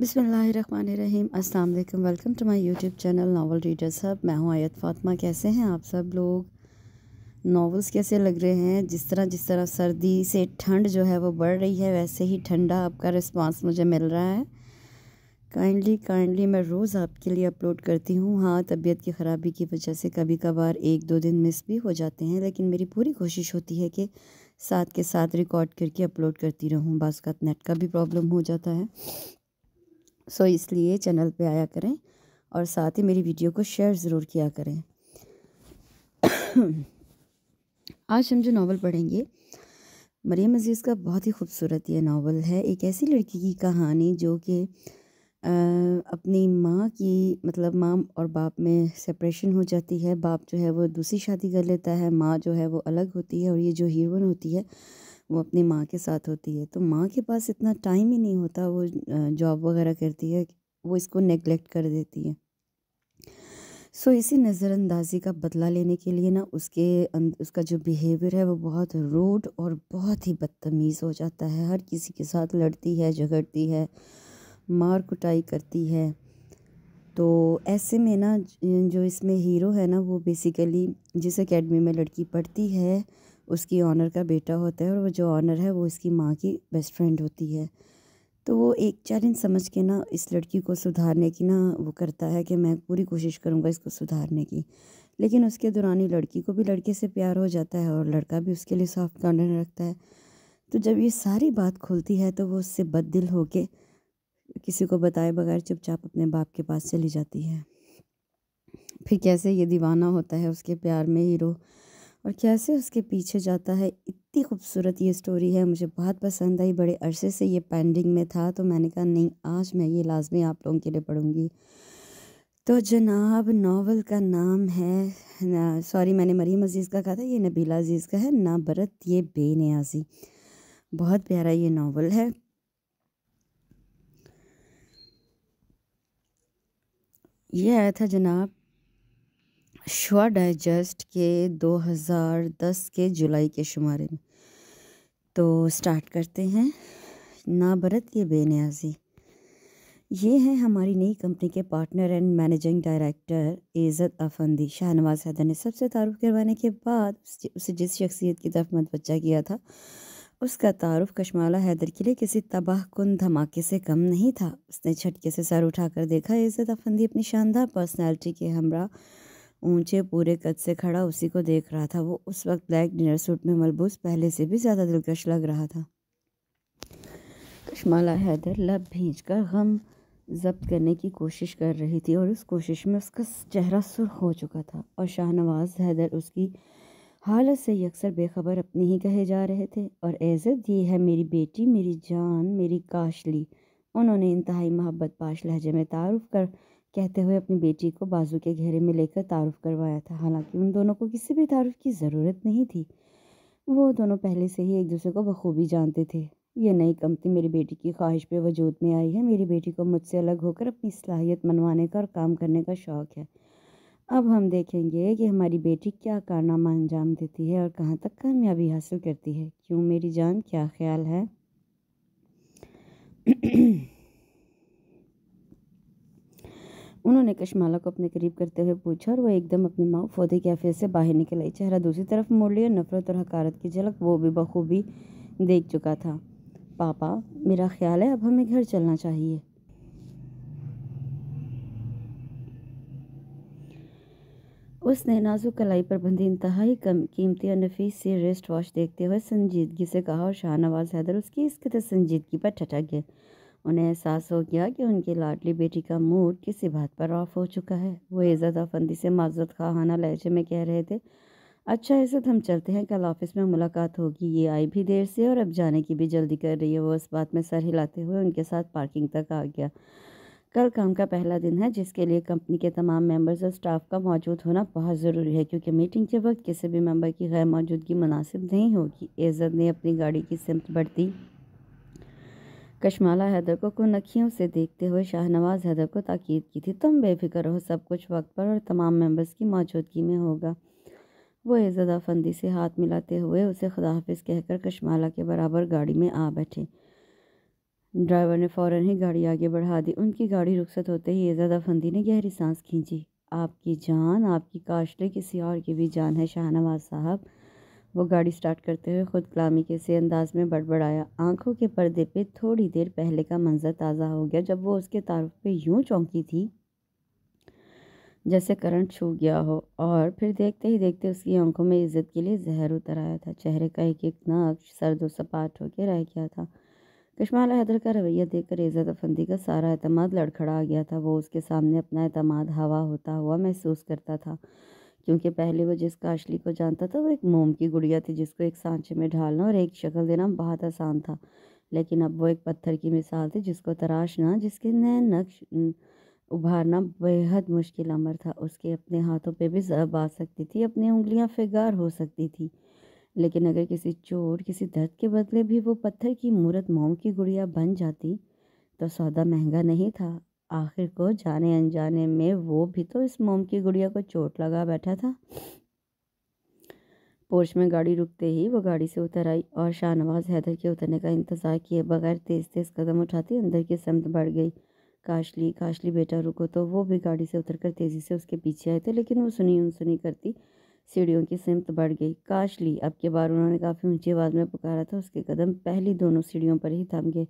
बिसमीम् अस्सलाम वालेकुम welcome to my YouTube channel novel readers hub मैं हूँ आयत फातिमा कैसे हैं आप सब लोग नावल्स कैसे लग रहे हैं जिस तरह जिस तरह सर्दी से ठंड जो है वो बढ़ रही है वैसे ही ठंडा आपका रिस्पांस मुझे मिल रहा है काइंडली काइंडली मैं रोज़ आपके लिए अपलोड करती हूँ हाँ तबीयत की ख़राबी की वजह से कभी कभार एक दो दिन मिस भी हो जाते हैं लेकिन मेरी पूरी कोशिश होती है कि साथ के साथ रिकॉर्ड करके अपलोड करती रहूँ बाज़ का नेट का भी प्रॉब्लम हो जाता है सो इसलिए चैनल पे आया करें और साथ ही मेरी वीडियो को शेयर ज़रूर किया करें आज हम जो नावल पढ़ेंगे मरियम अजीज़ का बहुत ही खूबसूरत यह नावल है एक ऐसी लड़की की कहानी जो कि अपनी माँ की मतलब माँ और बाप में सेपरेशन हो जाती है बाप जो है वो दूसरी शादी कर लेता है माँ जो है वो अलग होती है और ये जो हीरोइन होती है वो अपनी माँ के साथ होती है तो माँ के पास इतना टाइम ही नहीं होता वो जॉब वगैरह करती है वो इसको नेगलेक्ट कर देती है सो so, इसी नज़रअंदाजी का बदला लेने के लिए ना उसके अं, उसका जो बिहेवियर है वो बहुत रूड और बहुत ही बदतमीज़ हो जाता है हर किसी के साथ लड़ती है झगड़ती है मार कुटाई करती है तो ऐसे में ना जो इसमें हीरो है ना वो बेसिकली जिस अकेडमी में लड़की पढ़ती है उसकी ऑनर का बेटा होता है और वो जो ऑनर है वो इसकी माँ की बेस्ट फ्रेंड होती है तो वो एक चैलेंज समझ के ना इस लड़की को सुधारने की ना वो करता है कि मैं पूरी कोशिश करूँगा इसको सुधारने की लेकिन उसके दौरान ही लड़की को भी लड़के से प्यार हो जाता है और लड़का भी उसके लिए सॉफ्ट कॉर्नर रखता है तो जब ये सारी बात खुलती है तो वो उससे बद दिल होके किसी को बताए बगैर चुपचाप अपने बाप के पास चली जाती है फिर कैसे ये दीवाना होता है उसके प्यार में हीरो और कैसे उसके पीछे जाता है इतनी खूबसूरत ये स्टोरी है मुझे बहुत पसंद आई बड़े अरसे से ये पेंडिंग में था तो मैंने कहा नहीं आज मैं ये लाजमी आप लोगों के लिए पढ़ूँगी तो जनाब नावल का नाम है ना, सॉरी मैंने मरीम अज़ीज़ का कहा था ये नबीला अज़ीज़ का है ना बरत ये बेनियाजी बहुत प्यारा ये नावल है ये आया था जनाब शुआ डाइजेस्ट के 2010 के जुलाई के शुमारे में तो स्टार्ट करते हैं ना बरत ये बेनियाजी ये हैं हमारी नई कंपनी के partner and managing director Izzat Afandi Shahnawaz Haider ने सबसे तारुफ करवाने के बाद उसे जिस शख्सियत की तरफ मतवजा किया था उसका तारुफ कशमाला हैदर के लिए किसी तबाह कन धमाके से कम नहीं था उसने झटके से सर उठाकर देखा एज़त अफंदी अपनी शानदार पर्सनैलिटी के हमरा ऊंचे पूरे कद से खड़ा उसी को देख रहा था वो उस वक्त ब्लैक डिनर सूट में मलबूस पहले से भी ज़्यादा दिलकश लग रहा था कश्माला हैदर लब भींच कर गम जब्त करने की कोशिश कर रही थी और उस कोशिश में उसका चेहरा सुर्ख हो चुका था और शाहनवाज हैदर उसकी हालत से अक्सर बेखबर अपने ही कहे जा रहे थे और एज़त ये है मेरी बेटी मेरी जान मेरी काशली उन्होंने इंतहाई मोहब्बत पाश लहजे में तारुफ कर कहते हुए अपनी बेटी को बाजू के घेरे में लेकर तारुफ करवाया था हालांकि उन दोनों को किसी भी तारुफ की ज़रूरत नहीं थी वो दोनों पहले से ही एक दूसरे को बखूबी जानते थे यह नई कंपनी मेरी बेटी की ख्वाहिश पे वजूद में आई है मेरी बेटी को मुझसे अलग होकर अपनी सलाहियत मनवाने का और काम करने का शौक़ है अब हम देखेंगे कि हमारी बेटी क्या कारनामा अंजाम देती है और कहाँ तक कामयाबी हासिल करती है क्यों मेरी जान क्या ख्याल है उन्होंने कश्माला को अपने करीब करते हुए पूछा और वह एकदम अपनी माँ फौदे की कैफियत से बाहर निकल आई चेहरा दूसरी तरफ मोड़ लिया नफरत और हकारत की झलक वो भी बखूबी देख चुका था पापा मेरा ख्याल है अब हमें घर चलना चाहिए उसने नाजुक कलाई पर बंधी इंतहाई कम कीमती और नफीस से रेस्ट वॉश देखते हुए संजीदगी से कहा और शाहनवाज हैदर उसकी इस कदर संजीदगी पर ठटक गया उन्हें एहसास हो गया कि उनकी लाडली बेटी का मूड किसी बात पर ऑफ हो चुका है वो इज़्ज़त अफंदी से माजरत खाना लहजे में कह रहे थे अच्छा इज़्ज़त हम चलते हैं कल ऑफिस में मुलाकात होगी ये आई भी देर से और अब जाने की भी जल्दी कर रही है वो इस बात में सर हिलाते हुए उनके साथ पार्किंग तक आ गया कल काम का पहला दिन है जिसके लिए कंपनी के तमाम मेंबर्स और स्टाफ का मौजूद होना बहुत ज़रूरी है क्योंकि मीटिंग के वक्त किसी भी मेंबर की गैर मौजूदगी मुनासिब नहीं होगी इज़्ज़त ने अपनी गाड़ी की सिमत बढ़ती कश्माला हैदर को कुन अखियों से देखते हुए शाहनवाज हैदर को ताकीद की थी तुम बेफिक्र हो सब कुछ वक्त पर और तमाम मेंबर्स की मौजूदगी में होगा वो एजदा फंदी से हाथ मिलाते हुए उसे खुदाफिज कहकर कशमाला के बराबर गाड़ी में आ बैठे ड्राइवर ने फ़ौरन ही गाड़ी आगे बढ़ा दी उनकी गाड़ी रुखसत होते ही एजदा फंदी ने गहरी सांस खींची आपकी जान आपकी काशले किसी और की भी जान है शाहनवाज साहब वो गाड़ी स्टार्ट करते हुए ख़ुद कलामी के से अंदाज में बड़बड़ाया आंखों के पर्दे पे थोड़ी देर पहले का मंजर ताज़ा हो गया जब वो उसके तारुफ पे यूं चौंकी थी जैसे करंट छू गया हो और फिर देखते ही देखते उसकी आंखों में इज्जत के लिए जहर उतर आया था चेहरे का एक एक नक्श सर्दो सपाट होकर रह गया था कश्माला हैदर का रवैया देखकर इज़त अफंदी का सारा अतमाद लड़खड़ा गया था वो उसके सामने अपना अतमाद हवा होता हुआ महसूस करता था क्योंकि पहले वो जिसका काशली को जानता था वो एक मोम की गुड़िया थी जिसको एक सांचे में ढालना और एक शक्ल देना बहुत आसान था लेकिन अब वो एक पत्थर की मिसाल थी जिसको तराशना जिसके नए नक्श उभारना बेहद मुश्किल अमर था उसके अपने हाथों पे भी जब आ सकती थी अपनी उंगलियां फिगार हो सकती थी लेकिन अगर किसी चोर किसी दर्द के बदले भी वो पत्थर की मूर्त मोम की गुड़िया बन जाती तो सौदा महंगा नहीं था आखिर को जाने अनजाने में वो भी तो इस मोम की गुड़िया को चोट लगा बैठा था पोर्च में गाड़ी रुकते ही वो गाड़ी से उतर आई और शाहनवाज हैदर के उतरने का इंतज़ार किए बगैर तेज़ तेज़ कदम उठाती अंदर की समत बढ़ गई काशली काशली बेटा रुको तो वो भी गाड़ी से उतरकर तेज़ी से उसके पीछे आए थे लेकिन वो सुनी उनसुनी करती सीढ़ियों की सिमत बढ़ गई काशली अब के बार उन्होंने काफ़ी ऊंची आवाज़ में पुकारा था उसके कदम पहली दोनों सीढ़ियों पर ही थम गए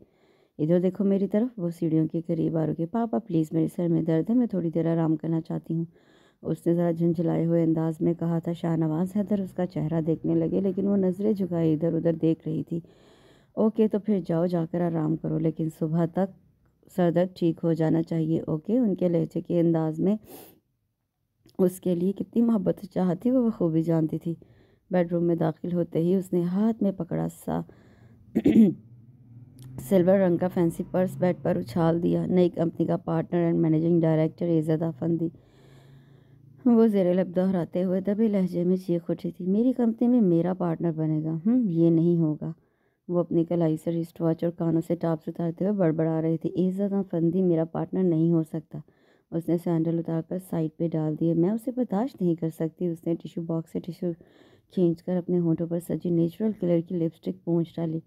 इधर देखो मेरी तरफ वो सीढ़ियों के करीब आ रुके पापा प्लीज़ मेरे सर में दर्द है मैं थोड़ी देर आराम करना चाहती हूँ उसने ज़रा झुंझलाए हुए अंदाज में कहा था शाहनवाज हैदर उसका चेहरा देखने लगे लेकिन वो नज़रें झुकाए इधर उधर देख रही थी ओके तो फिर जाओ जाकर आराम करो लेकिन सुबह तक सर दर्द ठीक हो जाना चाहिए ओके उनके लहजे के अंदाज में उसके लिए कितनी मोहब्बत चाहती वो बखूबी जानती थी बेडरूम में दाखिल होते ही उसने हाथ में पकड़ा सा सिल्वर रंग का फैंसी पर्स बेड पर उछाल दिया नई कंपनी का partner and managing director Ezad Afandi वो लब दोहराते हुए दबे लहजे में चीख उठी थी मेरी कंपनी में मेरा पार्टनर बनेगा हम हम्म, ये नहीं होगा वो अपनी कलाई से रिस्ट वॉच और कानों से टाप्स उतारते हुए बड़बड़ा रही थी एजाद फ़ंदी मेरा पार्टनर नहीं हो सकता उसने सैंडल उतारकर साइड पे डाल दिए मैं उसे बर्दाश्त नहीं कर सकती उसने टिशू बॉक्स से टिशू खींच कर अपने होठों पर सजी नेचुरल कलर की लिपस्टिक पहुँच डाली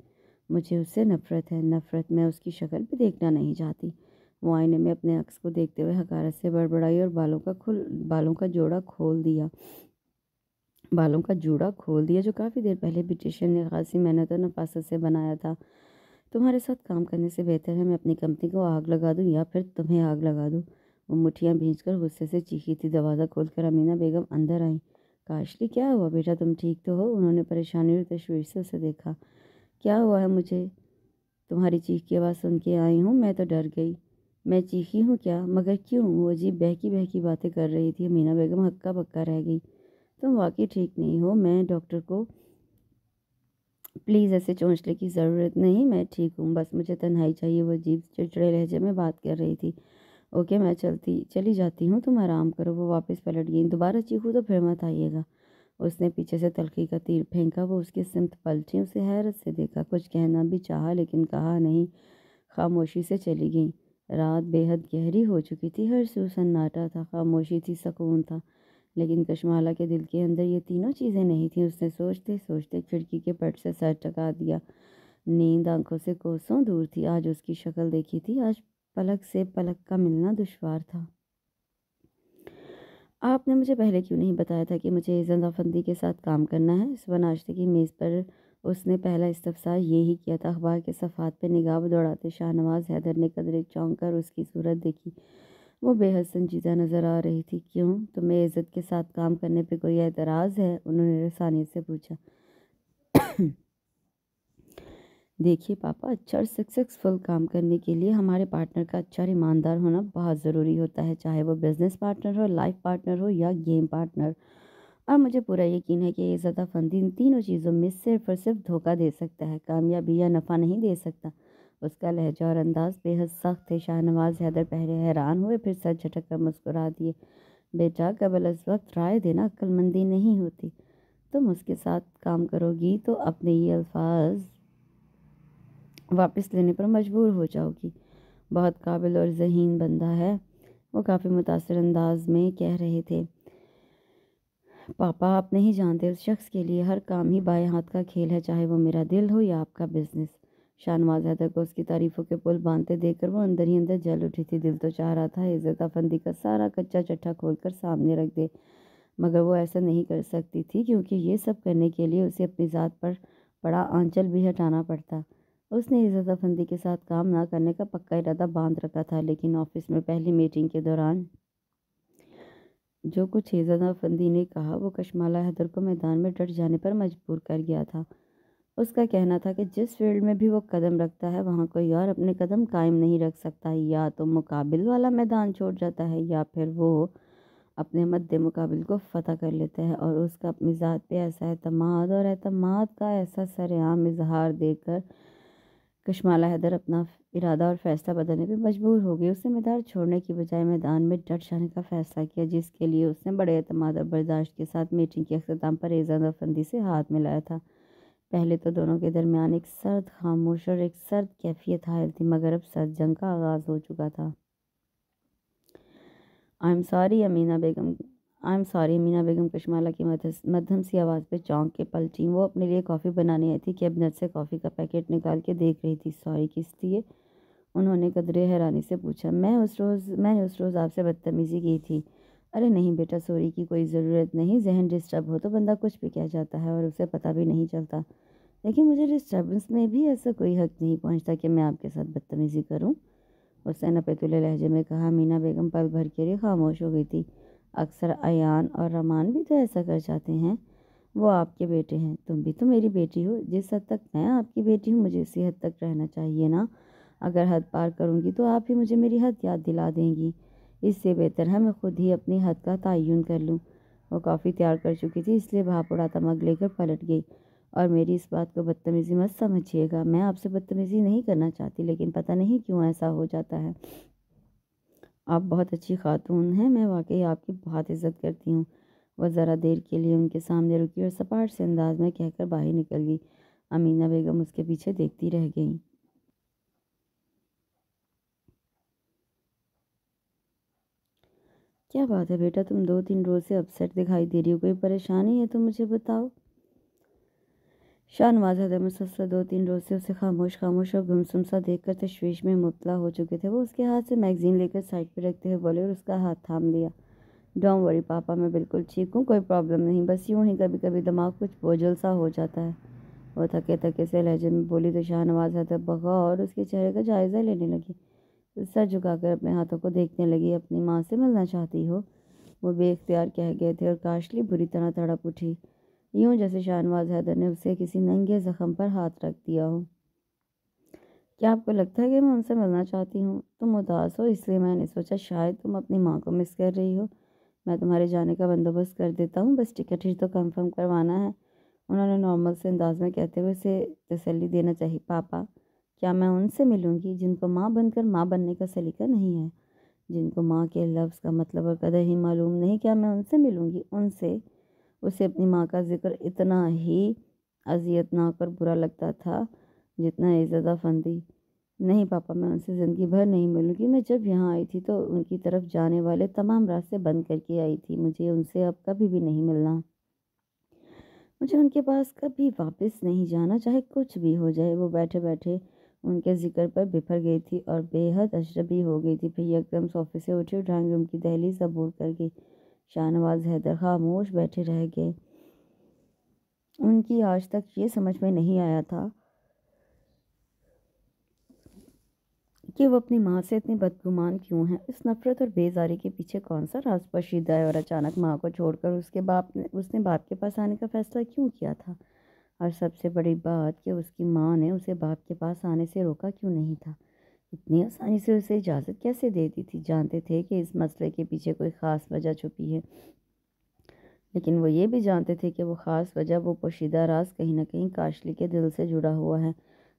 मुझे उससे नफ़रत है नफ़रत मैं उसकी शक्ल भी देखना नहीं चाहती वो आईने में अपने अक्स को देखते हुए हकारत से बड़बड़ाई और बालों का खुल बालों का जोड़ा खोल दिया बालों का जोड़ा खोल दिया जो काफ़ी देर पहले ब्रिटिशन ने खासी मेहनत और नफासत से बनाया था तुम्हारे साथ काम करने से बेहतर है मैं अपनी कंपनी को आग लगा दूँ या फिर तुम्हें आग लगा दूँ वो मुठियाँ कर गुस्से से चीखी थी दरवाज़ा कर अमीना बेगम अंदर आई काशली क्या हुआ बेटा तुम ठीक तो हो उन्होंने परेशानी और तशवीर से उसे देखा क्या हुआ है मुझे तुम्हारी चीख की आवाज़ सुन के आई हूँ मैं तो डर गई मैं चीखी हूँ क्या मगर क्यों वो अजीब बहकी बहकी बातें कर रही थी मीना बेगम हक्का पक्का रह गई तुम वाकई ठीक नहीं हो मैं डॉक्टर को प्लीज़ ऐसे चौंचले की ज़रूरत नहीं मैं ठीक हूँ बस मुझे तन्हाई चाहिए वो अजीब चिड़चिड़े लहजे में बात कर रही थी ओके मैं चलती चली जाती हूँ तुम आराम करो वो वापस पलट गई दोबारा चीखूँ तो फिर मत आइएगा उसने पीछे से तलखी का तीर फेंका वो उसकी सिमत पलटी उसे हैरत से देखा कुछ कहना भी चाहा लेकिन कहा नहीं खामोशी से चली गई रात बेहद गहरी हो चुकी थी हर सू सन्नाटा था खामोशी थी सकून था लेकिन कश्माला के दिल के अंदर ये तीनों चीज़ें नहीं थीं उसने सोचते सोचते खिड़की के पट से सर टका दिया नींद आंखों से कोसों दूर थी आज उसकी शक्ल देखी थी आज पलक से पलक का मिलना दुशवार था आपने मुझे पहले क्यों नहीं बताया था कि मुझे जंदाफंदी के साथ काम करना है सुबह नाश्ते की मेज़ पर उसने पहला इस्तफसा यही किया था अखबार के सफ़ात पर निगाह दौड़ाते शाहनवाज हैदर ने कदरे चौंक कर उसकी सूरत देखी वो बेहद संजीदा नज़र आ रही थी क्यों तुम्हें इज़्ज़त के साथ काम करने पे कोई एतराज़ है उन्होंने रसानियत से पूछा देखिए पापा अच्छा और सक्सेसफुल काम करने के लिए हमारे पार्टनर का अच्छा और ईमानदार होना बहुत ज़रूरी होता है चाहे वो बिज़नेस पार्टनर हो लाइफ पार्टनर हो या गेम पार्टनर और मुझे पूरा यकीन है कि ये ज़्यादा फंदी इन तीनों चीज़ों में सिर्फ और सिर्फ धोखा दे सकता है कामयाबी या नफ़ा नहीं दे सकता उसका लहजा और अंदाज़ बेहद सख्त है शाहनवाज हैदर पहले हैरान हुए फिर सर झटक कर मुस्कुरा दिए बेटा कबल इस वक्त राय देना अक्लमंदी नहीं होती तुम उसके साथ काम करोगी तो अपने ये अल्फाज वापस लेने पर मजबूर हो जाओगी बहुत काबिल और जहीन बंदा है वो काफ़ी मुतासर अंदाज में कह रहे थे पापा आप नहीं जानते उस शख्स के लिए हर काम ही बाएं हाथ का खेल है चाहे वो मेरा दिल हो या आपका बिजनेस शाहनवाज हैदर को उसकी तारीफ़ों के पुल बांधते देखकर वो अंदर ही अंदर जल उठी थी दिल तो चाह रहा था इज़्ज़त अफंदी का सारा कच्चा चट्ठा खोलकर सामने रख दे मगर वो ऐसा नहीं कर सकती थी क्योंकि ये सब करने के लिए उसे अपनी ज़ात पर बड़ा आंचल भी हटाना पड़ता उसने इजाज़ाफंदी के साथ काम ना करने का पक्का इरादा बांध रखा था लेकिन ऑफिस में पहली मीटिंग के दौरान जो कुछ फंदी ने कहा वो कश्माला हैदर को मैदान में डट जाने पर मजबूर कर गया था उसका कहना था कि जिस फील्ड में भी वो कदम रखता है वहाँ कोई और अपने कदम कायम नहीं रख सकता या तो मुकाबिल वाला मैदान छोड़ जाता है या फिर वो अपने मद्द मुकाबिल को फतह कर लेता है और उसका अपनी ज़ात पे ऐसा अतमाद और अतमाद का ऐसा सरेआम इजहार देकर कश्माला हैदर अपना इरादा और फ़ैसला बदलने पर मजबूर हो गई उसने मैदान छोड़ने की बजाय मैदान में डट जाने का फैसला किया जिसके लिए उसने बड़े अतमाद और बर्दाश्त के साथ मीटिंग के अख्ताम पर एजाजफंदी से हाथ मिलाया था पहले तो दोनों के दरमियान एक सर्द खामोश और एक सर्द कैफियत हायल थी मगर अब सर्द जंग का आगाज़ हो चुका था I am sorry Amina Begum I am sorry Meena Begum Kashmala की मध्यम सी आवाज़ पे चौंक के पलटी वो अपने लिए कॉफ़ी बनाने आई थी कि अब नट से कॉफ़ी का पैकेट निकाल के देख रही थी सॉरी किस लिए उन्होंने कदरे हैरानी से पूछा मैं उस रोज़ मैंने उस रोज़ आपसे बदतमीज़ी की थी अरे नहीं बेटा सॉरी की कोई ज़रूरत नहीं जहन डिस्टर्ब हो तो बंदा कुछ भी कह जाता है और उसे पता भी नहीं चलता लेकिन मुझे डिस्टर्बेंस में भी ऐसा कोई हक नहीं पहुंचता कि मैं आपके साथ बदतमीज़ी करूं हुसैन अपैतुल्ले लहजे में कहा मीना बेगम पल भर के लिए खामोश हो गई थी अक्सर अयान और रमान भी तो ऐसा कर जाते हैं वो आपके बेटे हैं तुम भी तो मेरी बेटी हो जिस हद तक मैं आपकी बेटी हूँ मुझे उसी हद तक रहना चाहिए ना अगर हद पार करूँगी तो आप ही मुझे मेरी हद याद दिला देंगी इससे बेहतर है मैं खुद ही अपनी हद का तयन कर लूँ वो काफ़ी तैयार कर चुकी थी इसलिए भाप तमक तमग लेकर पलट गई और मेरी इस बात को बदतमीज़ी मत समझिएगा मैं आपसे बदतमीज़ी नहीं करना चाहती लेकिन पता नहीं क्यों ऐसा हो जाता है आप बहुत अच्छी खातून हैं मैं वाकई आपकी बहुत इज़्ज़त करती हूँ वह ज़रा देर के लिए उनके सामने रुकी और सपाट से अंदाज में कहकर बाहर निकल गई अमीना बेगम उसके पीछे देखती रह गई क्या बात है बेटा तुम दो तीन रोज़ से अपसेट दिखाई दे रही हो कोई परेशानी है तो मुझे बताओ शाहनवाज हजरत मुसलसल दो तीन रोज़ से उसे खामोश खामोश और गुमसुम सा देख कर तशवीश में मुबला हो चुके थे वो उसके हाथ से मैगज़ीन लेकर साइड पर रखते हुए बोले और उसका हाथ थाम लिया डोंट वरी पापा मैं बिल्कुल ठीक हूँ कोई प्रॉब्लम नहीं बस यूँ ही कभी कभी दिमाग कुछ बोझल सा हो जाता है वो थके थके से लहजे में बोली तो शाहनवाज हजरत बगा और उसके चेहरे का जायज़ा लेने लगी सर झुकाकर अपने हाथों को देखने लगी अपनी माँ से मिलना चाहती हो वो बेख्तियार कह गए थे और काशली बुरी तरह तड़प उठी यूं जैसे शाहनवाज हैदर ने उसे किसी नंगे ज़ख़म पर हाथ रख दिया हो क्या आपको लगता है कि मैं उनसे मिलना चाहती हूँ तुम उदास हो इसलिए मैंने सोचा शायद तुम अपनी माँ को मिस कर रही हो मैं तुम्हारे जाने का बंदोबस्त कर देता हूँ बस टिकट ही तो कंफर्म करवाना है उन्होंने नॉर्मल से अंदाज में कहते हुए उसे तसली देना चाहिए पापा क्या मैं उनसे मिलूँगी जिनको माँ बनकर माँ बनने का सलीका नहीं है जिनको माँ के लफ्ज़ का मतलब और कदर ही मालूम नहीं क्या मैं उनसे मिलूँगी उनसे उसे अपनी माँ का जिक्र इतना ही अजियत ना बुरा लगता था जितना इज़्जा फंदी नहीं पापा मैं उनसे ज़िंदगी भर नहीं मिलूँगी मैं जब यहाँ आई थी तो उनकी तरफ जाने वाले तमाम रास्ते बंद करके आई थी मुझे उनसे अब कभी भी नहीं मिलना मुझे उनके पास कभी वापस नहीं जाना चाहे कुछ भी हो जाए वो बैठे बैठे उनके जिक्र पर बिफर गई थी और बेहद अशरबी हो गई थी फिर एकदम सोफे से उठी ड्राइंग रूम की दहली अबूर कर गई शाहनवाज हैदर खामोश बैठे रह गए उनकी आज तक ये समझ में नहीं आया था कि वो अपनी माँ से इतनी बदगुमान क्यों हैं इस नफ़रत और बेजारी के पीछे कौन सा राज पशीदा है और अचानक माँ को छोड़कर उसके बाप ने उसने बाप के पास आने का फ़ैसला क्यों किया था और सबसे बड़ी बात कि उसकी माँ ने उसे बाप के पास आने से रोका क्यों नहीं था इतनी आसानी से उसे इजाज़त कैसे दे दी थी जानते थे कि इस मसले के पीछे कोई ख़ास वजह छुपी है लेकिन वो ये भी जानते थे कि वो ख़ास वजह वो पोशीदा राज कहीं ना कहीं काशली के दिल से जुड़ा हुआ है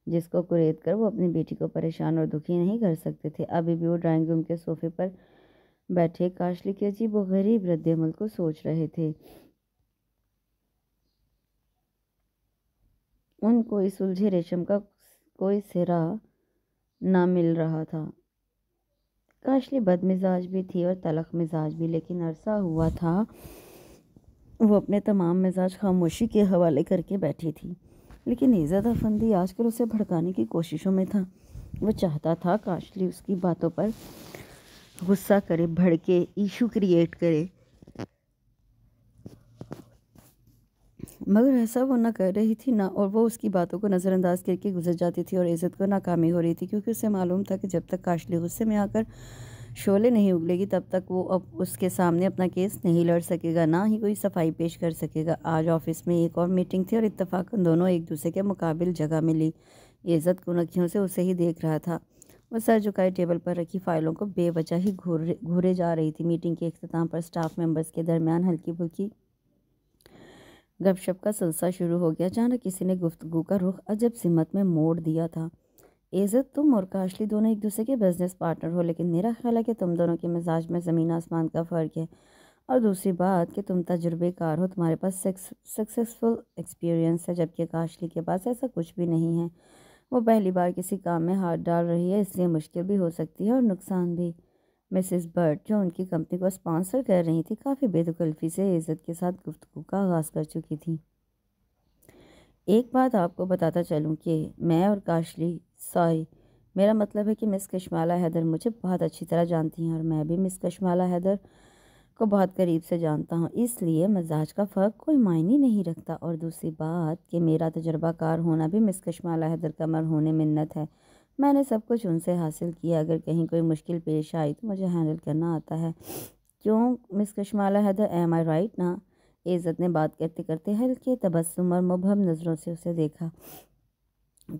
जिसको कुरेद कर वो अपनी बेटी को परेशान और दुखी नहीं कर सकते थे अभी भी वो ड्राइंग रूम के सोफे पर बैठे काशली के अजीब व गरीब रद्दमल को सोच रहे थे उनको इस उलझे रेशम का कोई सिरा ना मिल रहा था काशली बदमिजाज भी थी और तलख मिजाज भी लेकिन अरसा हुआ था वो अपने तमाम मिजाज खामोशी के हवाले करके बैठी थी लेकिन इज़त अफंदी आजकल उसे भड़काने की कोशिशों में था वो चाहता था काशली उसकी बातों पर गुस्सा करे भड़के इशू क्रिएट करे मगर ऐसा वो ना कर रही थी ना और वो उसकी बातों को नज़रअंदाज करके गुजर जाती थी और इज़्ज़त को नाकामी हो रही थी क्योंकि उसे मालूम था कि जब तक काशली गुस्से में आकर शोले नहीं उगलेगी तब तक वो अब उसके सामने अपना केस नहीं लड़ सकेगा ना ही कोई सफाई पेश कर सकेगा आज ऑफिस में एक और मीटिंग थी और इतफाक़ दोनों एक दूसरे के मुकाबिल जगह मिली इज़्ज़त को नखियों से उसे ही देख रहा था वो सर झुकाए टेबल पर रखी फाइलों को बेवजह ही घूर घूरे जा रही थी मीटिंग के अख्ताम पर स्टाफ मेंबर्स के दरमियान हल्की फुल्की गपशप का सिलसिला शुरू हो गया अचानक किसी ने गुफ्तगु का रुख अजब सिमत में मोड़ दिया था एज़त तुम और काशली दोनों एक दूसरे के बिज़नेस पार्टनर हो लेकिन मेरा ख्याल है कि तुम दोनों के मिजाज में ज़मीन आसमान का फ़र्क है और दूसरी बात कि तुम तजुर्बेकार हो तुम्हारे पास सक्सेसफुल एक्सपीरियंस है जबकि काशली के पास ऐसा कुछ भी नहीं है वो पहली बार किसी काम में हाथ डाल रही है इसलिए मुश्किल भी हो सकती है और नुकसान भी मिसेस बर्ड जो उनकी कंपनी को स्पॉन्सर कर रही थी काफ़ी बेदकल्फी से इज़्ज़त के साथ गुफ्तु का आगाज़ कर चुकी थी एक बात आपको बताता चलूँ कि मैं और काशली सॉरी मेरा मतलब है कि मिस कश्माला हैदर मुझे बहुत अच्छी तरह जानती हैं और मैं भी मिस कश्माला हैदर को बहुत करीब से जानता हूँ इसलिए मजाज का फ़र्क कोई मायने नहीं रखता और दूसरी बात कि मेरा तजर्बाकार होना भी मिस कश्माला हैदर कमर होने मन्नत है मैंने सब कुछ उनसे हासिल किया अगर कहीं कोई मुश्किल पेश आई तो मुझे हैंडल करना आता है क्यों miss Kashmala Haider am I right ना इज़्ज़त ने बात करते करते हल्के तबस्सुम और मुबहम नज़रों से उसे देखा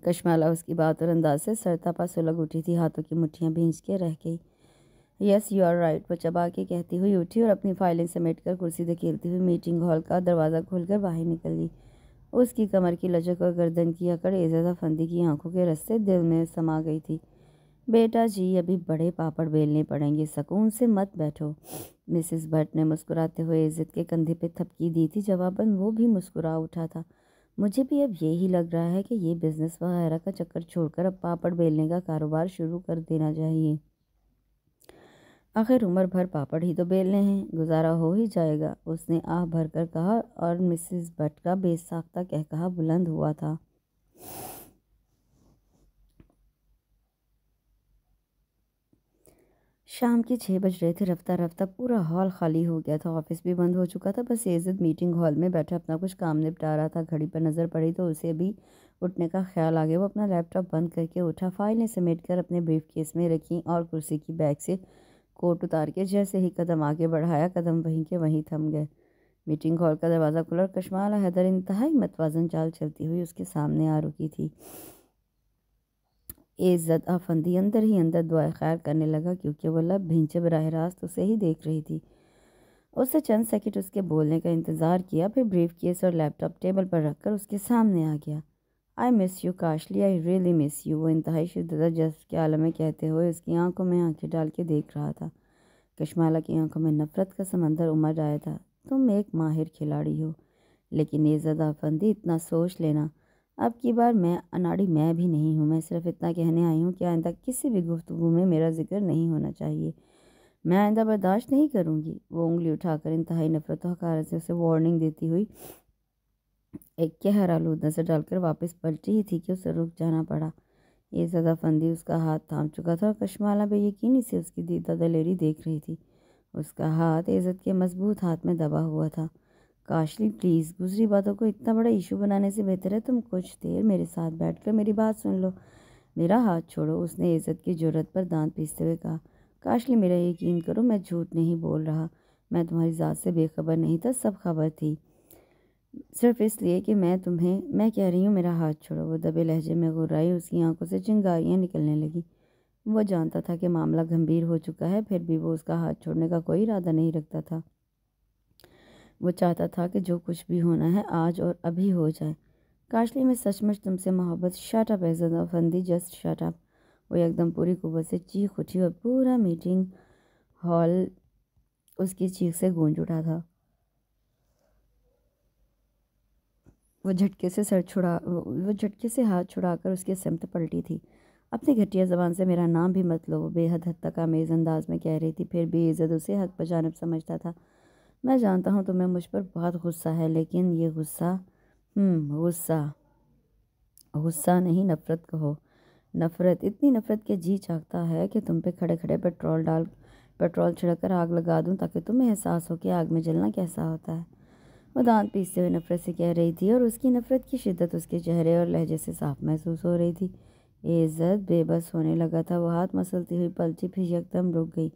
कशमाला उसकी बात और अंदाज से सरता पर सुलग उठी थी हाथों की मुठियाँ भींच के रह गई यस यू आर राइट वो चबा के कहती हुई उठी और अपनी फाइलें समेट कर कुर्सी धकेलती हुई मीटिंग हॉल का दरवाज़ा खोलकर बाहर निकल गई उसकी कमर की लचक और गर्दन की अकड़ एजाजा फंदी की आंखों के रस्ते दिल में समा गई थी बेटा जी अभी बड़े पापड़ बेलने पड़ेंगे सकून से मत बैठो मिसिस भट्ट ने मुस्कुराते हुए इज़्ज़त के कंधे पर थपकी दी थी जवाबन वो भी मुस्कुरा उठा था मुझे भी अब यही लग रहा है कि ये बिज़नेस वगैरह का चक्कर छोड़कर अब पापड़ बेलने का कारोबार शुरू कर देना चाहिए आखिर उम्र भर पापड़ ही तो बेलने हैं गुजारा हो ही जाएगा उसने आह भर कर कहा और मिसिस भट्ट का बेसाख्ता कह कहा बुलंद हुआ था शाम के छः बज रहे थे रफ्ता रफ्ता पूरा हॉल खाली हो गया था ऑफिस भी बंद हो चुका था बस एजत मीटिंग हॉल में बैठा अपना कुछ काम निपटा रहा था घड़ी पर नज़र पड़ी तो उसे भी उठने का ख्याल आ गया वो अपना लैपटॉप बंद करके उठा फाइलें समेट कर अपने ब्रीफ केस में रखी और कुर्सी की बैग से कोट उतार के जैसे ही कदम आगे बढ़ाया कदम वहीं के वहीं थम गए मीटिंग हॉल का दरवाज़ा खुला और कशमाला हैदर इंतहाई मतवाजन चाल चलती हुई उसके सामने आ रुकी थी इज़्ज़त आफंदी अंदर ही अंदर दुआ खैर करने लगा क्योंकि वह लब भिंचे बरह रास्त उसे ही देख रही थी उससे चंद सेकेंड उसके बोलने का इंतज़ार किया फिर ब्रीफ केस और लैपटॉप टेबल पर रखकर उसके सामने आ गया I miss you Kashli I really miss you वो इंतहाई शिदत जस के आलम कहते हुए उसकी आंखों में आंखें डाल के देख रहा था कश्माला की आंखों में नफ़रत का समंदर उमड़ आया था तुम एक माहिर खिलाड़ी हो लेकिन ये ज़दा फंदी इतना सोच लेना अब की बार मैं अनाड़ी मैं भी नहीं हूँ मैं सिर्फ इतना कहने आई हूँ कि आइंदा किसी भी गुफ्तु में मेरा जिक्र नहीं होना चाहिए मैं आइंदा बर्दाश्त नहीं करूँगी वो उंगली उठाकर इंतहाई नफरत हकारत से उसे वार्निंग देती हुई एक के हरालूद नज़र डालकर वापस पलटी ही थी कि उसे रुक जाना पड़ा ये सदा फंदी उसका हाथ थाम चुका था और पर यकीन से उसकी दीदा दलेरी देख रही थी उसका हाथ इज़्ज़त के मजबूत हाथ में दबा हुआ था काशली प्लीज़ गुजरी बातों को इतना बड़ा इशू बनाने से बेहतर है तुम कुछ देर मेरे साथ बैठकर मेरी बात सुन लो मेरा हाथ छोड़ो उसने इज़्ज़त की ज़रूरत पर दांत पीसते हुए कहा काशली मेरा यकीन करो मैं झूठ नहीं बोल रहा मैं तुम्हारी ज़ात से बेखबर नहीं था सब खबर थी सिर्फ इसलिए कि मैं तुम्हें मैं कह रही हूँ मेरा हाथ छोड़ो वो दबे लहजे में घुर्राई उसकी आंखों से चिंगारियाँ निकलने लगी वो जानता था कि मामला गंभीर हो चुका है फिर भी वो उसका हाथ छोड़ने का कोई इरादा नहीं रखता था वो चाहता था कि जो कुछ भी होना है आज और अभी हो जाए काशली में सचमुच तुमसे मोहब्बत shut up Fandi just shut up वो एकदम पूरी कुत से चीख उठी और पूरा मीटिंग हॉल उसकी चीख से गूंज उठा था वह झटके से सर छुड़ा वह झटके से हाथ छुड़ाकर उसके सिमत पलटी थी अपनी घटिया ज़बान से मेरा नाम भी मत लो वो बेहद हद तक आमेज़ अंदाज में कह रही थी फिर भी इज़्ज़त उसे हक बजानब समझता था मैं जानता हूँ तुम्हें मुझ पर बहुत गुस्सा है लेकिन ये गुस्सा हम्म, गुस्सा गुस्सा नहीं नफ़रत कहो नफ़रत इतनी नफ़रत के जी चाहता है कि तुम पे खड़े खड़े पेट्रोल डाल पेट्रोल छिड़क कर आग लगा दूँ ताकि तुम्हें एहसास हो कि आग में जलना कैसा होता है वो दांत पीसते हुए नफ़रत से कह रही थी और उसकी नफ़रत की शिद्दत उसके चेहरे और लहजे से साफ महसूस हो रही थी इज़्ज़त बेबस होने लगा था वो हाथ मसलती हुई पलची फिर यकदम रुक गई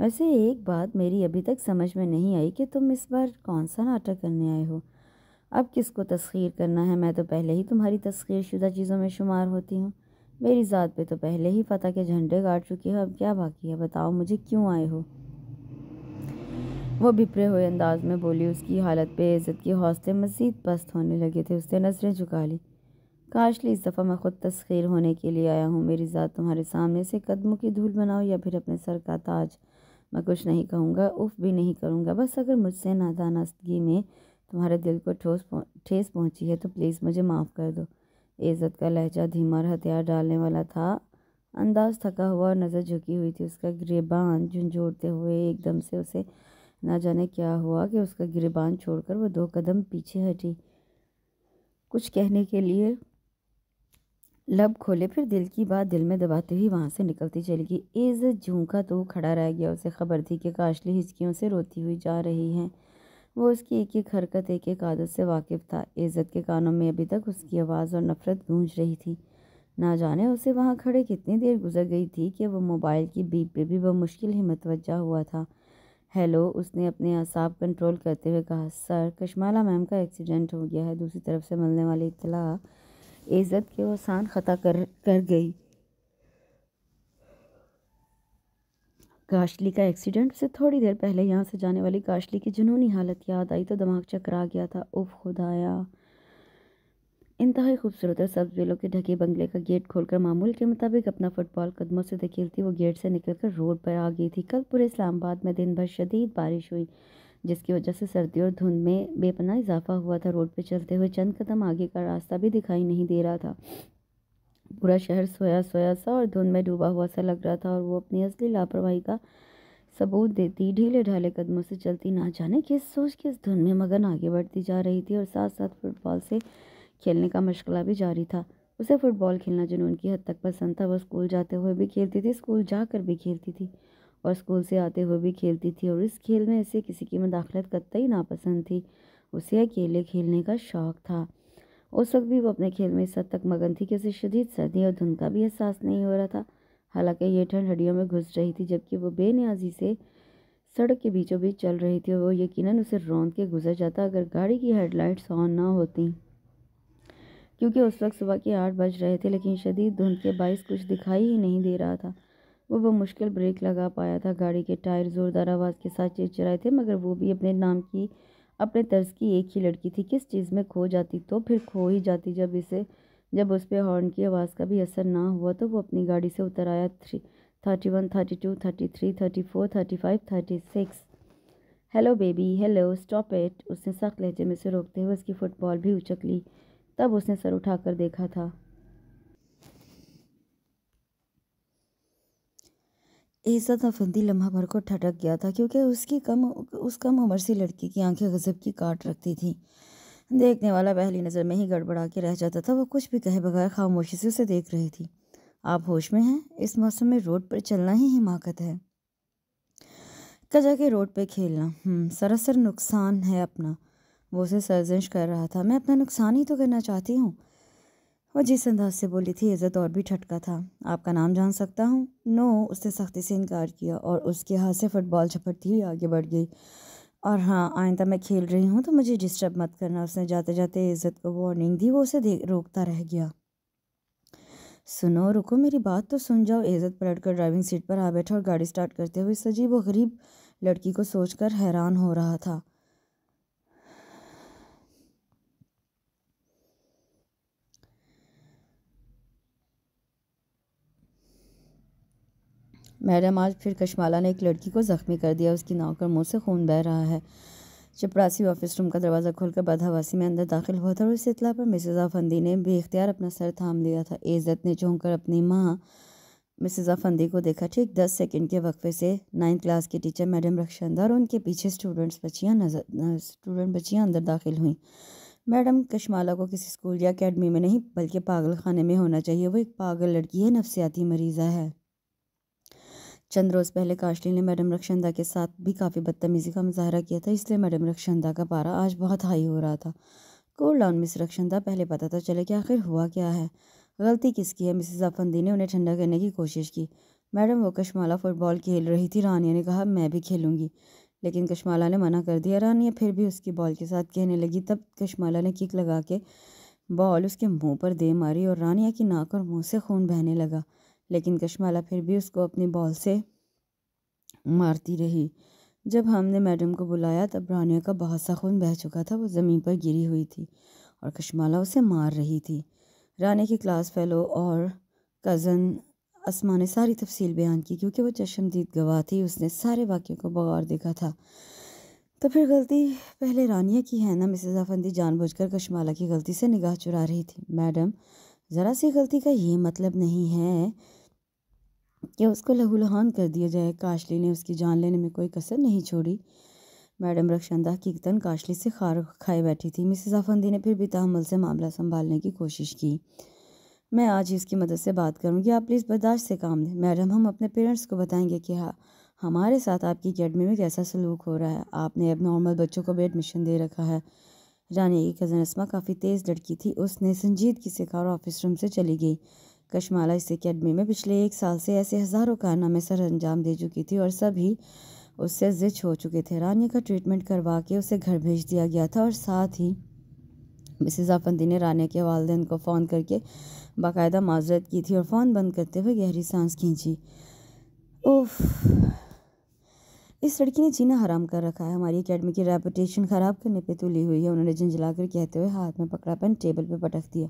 वैसे एक बात मेरी अभी तक समझ में नहीं आई कि तुम इस बार कौन सा नाटक करने आए हो अब किसको तस्खीर करना है मैं तो पहले ही तुम्हारी तस्खीर शुदा चीज़ों में शुमार होती हूँ मेरी ज़ात पे तो पहले ही पता के झंडे गाड़ चुके हो अब क्या बाकी है बताओ मुझे क्यों आए हो वो बिपरे हुए अंदाज में बोली उसकी हालत पे इज्जत के हौसले मज़ीद पस्त होने लगे थे उसने नज़रें झुका ली काशली इस दफ़ा मैं ख़ुद तस्खीर होने के लिए आया हूँ मेरी ज़ात तुम्हारे सामने से कदमों की धूल बनाओ या फिर अपने सर का ताज मैं कुछ नहीं कहूँगा उफ़ भी नहीं करूँगा बस अगर मुझसे नादानस्तगी में तुम्हारे दिल को ठोस ठेस पहुँची है तो प्लीज़ मुझे माफ़ कर दो इज़्ज़त का लहजा धीमा और हथियार डालने वाला था अंदाज़ थका हुआ और नज़र झुकी हुई थी उसका ग्रेबान झुंझोड़ते हुए एकदम से उसे ना जाने क्या हुआ कि उसका गिरबान छोड़कर वह दो कदम पीछे हटी कुछ कहने के लिए लब खोले फिर दिल की बात दिल में दबाते हुई वहाँ से निकलती चली गई एज झूंका तो खड़ा रह गया उसे खबर थी कि काशली हिचकियों से रोती हुई जा रही हैं वो उसकी एक एक हरकत एक एक आदत से वाकिफ़ था इज़्ज़त के कानों में अभी तक उसकी आवाज़ और नफ़रत गूंज रही थी ना जाने उसे वहाँ खड़े कितनी देर गुजर गई थी कि वह मोबाइल की बीप पे भी वह मुश्किल ही मतवजा हुआ था हेलो उसने अपने असाब कंट्रोल करते हुए कहा सर कश्माला मैम का एक्सीडेंट हो गया है दूसरी तरफ से मिलने वाली इतला इज़्ज़त के वो ख़ता कर कर गई काशली का एक्सीडेंट से थोड़ी देर पहले यहाँ से जाने वाली काशली की जुनूनी हालत याद आई तो दिमाग चकरा गया था उफ खुदाया इंतहाई खूबसूरत और सब्ज बेलों के ढके बंगले का गेट खोलकर मामूल के मुताबिक अपना फुटबॉल कदमों से धकेलती वो गेट से निकलकर रोड पर आ गई थी कल पूरे इस्लामाबाद में दिन भर शदीद बारिश हुई जिसकी वजह से सर्दी और धुंध में बेपना इजाफा हुआ था रोड पर चलते हुए चंद कदम आगे का रास्ता भी दिखाई नहीं दे रहा था पूरा शहर सोया सोया सा और धुंध में डूबा हुआ सा लग रहा था और वो अपनी असली लापरवाही का सबूत देती ढीले ढाले कदमों से चलती ना जाने किस सोच किस धुन में मगन आगे बढ़ती जा रही थी और साथ साथ फुटबॉल से खेलने का मशगला भी जारी था उसे फुटबॉल खेलना जुनून की हद तक पसंद था वह स्कूल जाते हुए भी खेलती थी स्कूल जाकर भी खेलती थी और स्कूल से आते हुए भी खेलती थी और इस खेल में इसे किसी की मदाखलत ही नापसंद थी उसे अकेले खेलने का शौक़ था उस वक्त भी वो अपने खेल में इस हद तक मगन थी कि उसे शदीद सर्दी और धुंध का भी एहसास नहीं हो रहा था हालांकि ये ठंड हड्डियों में घुस रही थी जबकि वो बेनियाजी से सड़क के बीचों बीच चल रही थी और वो यकीनन उसे रौंद के गुजर जाता अगर गाड़ी की हेडलाइट्स ऑन ना होती क्योंकि उस वक्त सुबह के आठ बज रहे थे लेकिन शदीद धुंध के बाइस कुछ दिखाई ही नहीं दे रहा था वो मुश्किल ब्रेक लगा पाया था गाड़ी के टायर ज़ोरदार आवाज़ के साथ चिड़चिड़ाए थे मगर वो भी अपने नाम की अपने तर्ज की एक ही लड़की थी किस चीज़ में खो जाती तो फिर खो ही जाती जब इसे जब उस पर हॉर्न की आवाज़ का भी असर ना हुआ तो वो अपनी गाड़ी से उतर आया three thirty one thirty two thirty three thirty four thirty five thirty six hello baby hello stop it उसने सख्त लहजे में से रोकते हुए उसकी फुटबॉल भी उचक ली तब उसने सर उठाकर देखा था इज्जत अफंदी लम्हा भर को ठटक गया था क्योंकि उसकी कम उस कम उम्र सी लड़की की आंखें गजब की काट रखती थी देखने वाला पहली नज़र में ही गड़बड़ा के रह जाता था वो कुछ भी कहे बगैर खामोशी से उसे देख रही थी आप होश में हैं इस मौसम में रोड पर चलना ही हिमाकत है कजा के रोड पर खेलना हम्म, सरासर नुकसान है अपना वो उसे सरजिश कर रहा था मैं अपना नुकसान ही तो करना चाहती हूँ वह जिस अंदाज से बोली थी इज़्ज़त और भी ठटका था आपका नाम जान सकता हूँ नो उसने सख्ती से इनकार किया और उसके हाथ से फुटबॉल छपटती हुई आगे बढ़ गई और हाँ आइंदा मैं खेल रही हूँ तो मुझे डिस्टर्ब मत करना उसने जाते जाते इज़्ज़त को वार्निंग दी वो उसे देख रोकता रह गया सुनो रुको मेरी बात तो सुन जाओ इज़्ज़त पलट कर ड्राइविंग सीट पर आ बैठा और गाड़ी स्टार्ट करते हुए इस अजीब व गरीब लड़की को सोचकर हैरान हो रहा था मैडम आज फिर कशमाला ने एक लड़की को ज़ख्मी कर दिया उसकी नाव और मुँह से खून बह रहा है चपरासी ऑफिस रूम का दरवाज़ा खोलकर बदहवासी में अंदर दाखिल हुआ था और इस इतला पर मिसेज़ आफंदी ने इख्तियार अपना सर थाम लिया था इज़्ज़त ने झोंक कर अपनी माँ मिसेज़ आफंदी को देखा ठीक दस सेकेंड के वक्फे से नाइन्थ क्लास के टीचर मैडम रक्षा और उनके पीछे स्टूडेंट्स बच्चियाँ नजर स्टूडेंट बच्चियाँ अंदर दाखिल हुईं मैडम कशमाला को किसी स्कूल या अकेडमी में नहीं बल्कि पागल खाने में होना चाहिए वो एक पागल लड़की है नफसियाती मरीज़ा है चंद रोज़ पहले काशली ने मैडम रक्षंदा के साथ भी काफ़ी बदतमीज़ी का मुजाहरा किया था इसलिए मैडम रक्षंदा का पारा आज बहुत हाई हो रहा था कोल डाउन मिस रक्षंदा पहले पता तो चले कि आखिर हुआ क्या है गलती किसकी है मिसेज अफंदी ने उन्हें ठंडा करने की कोशिश की मैडम वो कशमाला फुटबॉल खेल रही थी रानिया ने कहा मैं भी खेलूँगी लेकिन कशमाला ने मना कर दिया रानिया फिर भी उसकी बॉल के साथ कहने लगी तब कशमाला ने किक लगा के बॉल उसके मुंह पर दे मारी और रानिया की नाक और मुंह से खून बहने लगा लेकिन कशमाला फिर भी उसको अपनी बॉल से मारती रही जब हमने मैडम को बुलाया तब रानिया का बहुत सा खून बह चुका था वो ज़मीन पर गिरी हुई थी और कशमाला उसे मार रही थी रानिया की क्लास फेलो और कज़न असमा ने सारी तफसील बयान की क्योंकि वो चश्मदीद गवाह थी उसने सारे वाक्य को बगौर देखा था तो फिर गलती पहले रानिया की है ना मिसेज अफंदी जानबूझकर कशमाला की गलती से निगाह चुरा रही थी मैडम ज़रा सी गलती का ये मतलब नहीं है कि उसको लहूलहान कर दिया जाए काशली ने उसकी जान लेने में कोई कसर नहीं छोड़ी मैडम की हकीकतन काशली से खार खाए बैठी थी मिसेस आफंदी ने फिर भी तहमल से मामला संभालने की कोशिश की मैं आज ही उसकी मदद से बात करूंगी आप प्लीज़ बर्दाश्त से काम दें मैडम हम अपने पेरेंट्स को बताएंगे कि हाँ हमारे साथ आपकी अकेडमी में कैसा सलूक हो रहा है आपने अब नॉर्मल बच्चों को भी एडमिशन दे रखा है रानी की कज़न रस्मा काफ़ी तेज़ लड़की थी उसने संजीदगी से और ऑफिस रूम से चली गई कश्माला इस अकेडमी में पिछले एक साल से ऐसे हज़ारों कारनामे सर अंजाम दे चुकी थी और सभी उससे जिच हो चुके थे रानिया का ट्रीटमेंट करवा के उसे घर भेज दिया गया था और साथ ही मिसिज़ आफंदी ने रानिया के वालदेन को फ़ोन करके बाकायदा माजरत की थी और फ़ोन बंद करते हुए गहरी सांस खींची ओफ इस लड़की ने जीना हराम कर रखा है हमारी एकेडमी की रेपुटेशन ख़राब करने पे तुली हुई है उन्होंने झंझला कर कहते हुए हाथ में पकड़ा पेन टेबल पे पटक दिया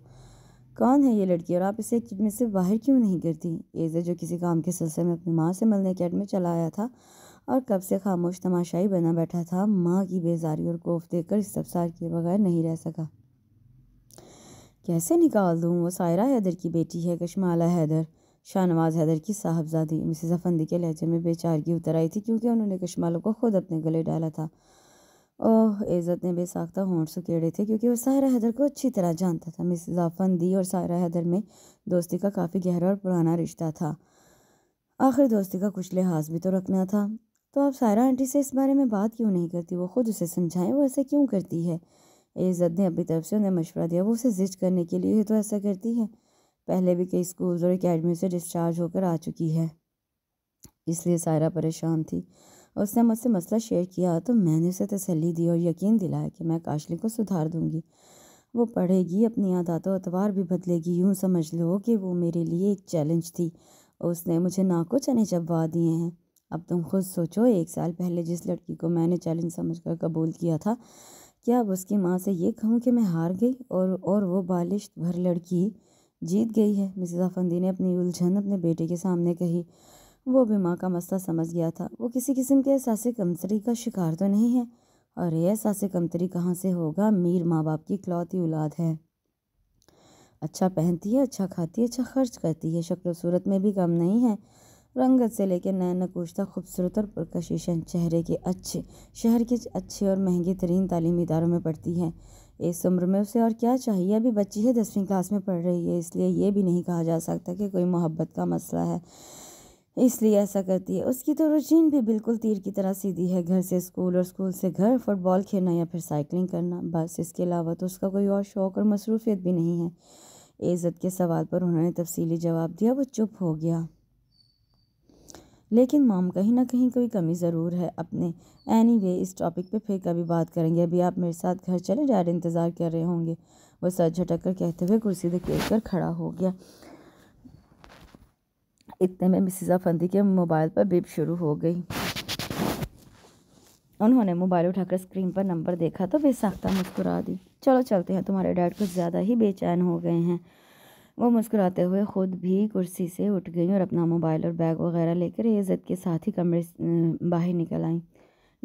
कौन है ये लड़की और आप इसे में से बाहर क्यों नहीं करती एजे जो किसी काम के सिलसिले में अपनी माँ से मिलने कैट में चला आया था और कब से खामोश तमाशाई बना बैठा था माँ की बेजारी और कोफ देकर इस्तफसार किए बगैर नहीं रह सका कैसे निकाल दूँ वो सायरा हैदर की बेटी है कश्माला हैदर शाहनवाज हैदर की साहबजादी मिसेज अफंदी के लहजे में बेचारगी उतर आई थी क्योंकि उन्होंने कश्मालों को खुद अपने गले डाला था ओह इज़्ज़त ने बेसाख्ता होंठ सुखेड़े थे क्योंकि वह सायरा हैदर को अच्छी तरह जानता था मिस दी और सायरा हैदर में दोस्ती का काफ़ी गहरा और पुराना रिश्ता था आखिर दोस्ती का कुछ लिहाज भी तो रखना था तो आप सायरा आंटी से इस बारे में बात क्यों नहीं करती वो खुद उसे समझाएं वो ऐसे क्यों करती है इज़्ज़त ने अपनी तरफ से उन्हें मशवरा दिया वो उसे जिज करने के लिए तो ऐसा करती है पहले भी कई स्कूल्स और अकेडमी से डिस्चार्ज होकर आ चुकी है इसलिए सायरा परेशान थी उसने मुझसे मसला शेयर किया तो मैंने उसे तसली दी और यकीन दिलाया कि मैं काशली को सुधार दूँगी वो पढ़ेगी अपनी आदतों अतवार भी बदलेगी यूँ समझ लो कि वो मेरे लिए एक चैलेंज थी उसने मुझे ना को चने चबवा दिए हैं अब तुम खुद सोचो एक साल पहले जिस लड़की को मैंने चैलेंज समझकर कबूल किया था क्या अब उसकी माँ से ये कहूँ कि मैं हार गई और और वो बालिश भर लड़की जीत गई है मिसेज़ आफंदी ने अपनी उलझन अपने बेटे के सामने कही वो भी माँ का मसला समझ गया था वो किसी किस्म के एहसास कमतरी का शिकार तो नहीं है और ये एहसास कमतरी कहाँ से होगा मीर माँ बाप की इकलौती औलाद है अच्छा पहनती है अच्छा खाती है अच्छा खर्च करती है शक्ल सूरत में भी कम नहीं है रंगत से लेकर नया नकोशता खूबसूरत और पुरकशीशन चेहरे के अच्छे शहर के अच्छे और महंगे तरीन तालीमी इदारों में पढ़ती है इस उम्र में उसे और क्या चाहिए अभी बच्ची है दसवीं क्लास में पढ़ रही है इसलिए ये भी नहीं कहा जा सकता कि कोई मोहब्बत का मसला है इसलिए ऐसा करती है उसकी तो रूटीन भी बिल्कुल तीर की तरह सीधी है घर से स्कूल और स्कूल से घर फुटबॉल खेलना या फिर साइकिलिंग करना बस इसके अलावा तो उसका कोई और शौक़ और मसरूफियत भी नहीं है इज़्ज़त के सवाल पर उन्होंने तफसीली जवाब दिया वो चुप हो गया लेकिन माम कहीं ना कहीं कोई कमी ज़रूर है अपने एनी anyway, इस टॉपिक पे फिर कभी बात करेंगे अभी आप मेरे साथ घर चले जा रहे इंतज़ार कर रहे होंगे वो सर झटक कर कहते हुए कुर्सी धकेल कर खड़ा हो गया इतने में मिसिज़ अफंदी के मोबाइल पर बिप शुरू हो गई उन्होंने मोबाइल उठाकर स्क्रीन पर नंबर देखा तो बेसाख्ता मुस्कुरा दी चलो चलते हैं तुम्हारे डैड कुछ ज़्यादा ही बेचैन हो गए हैं वो मुस्कुराते हुए ख़ुद भी कुर्सी से उठ गई और अपना मोबाइल और बैग वगैरह लेकर इज़्ज़त के साथ ही कमरे बाहर निकल आई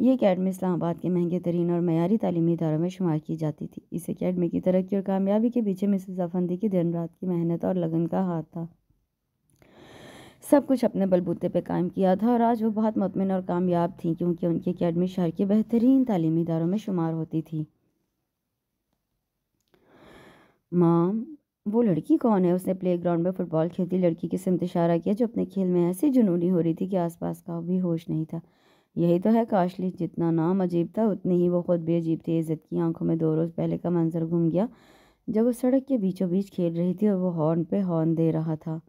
ये अकेडमी इस्लामाबाद के महंगे तरीन और मैारी तलीमी इदारों में शुमार की जाती थी इस अकेडमी की तरक्की और कामयाबी के पीछे मिसिज़ अफंदी की दिन रात की मेहनत और लगन का हाथ था सब कुछ अपने बलबूते पे कायम किया था और आज वो बहुत मतमिन और कामयाब थी क्योंकि उनकी अकेडमी शहर के बेहतरीन तालीमी इदारों में शुमार होती थी माँ वो लड़की कौन है उसने प्ले ग्राउंड में फ़ुटबॉल खेलती लड़की की सिमत इशारा किया जो अपने खेल में ऐसी जुनूनी हो रही थी कि आसपास का भी होश नहीं था यही तो है काशली जितना नाम अजीब था उतनी ही वो ख़ुद भी अजीब थी इज़्ज़त की आंखों में दो रोज़ पहले का मंजर घूम गया जब वो सड़क के बीचों बीच खेल रही थी और वो हॉर्न पे हॉर्न दे रहा था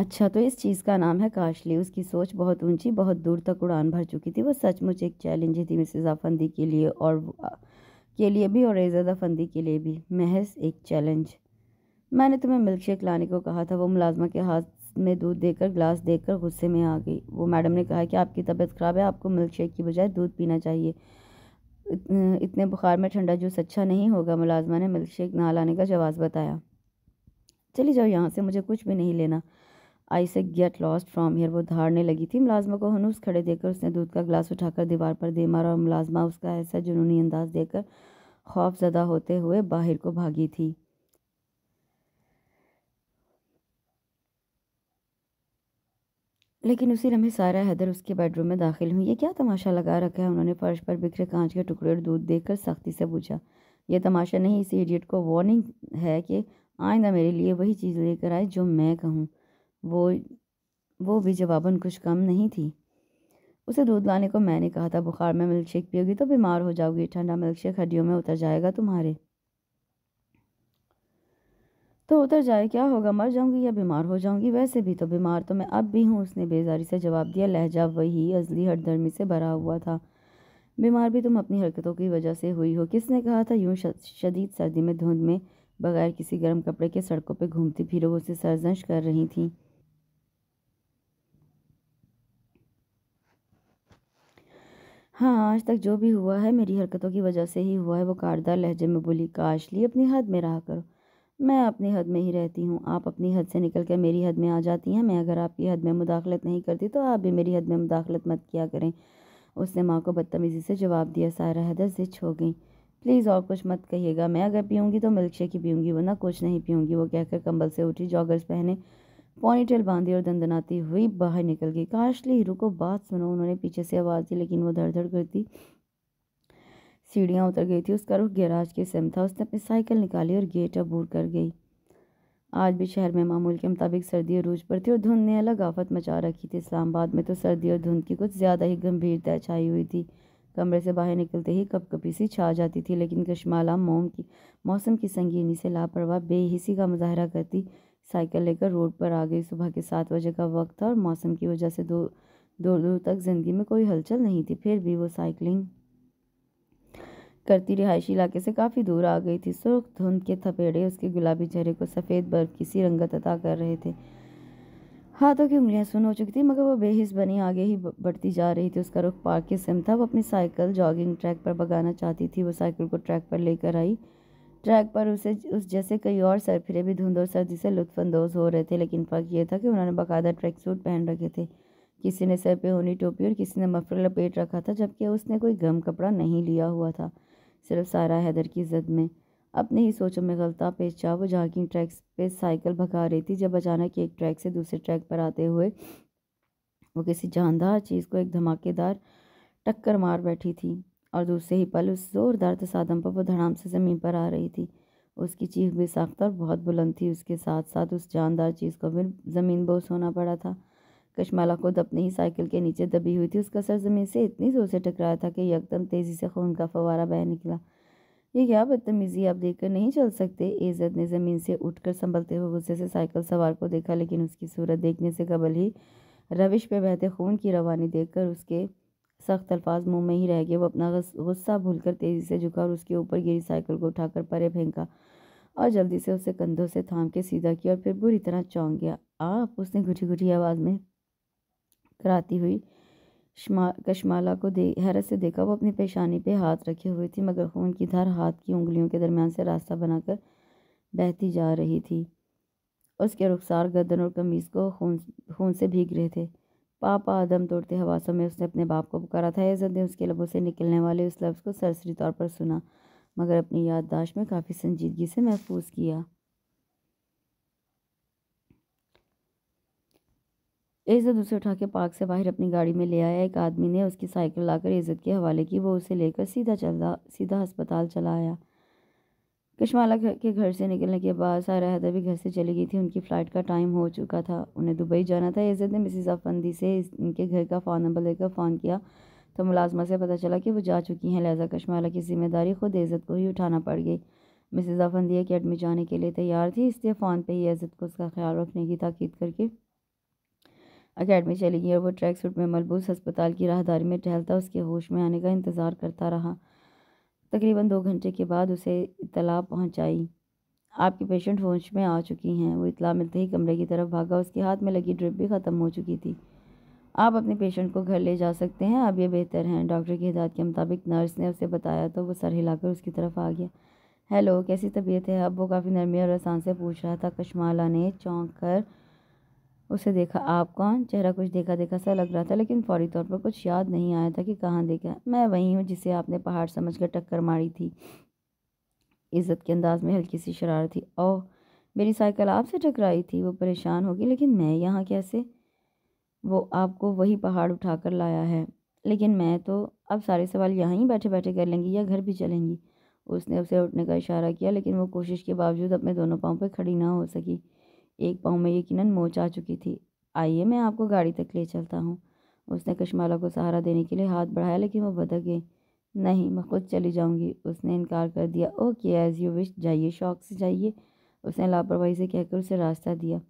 अच्छा तो इस चीज़ का नाम है काशली उसकी सोच बहुत ऊंची बहुत दूर तक उड़ान भर चुकी थी वो सचमुच एक चैलेंज थी मिसेज आफंदी के लिए और के लिए भी और एजाद फंदी के लिए भी महज एक चैलेंज मैंने तुम्हें मिल्क शेक लाने को कहा था वो मुलाजमा के हाथ में दूध देकर ग्लास देकर गुस्से में आ गई वो मैडम ने कहा कि आपकी तबीयत ख़राब है आपको मिल्क शेक की बजाय दूध पीना चाहिए इतने बुखार में ठंडा जूस अच्छा नहीं होगा मुलाजमा ने मिल्क शेक ना लाने का जवाब बताया चली जाओ यहाँ से मुझे कुछ भी नहीं लेना आई से गेट लॉस्ट फ्रॉम हेयर वो धाड़ने लगी थी मुलाजमा को हनूस खड़े देकर उसने दूध का गिलास उठाकर दीवार पर दे मारा और मुलाजमा उसका ऐसा जुनूनी अंदाज देकर ज़दा होते हुए बाहर को भागी थी लेकिन उसी लम्हे सारा हैदर उसके बेडरूम में दाखिल हुई ये क्या तमाशा लगा रखा है उन्होंने फर्श पर बिखरे कांच के टुकड़े और दूध देखकर सख्ती से पूछा यह तमाशा नहीं इसी इडियट को वार्निंग है कि आइंदा मेरे लिए वही चीज़ लेकर आए जो मैं कहूँ वो वो भी जवाबन कुछ कम नहीं थी उसे दूध लाने को मैंने कहा था बुखार में मिल्क शेक पियोगी तो बीमार हो जाओगी ठंडा मिल्क शेक हड्डियों में उतर जाएगा तुम्हारे तो उतर जाए क्या होगा मर जाऊंगी या बीमार हो जाऊंगी वैसे भी तो बीमार तो मैं अब भी हूँ उसने बेजारी से जवाब दिया लहजा वही अजली हटदर्मी से भरा हुआ था बीमार भी तुम अपनी हरकतों की वजह से हुई हो किसने कहा था यूँ शदीद सर्दी में धुंध में बगैर किसी गर्म कपड़े के सड़कों पर घूमती फिर वो उसे सरजंश कर रही थी हाँ आज तक जो भी हुआ है मेरी हरकतों की वजह से ही हुआ है वो कारदार लहजे में बोली काश ली अपनी हद में रहा करो मैं अपनी हद में ही रहती हूँ आप अपनी हद से निकल कर मेरी हद में आ जाती हैं मैं अगर आपकी हद में मुदाखलत नहीं करती तो आप भी मेरी हद में मुदाखलत मत किया करें उसने माँ को बदतमीज़ी से जवाब दिया सारा हैदर जिच हो गई प्लीज़ और कुछ मत कहिएगा मैं अगर पीऊँगी तो मिल्क शेक ही पीऊँगी वरना कुछ नहीं पीऊँगी वो कहकर कंबल से उठी जॉगर्स पहने पोनीटेल बांधी और दंदनाती हुई बाहर निकल गई काशली हीरो को बात सुनो उन्होंने पीछे से आवाज़ दी लेकिन वो धड़ धड़ करती सीढ़ियाँ उतर गई थी उसका रुख गैराज के सेम था उसने अपनी साइकिल निकाली और गेट अबूर कर गई आज भी शहर में मामूल के मुताबिक सर्दी और रूज पर थी और धुंध ने अलग आफत मचा रखी थी इस्लामाबाद में तो सर्दी और धुंध की कुछ ज़्यादा ही गंभीरता छाई हुई थी कमरे से बाहर निकलते ही कपकपी सी छा जाती थी लेकिन कश्माला मोम की मौसम की संगीनी से लापरवाह बेहिसी का मुजाहरा करती साइकिल लेकर रोड पर आ गई सुबह के सात बजे का वक्त था और मौसम की वजह से दो दूर दूर तक ज़िंदगी में कोई हलचल नहीं थी फिर भी वो साइकिलिंग करती रिहायशी इलाके से काफ़ी दूर आ गई थी सुर्ख धुंध के थपेड़े उसके गुलाबी चेहरे को सफ़ेद बर्फ की सी रंगत अदा कर रहे थे हाथों की उंगलियां सुन हो चुकी थी मगर वो बेहिस बनी आगे ही बढ़ती जा रही थी उसका रुख पार्क के सिम था वो अपनी साइकिल जॉगिंग ट्रैक पर भगाना चाहती थी वो साइकिल को ट्रैक पर लेकर आई ट्रैक पर उसे उस जैसे कई और सरफिरे भी धुंध और सर्दी से लुत्फानंदोज हो रहे थे लेकिन फ़र्क यह था कि उन्होंने बाकायदा ट्रैक सूट पहन रखे थे किसी ने सर पे होनी टोपी और किसी ने मफर लपेट रखा था जबकि उसने कोई गर्म कपड़ा नहीं लिया हुआ था सिर्फ सारा हैदर की जद में अपने ही सोचों में गलता पेचा वो जहाँ ट्रैक्स पे साइकिल भगा रही थी जब अचानक एक ट्रैक से दूसरे ट्रैक पर आते हुए वो किसी जानदार चीज़ को एक धमाकेदार टक्कर मार बैठी थी और दूसरे ही पल उस ज़ोरदार तसादम पर वो धड़ाम से ज़मीन पर आ रही थी उसकी चीख भी साख्त और बहुत बुलंद थी उसके साथ साथ उस जानदार चीज़ को भी ज़मीन बोस होना पड़ा था कश्माला खुद अपनी ही साइकिल के नीचे दबी हुई थी उसका सर ज़मीन से इतनी ज़ोर से टकराया था कि यकदम तेज़ी से खून का फवारा बह निकला ये क्या बदतमीज़ी आप देखकर नहीं चल सकते एज़त ने ज़मीन से उठकर संभलते हुए गुस्से से साइकिल सवार को देखा लेकिन उसकी सूरत देखने से कबल ही रविश पे बहते खून की रवानी देखकर उसके सख्त अल्फाज मुंह में ही रह गए वो अपना गुस्सा भूलकर तेज़ी से झुका और उसके ऊपर गिरी साइकिल को उठाकर परे फेंका और जल्दी से उसे कंधों से थाम के सीधा किया और फिर बुरी तरह चौंक गया आप उसने घुटी घुटी आवाज़ में कराती हुई कशमाला को दे हैरत से देखा वो अपनी पेशानी पे हाथ रखे हुए थी मगर खून की धार हाथ की उंगलियों के दरमियान से रास्ता बनाकर बहती जा रही थी उसके रुखसार गर्दन और कमीज़ को खून खून से भीग रहे थे पापा आदम तोड़ते हवा समय उसने अपने बाप को पुकारा था यह संदेह उसके लबों से निकलने वाले उस लफ्ज़ को सरसरी तौर पर सुना मगर अपनी याददाश्त में काफ़ी संजीदगी से महफूज किया इज़्ज़त उसे उठा के पार्क से बाहर अपनी गाड़ी में ले आया एक आदमी ने उसकी साइकिल लाकर इज़्ज़त के हवाले की वो उसे लेकर सीधा चला सीधा अस्पताल चला आया कश्माला के घर से निकलने के बाद सारा हैदर भी घर से चली गई थी उनकी फ़्लाइट का टाइम हो चुका था उन्हें दुबई जाना था इज्जत ने मिसिज़ अफंदी से इनके घर का फ़ोन नंबर लेकर फ़ोन किया तो मुलाजमा से पता चला कि वो जा चुकी हैं लहजा कश्माला की जिम्मेदारी खुद इज़्ज़त को ही उठाना पड़ गई मिसिज़ अफंदी अकेडमी जाने के लिए तैयार थी इसलिए फ़ोन पर ही इज़्ज़त को उसका ख्याल रखने की ताकीद करके अकेडमी चली गई और वो ट्रैक सूट में मलबूस अस्पताल की राहदारी में टहलता उसके होश में आने का इंतज़ार करता रहा तकरीबन दो घंटे के बाद उसे इतला पहुंचाई आपकी पेशेंट होश में आ चुकी हैं वो इतला मिलते ही कमरे की तरफ भागा उसके हाथ में लगी ड्रिप भी ख़त्म हो चुकी थी आप अपने पेशेंट को घर ले जा सकते हैं अब ये बेहतर हैं डॉक्टर की हिदायत के मुताबिक नर्स ने उसे बताया तो वो सर हिलाकर उसकी तरफ आ गया हेलो कैसी तबीयत है अब वो काफ़ी नरमी और आसान से पूछ रहा था कशमाला ने चौंक कर उसे देखा आप कौन चेहरा कुछ देखा देखा सा लग रहा था लेकिन फौरी तौर पर कुछ याद नहीं आया था कि कहाँ देखा मैं वही हूँ जिसे आपने पहाड़ समझ कर टक्कर मारी थी इज़्ज़त के अंदाज में हल्की सी शरारत थी ओह मेरी साइकिल आपसे टकराई थी वो परेशान होगी लेकिन मैं यहाँ कैसे वो आपको वही पहाड़ उठा कर लाया है लेकिन मैं तो अब सारे सवाल यहाँ ही बैठे बैठे कर लेंगी या घर भी चलेंगी उसने उसे उठने का इशारा किया लेकिन वो कोशिश के बावजूद अपने दोनों पाँव पर खड़ी ना हो सकी एक पाँव में यकीनन मोच आ चुकी थी आइए मैं आपको गाड़ी तक ले चलता हूँ उसने कश्माला को सहारा देने के लिए हाथ बढ़ाया लेकिन वो बदक गई नहीं मैं खुद चली जाऊँगी उसने इनकार कर दिया ओके एज़ यू विश जाइए शौक से जाइए उसने लापरवाही से कहकर उसे रास्ता दिया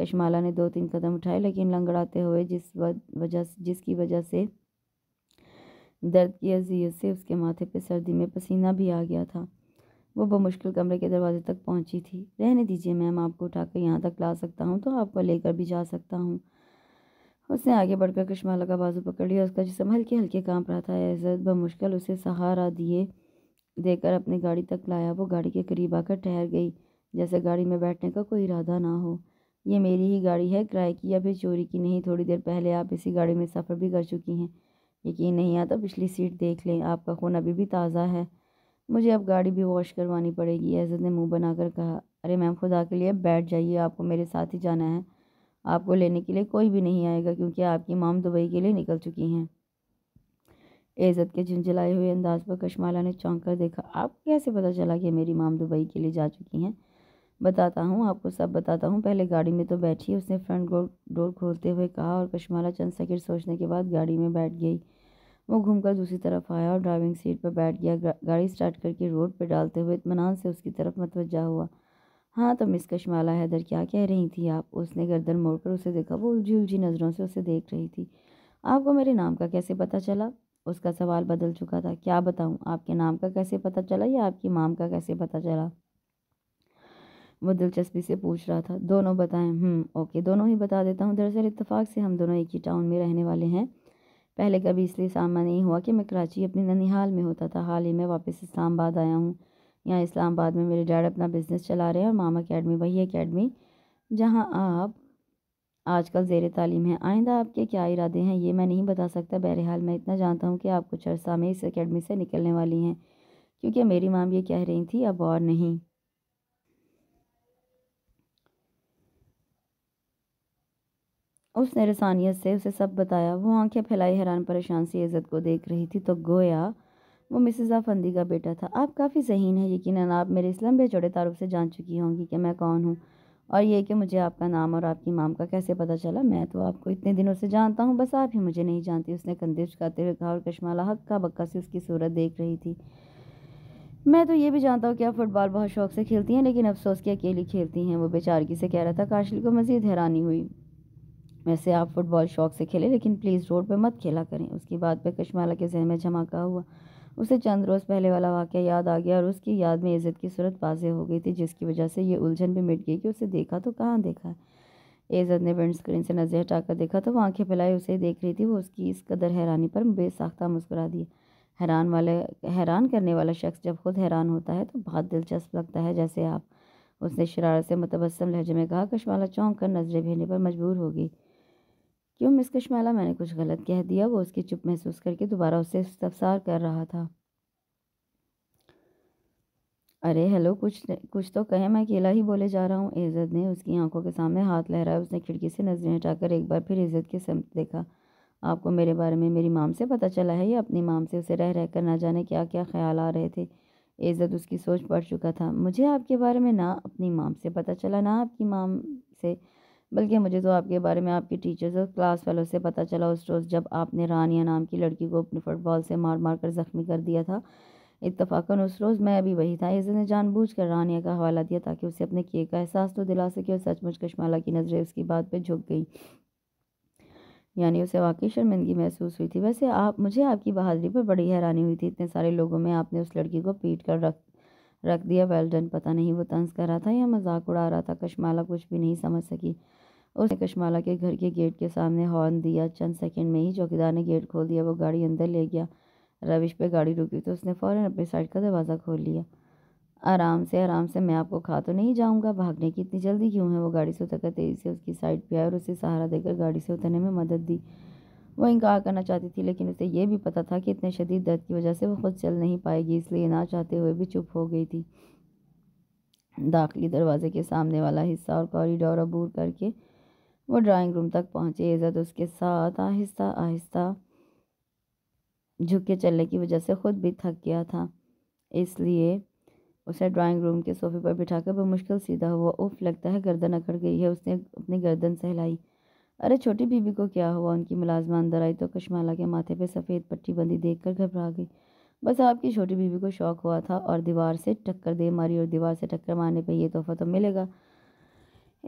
कश्माला ने दो तीन कदम उठाए लेकिन लंगड़ाते हुए जिस वजह जिसकी वजह से दर्द की अजियत से उसके माथे पर सर्दी में पसीना भी आ गया था वो बमुश्किल कमरे के दरवाजे तक पहुंची थी रहने दीजिए मैम आपको उठाकर यहाँ तक ला सकता हूँ तो आपको लेकर भी जा सकता हूँ उसने आगे बढ़कर कृष्माला का बाजू पकड़ लिया उसका जिसम हल्के हल्के काँप रहा था एजत बमुश्किल उसे सहारा दिए देकर अपनी गाड़ी तक लाया वो गाड़ी के करीब आकर ठहर गई जैसे गाड़ी में बैठने का कोई इरादा ना हो ये मेरी ही गाड़ी है किराए की या फिर चोरी की नहीं थोड़ी देर पहले आप इसी गाड़ी में सफ़र भी कर चुकी हैं यकीन नहीं आता पिछली सीट देख लें आपका खून अभी भी ताज़ा है मुझे अब गाड़ी भी वॉश करवानी पड़ेगी एज़त ने मुंह बनाकर कहा अरे मैम खुदा के लिए बैठ जाइए आपको मेरे साथ ही जाना है आपको लेने के लिए कोई भी नहीं आएगा क्योंकि आपकी माम दुबई के लिए निकल चुकी हैं एज़त के झुंझलाए हुए अंदाज पर कश्माला ने चौंक कर देखा आपको कैसे पता चला कि मेरी माम दुबई के लिए जा चुकी हैं बताता हूँ आपको सब बताता हूँ पहले गाड़ी में तो बैठी उसने फ्रंट डोर खोलते हुए कहा और कशमाला चंद सेकेंड सोचने के बाद गाड़ी में बैठ गई वो घूमकर दूसरी तरफ आया और ड्राइविंग सीट पर बैठ गया गाड़ी स्टार्ट करके रोड पर डालते हुए इतमान से उसकी तरफ मतवजा हुआ हाँ तो मिस कशमाला हैदर क्या कह रही थी आप उसने गर्दन मोड़कर उसे देखा वो उलझी उलझी नज़रों से उसे देख रही थी आपको मेरे नाम का कैसे पता चला उसका सवाल बदल चुका था क्या बताऊँ आपके नाम का कैसे पता चला या आपकी माम का कैसे पता चला वो दिलचस्पी से पूछ रहा था दोनों बताएं हम्म ओके दोनों ही बता देता हूँ दरअसल इतफाक़ से हम दोनों एक ही टाउन में रहने वाले हैं पहले कभी इसलिए सामना नहीं हुआ कि मैं कराची अपने ननिहाल में होता था हाल ही में वापस इस्लामाबाद आया हूँ यहाँ इस्लामाबाद में मेरे डैड अपना बिज़नेस चला रहे हैं और मामा अकेडमी वही अकेडमी जहाँ आप आजकल जेर तालीम है आइंदा आपके क्या इरादे हैं ये मैं नहीं बता सकता बहरहाल मैं इतना जानता हूँ कि आप कुछ अर्सा में इस अकेडमी से निकलने वाली हैं क्योंकि मेरी माम ये कह रही थी अब और नहीं उसने रसानियत से उसे सब बताया वो आंखें फैलाई हैरान परेशान सी इज़्ज़त को देख रही थी तो गोया वो मिसेज़ आफंदी का बेटा था आप काफ़ी जहीन है यकीन आप मेरे इस लंबे चौड़े तारुफ से जान चुकी होंगी कि मैं कौन हूँ और ये कि मुझे आपका नाम और आपकी माम का कैसे पता चला मैं तो आपको इतने दिनों से जानता हूँ बस आप ही मुझे नहीं जानती उसने कंधे उचकाते हुए कहा और कश्माला हक्का बक्का से उसकी सूरत देख रही थी मैं तो ये भी जानता हूँ कि आप फुटबॉल बहुत शौक से खेलती हैं लेकिन अफसोस की अकेली खेलती हैं वो बेचारगी से कह रहा था काशली को मज़ीद हैरानी हुई वैसे आप फुटबॉल शौक से खेलें लेकिन प्लीज़ रोड पर मत खेला करें उसकी बात पर कश्माला के जहन में झमाका हुआ उसे चंद रोज़ पहले वाला वाक़ याद आ गया और उसकी याद में इज़्ज़त की सूरत वाज हो गई थी जिसकी वजह से ये उलझन भी मिट गई कि उसे देखा तो कहाँ देखा है एज़त ने विंड स्क्रीन से नज़र हटाकर देखा तो वो आँखें फैलाई उसे देख रही थी वो उसकी इस कदर हैरानी पर बेसाख्ता मुस्कुरा दिया हैरान वाले हैरान करने वाला शख्स जब खुद हैरान होता है तो बहुत दिलचस्प लगता है जैसे आप उसने शरारत से मतबसम लहजे में कहा कश्माला चौंक कर नज़रें भेजने पर मजबूर हो गई क्यों मिस कश्मला मैंने कुछ गलत कह दिया वो उसकी चुप महसूस करके दोबारा उससे इस्तफसार कर रहा था अरे हेलो कुछ कुछ तो कहे मैं अकेला ही बोले जा रहा हूँ इज़्ज़त ने उसकी आंखों के सामने हाथ लहराया उसने खिड़की से नजरें हटाकर एक बार फिर इज़्ज़त के सम देखा आपको मेरे बारे में मेरी माम से पता चला है या अपनी माम से उसे रह रह कर ना जाने क्या क्या ख्याल आ रहे थे इज़्ज़त उसकी सोच पड़ चुका था मुझे आपके बारे में ना अपनी माम से पता चला ना आपकी माम से बल्कि मुझे तो आपके बारे में आपके टीचर्स और क्लास फेलो से पता चला उस रोज़ जब आपने रानिया नाम की लड़की को अपने फुटबॉल से मार मार कर ज़ख्मी कर दिया था इतफाक़न उस रोज़ मैं अभी वही था इसने जानबूझ कर रानिया का हवाला दिया ताकि उसे अपने किए का एहसास तो दिला सके और सचमुच कशमाला की नज़रें उसकी बात पर झुक गई यानी उसे वाकई शर्मिंदगी महसूस हुई थी वैसे आप मुझे आपकी बहादुरी पर बड़ी हैरानी हुई थी इतने सारे लोगों में आपने उस लड़की को पीट कर रख रख दिया वेल्डन पता नहीं वो तंज कर रहा था या मजाक उड़ा रहा था कशमाला कुछ भी नहीं समझ सकी उसने कश्माला के घर के गेट के सामने हॉर्न दिया चंद सेकंड में ही चौकीदार ने गेट खोल दिया वो गाड़ी अंदर ले गया रविश पे गाड़ी रुकी तो उसने फ़ौरन अपने साइड का दरवाज़ा खोल लिया आराम से आराम से मैं आपको खा तो नहीं जाऊँगा भागने की इतनी जल्दी क्यों है वो गाड़ी से उतर तेज़ी से उसकी साइड पर आया और उसे सहारा देकर गाड़ी से उतरने में मदद दी वो इनकार करना चाहती थी लेकिन उसे यह भी पता था कि इतने शदीद दर्द की वजह से वो खुद चल नहीं पाएगी इसलिए ना चाहते हुए भी चुप हो गई थी दाखिली दरवाजे के सामने वाला हिस्सा और कॉरिडोर अबूर करके वो ड्राइंग रूम तक पहुंचे इज़त उसके साथ आहिस्ता आहिस्ता झुक के चलने की वजह से ख़ुद भी थक गया था इसलिए उसे ड्राइंग रूम के सोफे पर बिठा कर मुश्किल सीधा हुआ उफ लगता है गर्दन अकड़ गई है उसने अपनी गर्दन सहलाई अरे छोटी बीबी को क्या हुआ उनकी मुलाजमा अंदर आई तो कश्माला के माथे पे सफ़ेद पट्टी बंदी देख कर घबरा गई बस आपकी छोटी बीबी को शौक हुआ था और दीवार से टक्कर दे मारी और दीवार से टक्कर मारने पे ये तोहफा तो मिलेगा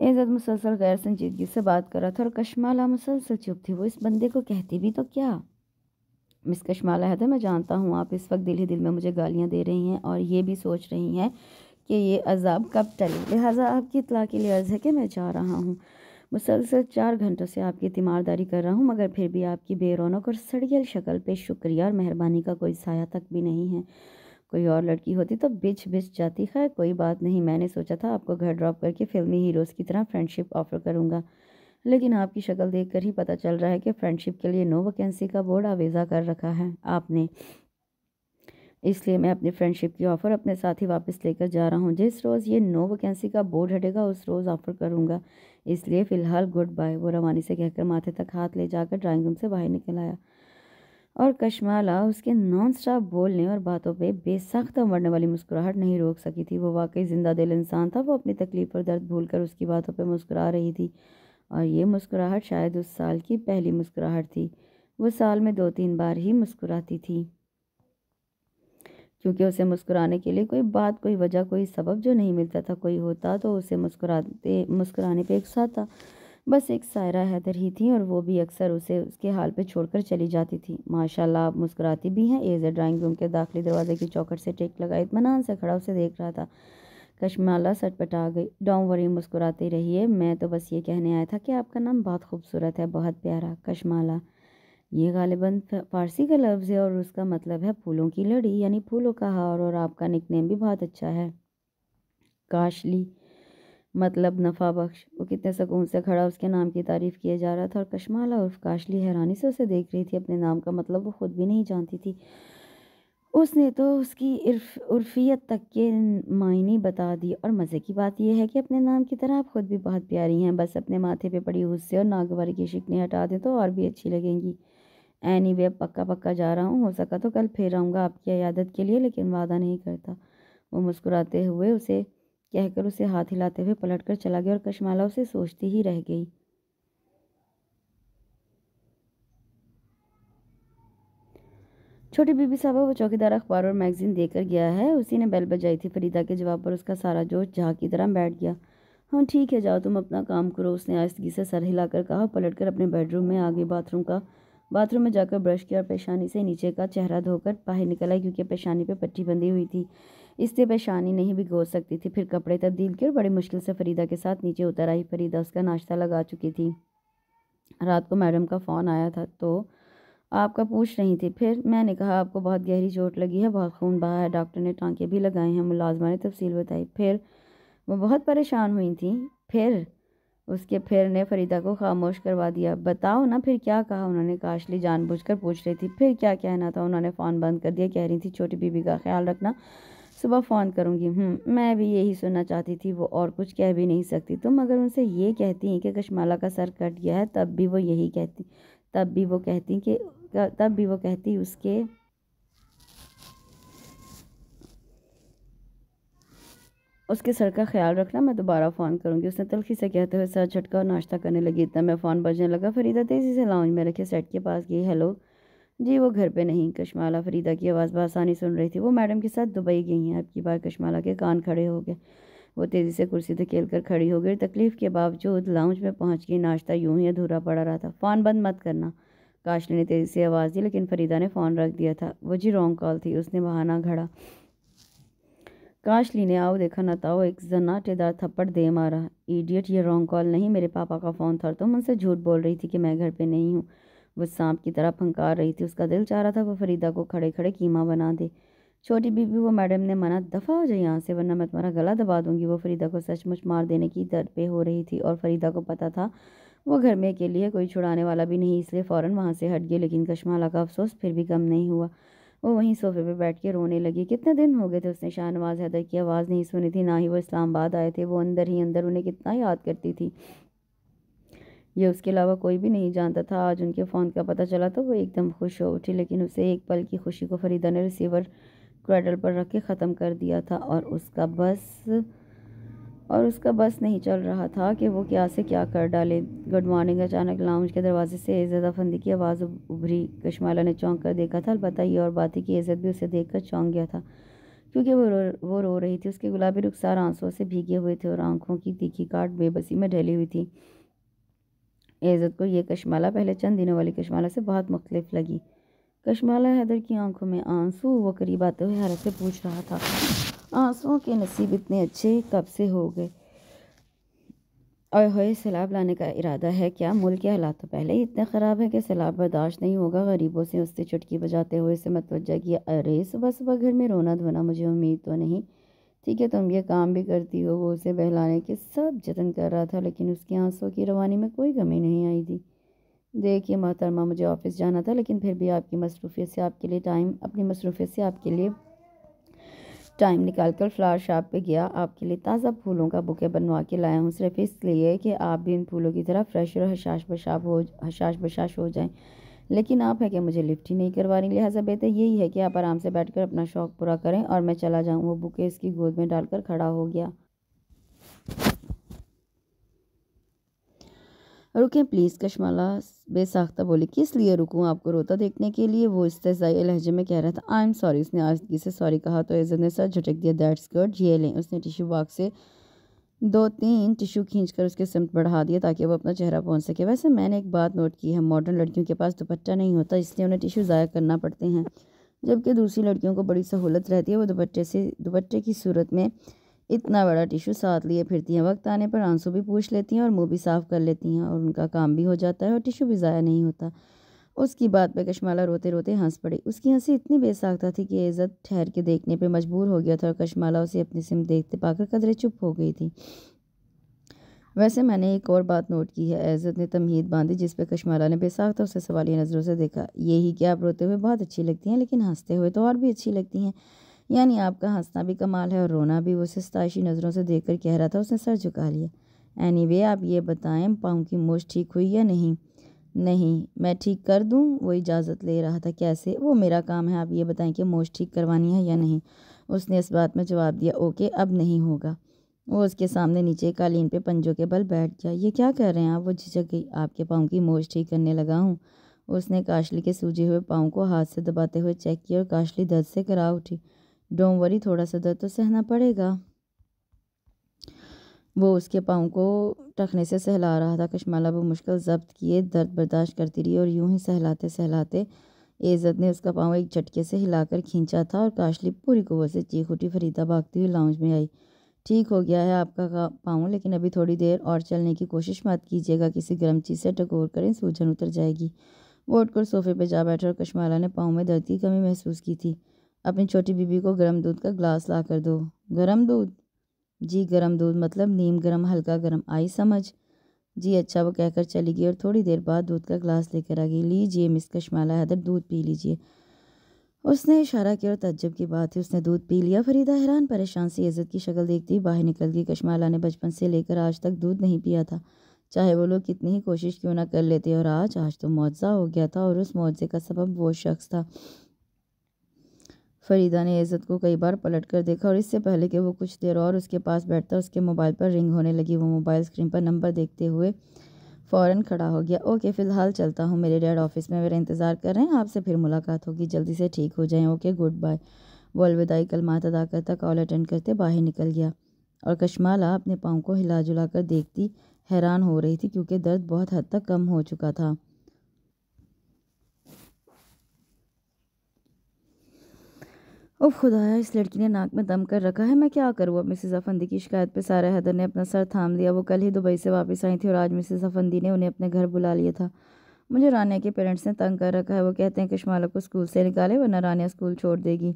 एज़त मुसलसल गैर संजीदगी से बात कर रहा था और कशमाला मुसलसल चुप थी वो इस बंदे को कहती भी तो क्या मिस है तो मैं जानता हूँ आप इस वक्त दिल ही दिल में मुझे गालियाँ दे रही हैं और ये भी सोच रही हैं कि ये अजाब कब टले लिहाजा आपकी इतला के लिए अर्ज़ है कि मैं जा रहा हूँ मुसलसल चार घंटों से आपकी तीमारदारी कर रहा हूँ मगर फिर भी आपकी बेरौनक और सड़ियल शक्ल पे शुक्रिया और मेहरबानी का कोई साया तक भी नहीं है कोई और लड़की होती तो बिच बिच जाती है कोई बात नहीं मैंने सोचा था आपको घर ड्रॉप करके फिल्मी हीरोज़ की तरह फ्रेंडशिप ऑफर करूँगा लेकिन आपकी शक्ल देखकर ही पता चल रहा है कि फ्रेंडशिप के लिए नो वैकेंसी का बोर्ड आवेज़ा कर रखा है आपने इसलिए मैं अपनी फ्रेंडशिप की ऑफ़र अपने साथ ही वापस लेकर जा रहा हूँ जिस रोज़ ये नो वैकेंसी का बोर्ड हटेगा उस रोज़ ऑफ़र करूँगा इसलिए फ़िलहाल गुड बाय वो रवानी से कहकर माथे तक हाथ ले जाकर ड्राइंग रूम से बाहर निकल आया और कश्माला उसके नॉन स्टॉप बोलने और बातों पे बेसख्त मरने वाली मुस्कुराहट नहीं रोक सकी थी वो वाकई जिंदा दिल इंसान था वो अपनी तकलीफ़ और दर्द भूलकर उसकी बातों पे मुस्कुरा रही थी और ये मुस्कुराहट शायद उस साल की पहली मुस्कुराहट थी वो साल में दो तीन बार ही मुस्कुराती थी क्योंकि उसे मुस्कुराने के लिए कोई बात कोई वजह कोई सबब जो नहीं मिलता था कोई होता तो उसे मुस्कुराते मुस्कुराने पे था बस एक सायरा हैदर ही थी और वो भी अक्सर उसे उसके हाल पे छोड़कर चली जाती थी माशाल्लाह आप मुस्कुराती भी हैं एजर ड्राइंग रूम के दाखिल दरवाजे की चौकट से टेक लगाए इतमान से खड़ा उसे देख रहा था कशमाला सटपटा गई डोंट वरी मुस्कुराती रहिए मैं तो बस ये कहने आया था कि आपका नाम बहुत खूबसूरत है बहुत प्यारा कशमाला ये गालिबा फ़ारसी का लफ्ज़ है और उसका मतलब है फूलों की लड़ी यानी फूलों का हार और आपका निकनेम भी बहुत अच्छा है काशली मतलब नफ़ा बख्श वो कितने सकून से खड़ा उसके नाम की तारीफ़ किया जा रहा था और कश्माला उर्फ काशली हैरानी से उसे देख रही थी अपने नाम का मतलब वो ख़ुद भी नहीं जानती थी उसने तो उसकी इर्फ उर्फियत तक के मायने बता दी और मज़े की बात यह है कि अपने नाम की तरह आप ख़ुद भी बहुत प्यारी हैं बस अपने माथे पे पड़ी गुस्से और नागवारी की शिकने हटा दें तो और भी अच्छी लगेंगी एनी वे अब पक्का पक्का जा रहा हूँ हो सका तो कल फिर आऊँगा आपकी आयादत के लिए लेकिन वादा नहीं करता वो मुस्कुराते हुए उसे कहकर उसे हाथ हिलाते हुए पलटकर चला गया और कशमाला उसे सोचती ही रह गई छोटी बीबी साहबा वो चौकीदार अखबार और मैगजीन देकर गया है उसी ने बेल बजाई थी फरीदा के जवाब पर उसका सारा जोश जहाँ की तरह बैठ गया हाँ ठीक है जाओ तुम अपना काम करो उसने आस्तगी से सर हिलाकर कहा पलट कर अपने बेडरूम में आगे बाथरूम का बाथरूम में जाकर ब्रश किया और पेशानी से नीचे का चेहरा धोकर बाहर निकला क्योंकि पेशानी पे पट्टी बंधी हुई थी इससे परेशानी नहीं भिगो सकती थी फिर कपड़े तब्दील किए और बड़ी मुश्किल से फरीदा के साथ नीचे उतर आई फरीदा उसका नाश्ता लगा चुकी थी रात को मैडम का फ़ोन आया था तो आपका पूछ रही थी फिर मैंने कहा आपको बहुत गहरी चोट लगी है बहुत खून बहा है डॉक्टर ने टांके भी लगाए हैं मुलाजमा ने तफसील बताई फिर वो बहुत परेशान हुई थी फिर उसके फिर ने फरीदा को खामोश करवा दिया बताओ ना फिर क्या कहा उन्होंने काशली जानबूझकर पूछ रही थी फिर क्या कहना था उन्होंने फ़ोन बंद कर दिया कह रही थी छोटी बीबी का ख्याल रखना सुबह फ़ोन करूँगी हम्म, मैं भी यही सुनना चाहती थी वो और कुछ कह भी नहीं सकती तो मगर उनसे ये कहती हैं कि कश्माला का सर कट गया है तब भी वो यही कहती तब भी वो कहती कि तब भी वो कहती उसके उसके सर का ख्याल रखना मैं दोबारा फ़ोन करूँगी उसने तलखी से कहते हुए सर झटका और नाश्ता करने लगी इतना मैं फ़ोन बजने लगा फरीदा तेज़ी से लाउंज में रखे सेट के पास गई हेलो जी वो घर पे नहीं कश्माला फरीदा की आवाज़ बसानी सुन रही थी वो मैडम के साथ दुबई गई हैं अब की बार कश्माला के कान खड़े हो गए वो तेज़ी से कुर्सी धकेल कर खड़ी हो गई तकलीफ़ के बावजूद लाउंज में पहुंच गई नाश्ता यूं ही अधूरा पड़ा रहा था फ़ोन बंद मत करना काशली ने तेज़ी से आवाज़ दी लेकिन फरीदा ने फ़ोन रख दिया था वो जी रॉन्ग कॉल थी उसने बहाना घड़ा काशली ने आओ देखा ना ताओ एक जनाटेदार थप्पड़ दे मारा इडियट ये रॉन्ग कॉल नहीं मेरे पापा का फ़ोन था और तुम मुझसे झूठ बोल रही थी कि मैं घर पे नहीं हूँ वो सांप की तरह फंकार रही थी उसका दिल चाह रहा था वो फरीदा को खड़े खड़े कीमा बना दे छोटी बीबी वो मैडम ने मना दफ़ा हो जाए यहाँ से वरना मैं तुम्हारा गला दबा दूंगी वो फरीदा को सचमुच मार देने की दर पे हो रही थी और फरीदा को पता था वो घर में अकेली है कोई छुड़ाने वाला भी नहीं इसलिए फ़ौर वहाँ से हट गई लेकिन कशमाला का अफसोस फिर भी कम नहीं हुआ वो वहीं सोफे पर बैठ के रोने लगी कितने दिन हो गए थे उसने शाहनवाज हैदर की आवाज़ नहीं सुनी थी ना ही वो इस्लामाबाद आए थे वो अंदर ही अंदर उन्हें कितना याद करती थी ये उसके अलावा कोई भी नहीं जानता था आज उनके फ़ोन का पता चला तो वो एकदम खुश हो उठी लेकिन उसे एक पल की खुशी को फरीदा ने रिसीवर क्रेडल पर रख के ख़त्म कर दिया था और उसका बस और उसका बस नहीं चल रहा था कि वो क्या से क्या कर डाले गुड मॉर्निंग अचानक लाउंज के दरवाजे से इज़्ज़त अफंदी की आवाज़ उभरी कश्माला ने चौंक कर देखा था अलबत्त ये और बात है कि इज़्ज़त भी उसे देख कर चौंक गया था क्योंकि वो रो वो रो रही थी उसके गुलाबी रुखसार आंसुओं से भीगे हुए थे और आंखों की तीखी काट बेबसी में ढली हुई थी एज़त को यह कशमाला पहले चंद दिनों वाली कशमाला से बहुत मुख्तलिफ लगी कशमाला हैदर की आंखों में आंसू वो करीब आते हुए हैरत से पूछ रहा था आंसुओं के नसीब इतने अच्छे कब से हो गए और हो सैलाब लाने का इरादा है क्या मुल्क के हालात तो पहले ही इतने ख़राब है कि सैलाब बर्दाश्त नहीं होगा गरीबों से उससे चुटकी बजाते हुए इसे मतवजह किया अरे सुबह सुबह घर में रोना धोना मुझे उम्मीद तो नहीं ठीक है तुम तो ये काम भी करती हो वो उसे बहलाने के सब जतन कर रहा था लेकिन उसकी आंसू की रवानी में कोई कमी नहीं आई थी देखिए मोहतरमा मुझे ऑफ़िस जाना था लेकिन फिर भी आपकी मसरूफियत से आपके लिए टाइम अपनी मसरूफियत से आपके लिए टाइम निकाल कर फ्लावर शॉप पे गया आपके लिए ताज़ा फूलों का बुके बनवा के लाया हूँ सिर्फ इसलिए कि आप भी इन फूलों की तरह फ्रेश और हशाश बशाश हो हशाश बशाश हो जाएं लेकिन आप है कि मुझे लिफ्ट ही नहीं करवा रही लिहाजा बेहतर यही है कि आप आराम से बैठकर अपना शौक़ पूरा करें और मैं चला जाऊँ वो बुके इसकी गोद में डालकर खड़ा हो गया रुकें प्लीज़ कश्माला बेसाख्ता बोली किस लिए रुकूँ आपको रोता देखने के लिए वो इस्तजाई लहजे में कह रहा था आई एम सॉरी उसने आज से सॉरी कहा तो इज़्ज़त ने सर झटक दिया दैट्स गड ये लें उसने टिशू बाग से दो तीन टिश्यू खींचकर उसके सिमट बढ़ा दिया ताकि वो अपना चेहरा पहुँच सके वैसे मैंने एक बात नोट की है मॉडर्न लड़कियों के पास दुपट्टा नहीं होता इसलिए उन्हें टिश्यू ज़ाया करना पड़ते हैं जबकि दूसरी लड़कियों को बड़ी सहूलत रहती है वो दुपट्टे से दुपट्टे की सूरत में इतना बड़ा टिशू साथ लिए फिरती हैं वक्त आने पर आंसू भी पूछ लेती हैं और मुँह भी साफ़ कर लेती हैं और उनका काम भी हो जाता है और टिशू भी ज़ाया नहीं होता उसकी बात पर कशमाला रोते रोते हंस पड़ी उसकी हंसी इतनी बेसाखता थी कि इज़्ज़त ठहर के देखने पर मजबूर हो गया था और कशमाला उसे अपनी सिम देखते पाकर कदरे चुप हो गई थी वैसे मैंने एक और बात नोट की है एजत ने तमहीद बांधी जिस पर कशमाला ने बेसाखता उसे सवालिया नज़रों से देखा यही कि आप रोते हुए बहुत अच्छी लगती हैं लेकिन हंसते हुए तो और भी अच्छी लगती हैं यानी आपका हंसना भी कमाल है और रोना भी उसे सिस्ताशी नज़रों से देख कर कह रहा था उसने सर झुका लिया एनी anyway, आप ये बताएं पाँव की मोश ठीक हुई या नहीं नहीं मैं ठीक कर दूँ वो इजाज़त ले रहा था कैसे वो मेरा काम है आप ये बताएं कि मोश ठीक करवानी है या नहीं उसने इस बात में जवाब दिया ओके अब नहीं होगा वो उसके सामने नीचे कालीन पे पंजों के बल बैठ गया ये क्या कह रहे हैं आप वो झिझक गई आपके पाँव की मोज ठीक करने लगा हूँ उसने काशली के सूझे हुए पाँव को हाथ से दबाते हुए चेक किया और काशली दर्द से करा उठी डोंवरी वरी थोड़ा सा दर्द तो सहना पड़ेगा वो उसके पाँव को टखने से सहला रहा था कशमाला मुश्किल जब्त किए दर्द बर्दाश्त करती रही और यूं ही सहलाते सहलाते एज़त ने उसका पाँव एक झटके से हिलाकर खींचा था और काशली पूरी कुवत से चीख उठी फरीदा भागती हुई लाउंज में आई ठीक हो गया है आपका पाँव लेकिन अभी थोड़ी देर और चलने की कोशिश मत कीजिएगा किसी गर्म चीज़ से टकोर करें सूझन उतर जाएगी वो उठकर सोफे पर जा बैठा और कशमाला ने पाँव में दर्द की कमी महसूस की थी अपनी छोटी बीबी को गर्म दूध का ग्लास ला कर दो गर्म दूध जी गरम दूध मतलब नीम गरम हल्का गरम आई समझ जी अच्छा वो कहकर चली गई और थोड़ी देर बाद दूध का ग्लास लेकर आ गई लीजिए मिस कशमाला हैदर दूध पी लीजिए उसने इशारा किया और तजब की बात थी उसने दूध पी लिया फरीदा हैरान परेशान सी इज्जत की शक्ल देखती हुई बाहर निकल गई कश्माला ने बचपन से लेकर आज तक दूध नहीं पिया था चाहे वो लोग कितनी ही कोशिश क्यों ना कर लेते और आज आज तो मुआवजा हो गया था और उस मुआवजे का सबब वो शख्स था फरीदा ने इज़्ज़त को कई बार पलट कर देखा और इससे पहले कि वो कुछ देर और उसके पास बैठता उसके मोबाइल पर रिंग होने लगी वो मोबाइल स्क्रीन पर नंबर देखते हुए फ़ौरन खड़ा हो गया ओके फ़िलहाल चलता हूँ मेरे डैड ऑफिस में मेरा इंतज़ार कर रहे हैं आपसे फिर मुलाकात होगी जल्दी से ठीक हो जाएँ ओके गुड बाय वो अलविदाई कलमात अदा करता कॉल अटेंड करते बाहर निकल गया और कशमाला अपने पाँव को हिला जुला कर देखती हैरान हो रही थी क्योंकि दर्द बहुत हद तक कम हो चुका था उफ खुदाया इस लड़की ने नाक में दम कर रखा है मैं क्या करूँ अब मिसेज़ अफंदी की शिकायत पर सारा हैदर ने अपना सर थाम लिया वो कल ही दुबई से वापस आई थी और आज मिसेज़ अफंदी ने उन्हें अपने घर बुला लिया था मुझे रानिया के पेरेंट्स ने तंग कर रखा है वो कहते हैं कश्माला को स्कूल से निकाले वरना रानिया स्कूल छोड़ देगी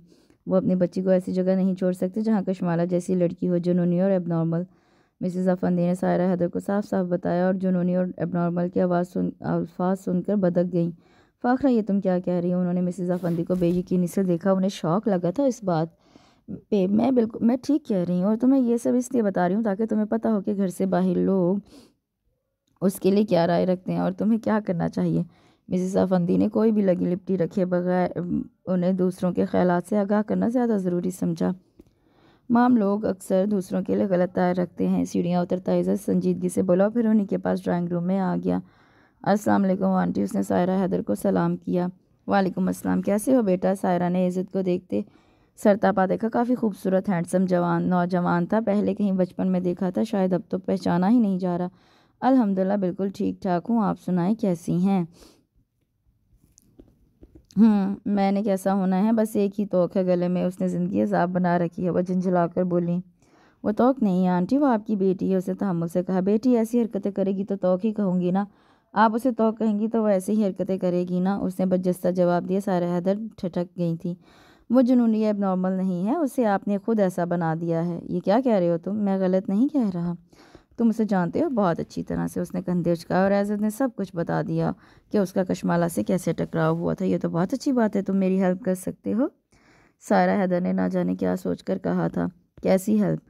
वो अपनी बच्ची को ऐसी जगह नहीं छोड़ सकते जहाँ कश्माला जैसी लड़की हो जुनूनी और एबनॉर्मल मिसेज़ अफंदी ने सायरा हैदर को साफ साफ बताया और जुनूनी और एबनॉर्मल की आवाज़ सुन अल्फाज सुनकर बदक गई फ़ख्र ये तुम क्या कह रही हो उन्होंने मिसिज़ अफंदी को बेयकीनी से देखा उन्हें शौक लगा था इस बात पे मैं बिल्कुल मैं ठीक कह रही हूँ और तुम्हें ये सब इसलिए बता रही हूँ ताकि तुम्हें पता हो कि घर से बाहर लोग उसके लिए क्या राय रखते हैं और तुम्हें क्या करना चाहिए मिसिज अफंदी ने कोई भी लगी लिपटी रखे बगैर उन्हें दूसरों के ख्याल से आगाह करना ज़्यादा ज़रूरी समझा माम लोग अक्सर दूसरों के लिए गलत राय रखते हैं सीढ़ियाँ उतरता इज़्ज़त संजीदगी से बोला फिर उन्हीं के पास ड्राइंग रूम में आ गया अस्सलाम वालेकुम आंटी उसने सायरा हैदर को सलाम किया वालेकुम अस्सलाम कैसे हो बेटा सायरा ने इज़्ज़त को देखते सरतापा देखा काफ़ी खूबसूरत हैंडसम जवान नौजवान था पहले कहीं बचपन में देखा था शायद अब तो पहचाना ही नहीं जा रहा अल्हम्दुलिल्लाह बिल्कुल ठीक ठाक हूँ आप सुनाएं कैसी हैं हम्म, मैंने कैसा होना है बस एक ही तोक है गले में उसने ज़िंदगी अजाब बना रखी है वह झंझला कर बोली वो तोक नहीं आंटी वो आपकी बेटी है उसे तहमुल से कहा बेटी ऐसी हरकतें करेगी तो तोक ही कहूँगी ना आप उसे तो कहेंगी तो वह ऐसी ही हरकतें करेगी ना उसने बदजस्ता जवाब दिया सारा हैदर ठटक गई थी वो जुनूनी अब नॉर्मल नहीं है उसे आपने खुद ऐसा बना दिया है ये क्या कह रहे हो तुम मैं गलत नहीं कह रहा तुम उसे जानते हो बहुत अच्छी तरह से उसने कंधे उचकाए और एजद ने सब कुछ बता दिया कि उसका कशमाला से कैसे टकराव हुआ था ये तो बहुत अच्छी बात है तुम मेरी हेल्प कर सकते हो सारा हैदर ने ना जाने क्या सोच कर कहा था कैसी हेल्प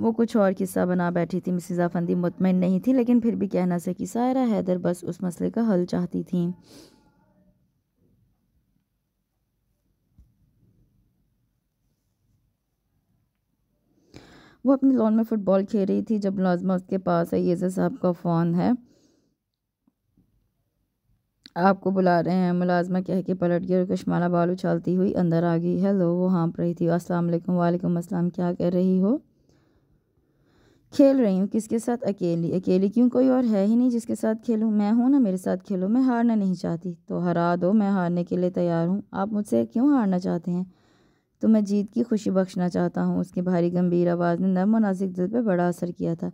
वो कुछ और किस्सा बना बैठी थी मिसिज़ आफंदी मुतमिन नहीं थी लेकिन फिर भी कहना से कि सायरा हैदर बस उस मसले का हल चाहती थी वो अपने लॉन में फ़ुटबॉल खेल रही थी जब मुलाजमा उसके पास है येजा साहब का फ़ोन है आपको बुला रहे हैं मुलाजमा कह के पलट गया और कश्माला बालू उछालती हुई अंदर आ गई हेलो वो हाँप रही थी अस्सलाम वालेकुम वालेकुम अस्सलाम क्या कर रही हो खेल रही हूँ किसके साथ अकेली अकेली क्यों कोई और है ही नहीं जिसके साथ खेलूँ मैं हूँ ना मेरे साथ खेलो मैं हारना नहीं चाहती तो हरा दो मैं हारने के लिए तैयार हूँ आप मुझसे क्यों हारना चाहते हैं तो मैं जीत की खुशी बख्शना चाहता हूँ उसकी भारी गंभीर आवाज़ ने नर मुनासिब दिल पर बड़ा असर किया था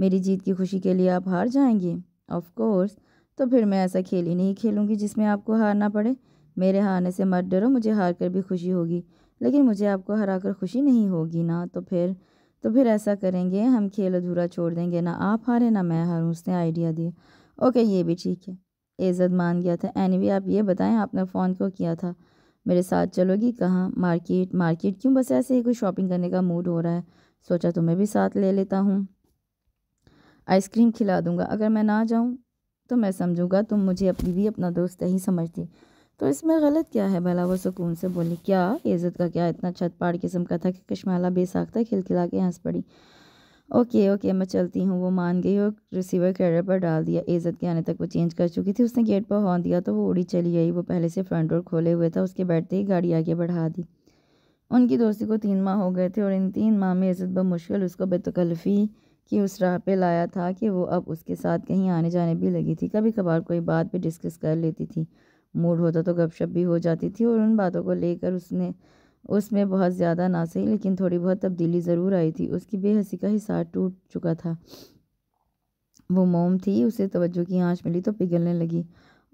मेरी जीत की खुशी के लिए आप हार जाएंगे ऑफ कोर्स तो फिर मैं ऐसा खेल ही नहीं खेलूँगी जिसमें आपको हारना पड़े मेरे हारने से मत डरो मुझे हार कर भी खुशी होगी लेकिन मुझे आपको हरा कर खुशी नहीं होगी ना तो फिर तो फिर ऐसा करेंगे हम खेल अधूरा छोड़ देंगे ना आप हारे ना मैं हारूँ उसने आइडिया दिया ओके ये भी ठीक है इज़्ज़त मान गया था एनी anyway, आप ये बताएं आपने फ़ोन क्यों किया था मेरे साथ चलोगी कहाँ मार्केट मार्केट क्यों बस ऐसे ही कोई शॉपिंग करने का मूड हो रहा है सोचा तुम्हें भी साथ ले लेता हूँ आइसक्रीम खिला दूँगा अगर मैं ना जाऊँ तो मैं समझूँगा तुम मुझे अपनी भी अपना दोस्त ही समझती तो इसमें गलत क्या है भला वो सुकून से बोली क्या इज़्ज़त का क्या इतना छत पाड़ किस्म का था कि कश्माला बेसाख्ता खिलखिला के हंस पड़ी ओके ओके मैं चलती हूँ वो मान गई और रिसीवर कैरियर पर डाल दिया इज़्ज़त के आने तक वो चेंज कर चुकी थी उसने गेट पर हॉर्न दिया तो वो उड़ी चली आई वो पहले से फ्रंट डोर खोले हुए था उसके बैठते ही गाड़ी आगे बढ़ा दी उनकी दोस्ती को तीन माह हो गए थे और इन तीन माह में इज़्ज़त बमुश्किल उसको बेतकल्फ़ी कि उस राह पे लाया था कि वो अब उसके साथ कहीं आने जाने भी लगी थी कभी कभार कोई बात भी डिस्कस कर लेती थी मूड होता तो गपशप भी हो जाती थी और उन बातों को लेकर उसने उसमें बहुत ज़्यादा ना सही लेकिन थोड़ी बहुत तब्दीली ज़रूर आई थी उसकी बेहसी का हिसार टूट चुका था वो मोम थी उसे तवज्जो की आँच मिली तो पिघलने लगी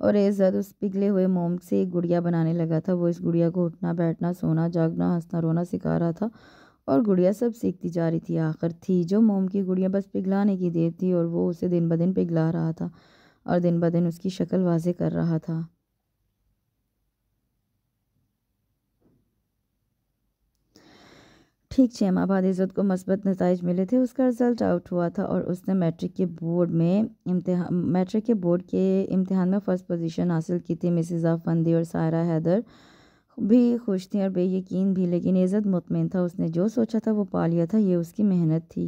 और एजद उस पिघले हुए मोम से एक गुड़िया बनाने लगा था वो इस गुड़िया को उठना बैठना सोना जागना हंसना रोना सिखा रहा था और गुड़िया सब सीखती जा रही थी आखिर थी जो मोम की गुड़िया बस पिघलाने की देर थी और वो उसे दिन ब दिन पिघला रहा था और दिन ब दिन उसकी शक्ल वाजे कर रहा था ठीक छः माह बाद इज़्ज़त को मस्बत नतज मिले थे उसका रिज़ल्ट आउट हुआ था और उसने मैट्रिक के बोर्ड में इम्तहान मैट्रिक के बोर्ड के इम्तहान में फ़र्स्ट पोजीशन हासिल की थी मिसिज़ आफंदी और सारा हैदर भी खुश थी और बेयकीन भी लेकिन इज़्ज़त मुतमिन था उसने जो सोचा था वो पा लिया था ये उसकी मेहनत थी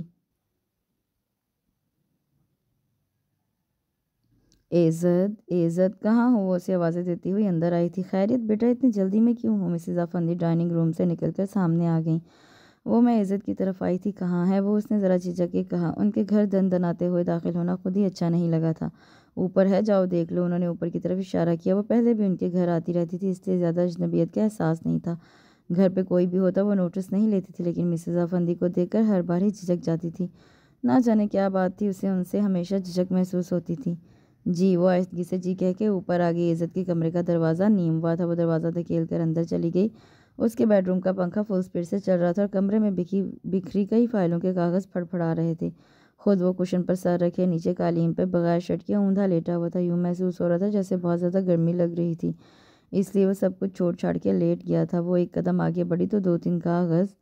एज़त एज़त कहाँ हो वो उसे आवाज़ें देती हुई अंदर आई थी खैरियत बेटा इतनी जल्दी में क्यों हूँ मिसिज़ आफंदी डाइनिंग रूम से निकलकर सामने आ गई वो मैं इज़्ज़त की तरफ आई थी कहाँ है वो उसने ज़रा झिझक के कहा उनके घर दन दनाते हुए दाखिल होना खुद ही अच्छा नहीं लगा था ऊपर है जाओ देख लो उन्होंने ऊपर की तरफ इशारा किया वो पहले भी उनके घर आती रहती थी इसलिए ज़्यादा अजनबियत का एहसास नहीं था घर पर कोई भी होता वो नोटिस नहीं लेती थी लेकिन मिसेज आफंदी को कर हर बार ही झिझक जाती थी ना जाने क्या बात थी उसे उनसे हमेशा झिझक महसूस होती थी जी वो आहिस्तगी से जी कह के ऊपर आ गई इज़्ज़त के कमरे का दरवाज़ा नीम हुआ था वो दरवाज़ा धकेल कर अंदर चली गई उसके बेडरूम का पंखा फुल स्पीड से चल रहा था और कमरे में बिखी बिखरी कई फाइलों के कागज़ फड़फड़ा रहे थे खुद वो कुशन पर सर रखे नीचे कालीन पर बगैर शर्ट के ऊंधा लेटा हुआ था यूँ महसूस हो रहा था जैसे बहुत ज़्यादा गर्मी लग रही थी इसलिए वह सब कुछ छोड़ छाड़ के लेट गया था वो एक कदम आगे बढ़ी तो दो तीन कागज़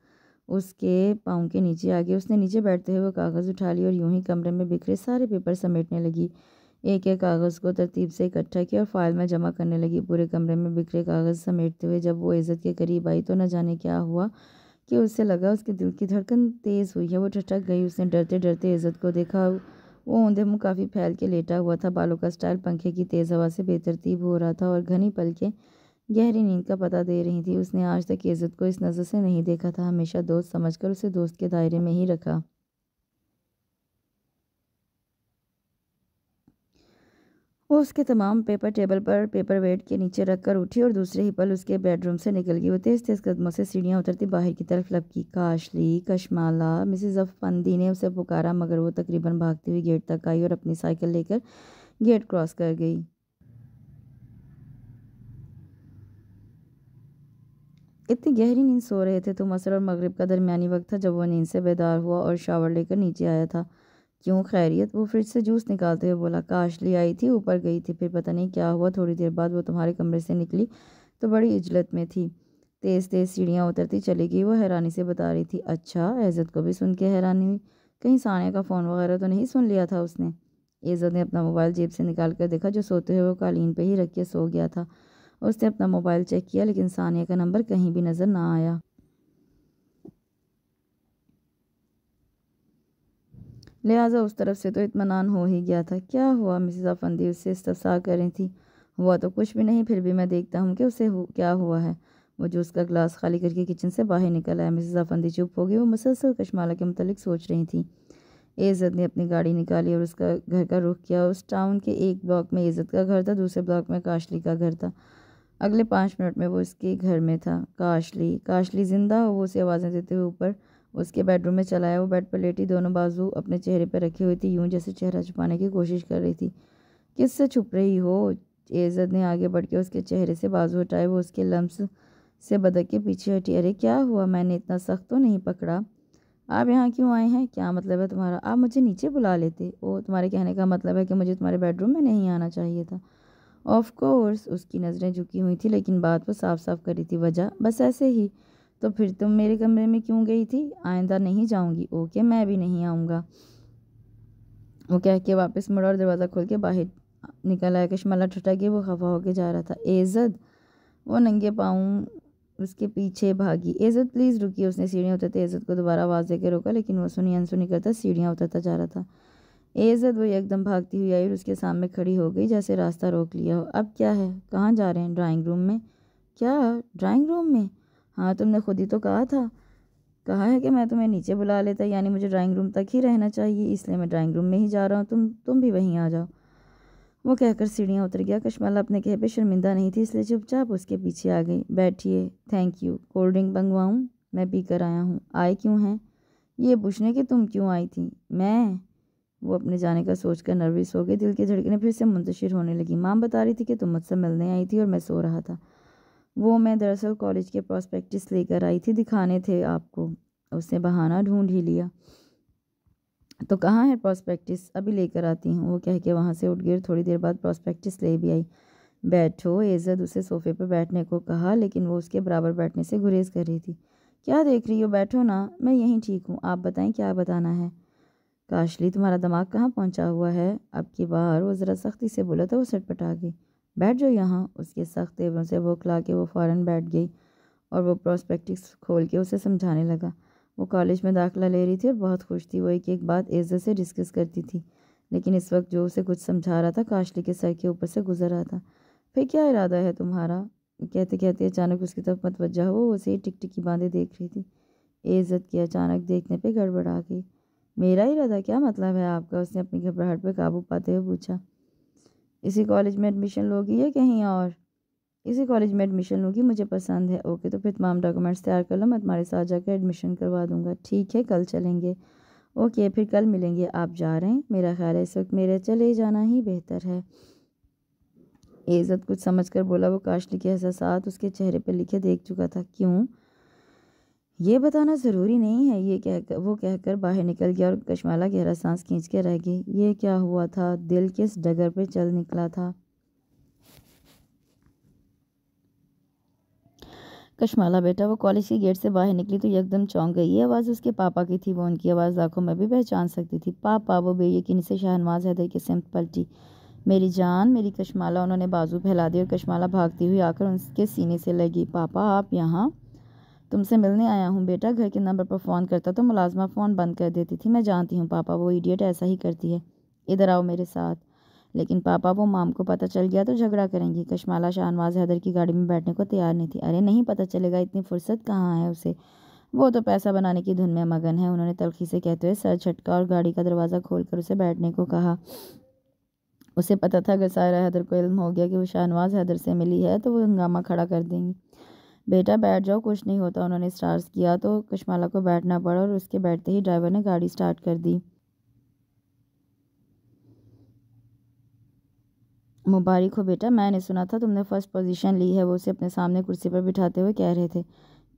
उसके पाँव के नीचे आ गए उसने नीचे बैठते हुए वो कागज़ उठा लिए और यूं ही कमरे में बिखरे सारे पेपर समेटने लगी एक एक कागज़ को तरतीब से इकट्ठा किया और फाइल में जमा करने लगी पूरे कमरे में बिखरे कागज़ समेटते हुए जब वो इज़्ज़त के करीब आई तो न जाने क्या हुआ कि उससे लगा उसके दिल की धड़कन तेज़ हुई है वो ठटक गई उसने डरते डरते इज़्ज़त को देखा वो ऊंधे मुँह काफ़ी फैल के लेटा हुआ था बालों का स्टाइल पंखे की तेज़ हवा से बेतरतीब हो रहा था और घनी पल के गहरी नींद का पता दे रही थी उसने आज तक इज़्ज़त को इस नज़र से नहीं देखा था हमेशा दोस्त कर उसे दोस्त के दायरे में ही रखा वो उसके तमाम पेपर टेबल पर पेपर वेट के नीचे रखकर उठी और दूसरे ही पल उसके बेडरूम से निकल गई वो तेज़ तेज़ कदमों से सीढ़ियाँ उतरती बाहर की तरफ लपकी काशली कशमाला मिसिज अफंदी ने उसे पुकारा मगर वो तकरीबन भागती हुई गेट तक आई और अपनी साइकिल लेकर गेट क्रॉस कर गई इतनी गहरी नींद सो रहे थे तो मसर और मगरिब का दरमियानी वक्त था जब वो नींद से बेदार हुआ और शावर लेकर नीचे आया था क्यों खैरियत वो फ्रिज से जूस निकालते हुए बोला काश ले आई थी ऊपर गई थी फिर पता नहीं क्या हुआ थोड़ी देर बाद वो तुम्हारे कमरे से निकली तो बड़ी इजलत में थी तेज़ तेज़ सीढ़ियाँ उतरती चली गई वो हैरानी से बता रही थी अच्छा एज़त को भी सुन के हैरानी हुई कहीं सानिया का फ़ोन वगैरह तो नहीं सुन लिया था उसने एज़त ने अपना मोबाइल जेब से निकाल कर देखा जो सोते हुए वो कालीन पर ही रख के सो गया था उसने अपना मोबाइल चेक किया लेकिन सानिया का नंबर कहीं भी नज़र ना आया लिहाजा उस तरफ से तो इतमान हो ही गया था क्या हुआ मिसिज़ अफंदी उससे इस्तफसा कर रही थी हुआ तो कुछ भी नहीं फिर भी मैं देखता हूँ कि उसे हु, क्या हुआ है वो जो उसका ग्लास खाली करके किचन से बाहर निकल आया मिसिज़ अफंदी चुप हो गई वो मुसलसल कशमाला के मतलब सोच रही थी एज़त ने अपनी गाड़ी निकाली और उसका घर का रुख किया उस टाउन के एक ब्लॉक में इज़त का घर था दूसरे ब्लॉक में काशली का घर था अगले पाँच मिनट में वो उसके घर में था काशली काशली ज़िंदा हो वो उसे आवाज़ें देते हुए ऊपर उसके बेडरूम में चलाया वो बेड पर लेटी दोनों बाजू अपने चेहरे पर रखी हुई थी यूं जैसे चेहरा छुपाने की कोशिश कर रही थी किससे छुप रही हो एजद ने आगे बढ़ के उसके चेहरे से बाजू हटाए वो उसके लम्स से बदक के पीछे हटी अरे क्या हुआ मैंने इतना सख्त तो नहीं पकड़ा आप यहाँ क्यों आए हैं क्या मतलब है तुम्हारा आप मुझे नीचे बुला लेते ओ तुम्हारे कहने का मतलब है कि मुझे तुम्हारे बेडरूम में नहीं आना चाहिए था ऑफ कोर्स उसकी नज़रें झुकी हुई थी लेकिन बात वो साफ साफ करी थी वजह बस ऐसे ही तो फिर तुम तो मेरे कमरे में क्यों गई थी आइंदा नहीं जाऊंगी ओके मैं भी नहीं आऊँगा वो कह के वापस मुड़ा और दरवाज़ा खोल के बाहर निकल आया कश्मला ठटा के वो खफा होके जा रहा था एज़त वो नंगे पाऊँ उसके पीछे भागी एज़त प्लीज़ रुकी उसने सीढ़ियाँ उतरते एज़त को दोबारा आवाज़ देकर रोका लेकिन वो सुनी अनसुनी करता सीढ़ियाँ उतरता जा रहा था एज़त वो एकदम भागती हुई आई और उसके सामने खड़ी हो गई जैसे रास्ता रोक लिया हो अब क्या है कहाँ जा रहे हैं ड्राइंग रूम में क्या ड्राइंग रूम में हाँ तुमने खुद ही तो कहा था कहा है कि मैं तुम्हें नीचे बुला लेता यानी मुझे ड्राइंग रूम तक ही रहना चाहिए इसलिए मैं ड्राइंग रूम में ही जा रहा हूँ तुम तुम भी वहीं आ जाओ वो कहकर सीढ़ियाँ उतर गया कश्मला अपने कहे पे शर्मिंदा नहीं थी इसलिए चुपचाप उसके पीछे आ गई बैठिए थैंक यू कोल्ड ड्रिंक मंगवाऊँ मैं पी कर आया हूँ आए क्यों हैं ये पूछने कि तुम क्यों आई थी मैं वो अपने जाने का सोच कर नर्वस हो गई दिल की धड़कने फिर से मुंतशिर होने लगी माम बता रही थी कि तुम मुझसे मिलने आई थी और मैं सो रहा था वो मैं दरअसल कॉलेज के प्रॉस्पेक्टिस लेकर आई थी दिखाने थे आपको उसने बहाना ढूंढ ही लिया तो कहाँ है प्रॉस्पेक्टिस अभी लेकर आती हूँ वो कह के वहाँ से उठ गई थोड़ी देर बाद प्रॉस्पेक्टिस ले भी आई बैठो एज़त उसे सोफ़े पर बैठने को कहा लेकिन वो उसके बराबर बैठने से गुरेज कर रही थी क्या देख रही हो बैठो ना मैं यहीं ठीक हूँ आप बताएं क्या बताना है काशली तुम्हारा दिमाग कहाँ पहुँचा हुआ है अब की बार वो ज़रा सख्ती से बोला था तो वो सटपटा गई बैठ जाओ यहाँ उसके सख्त एवं से खिला के वो फ़ौर बैठ गई और वो प्रॉस्पेक्टिक्स खोल के उसे समझाने लगा वो कॉलेज में दाखिला ले रही थी और बहुत खुश थी वो एक एक बात इज्जत से डिस्कस करती थी लेकिन इस वक्त जो उसे कुछ समझा रहा था काशली के सर के ऊपर से गुजर रहा था फिर क्या इरादा है तुम्हारा कहते कहते अचानक उसकी तरफ मतवजा हो वो उसे ही टिकटिकी बांधे देख रही थी इज्जत के अचानक देखने पे गड़बड़ा गई मेरा इरादा क्या मतलब है आपका उसने अपनी घबराहट पर काबू पाते हुए पूछा इसी कॉलेज में एडमिशन लोगी या कहीं और इसी कॉलेज में एडमिशन लूँगी मुझे पसंद है ओके तो फिर तमाम डॉक्यूमेंट्स तैयार कर लो मैं तुम्हारे साथ जाकर एडमिशन करवा दूँगा ठीक है कल चलेंगे ओके फिर कल मिलेंगे आप जा रहे हैं मेरा ख्याल है इस वक्त मेरे चले जाना ही बेहतर है इज़्ज़त कुछ समझ कर बोला वो काशली के एहसास उसके चेहरे पर लिखे देख चुका था क्यों ये बताना ज़रूरी नहीं है ये कह कर वो कहकर बाहर निकल गया और कशमाला गहरा सांस खींच के रह गई ये क्या हुआ था दिल किस डगर पे चल निकला था कशमाला बेटा वो कॉलेज के गेट से बाहर निकली तो एकदम चौंक गई ये आवाज़ उसके पापा की थी वो उनकी आवाज़ आँखों में भी पहचान सकती थी पापा वो बेयकीनी से शाहनवाज हैदर की सिमत पलटी मेरी जान मेरी कशमाला उन्होंने बाजू फैला दी और कशमाला भागती हुई आकर उनके सीने से लगी पापा आप यहाँ तुमसे मिलने आया हूँ बेटा घर के नंबर पर फ़ोन करता तो मुलाजमा फ़ोन बंद कर देती थी मैं जानती हूँ पापा वो इडियट ऐसा ही करती है इधर आओ मेरे साथ लेकिन पापा वो माम को पता चल गया तो झगड़ा करेंगी कश्माला शाहनवाज हैदर की गाड़ी में बैठने को तैयार नहीं थी अरे नहीं पता चलेगा इतनी फुर्सत कहाँ है उसे वो तो पैसा बनाने की धुन में मगन है उन्होंने तलखी से कहते हुए सर झटका और गाड़ी का दरवाज़ा खोलकर उसे बैठने को कहा उसे पता था अगर सारा हैदर को इल्म हो गया कि वो शाहनवाज हैदर से मिली है तो वो हंगामा खड़ा कर देंगी बेटा बैठ जाओ कुछ नहीं होता उन्होंने स्टार्स किया तो कशमाला को बैठना पड़ा और उसके बैठते ही ड्राइवर ने गाड़ी स्टार्ट कर दी मुबारक हो बेटा मैंने सुना था तुमने फ़र्स्ट पोजीशन ली है वो उसे अपने सामने कुर्सी पर बिठाते हुए कह रहे थे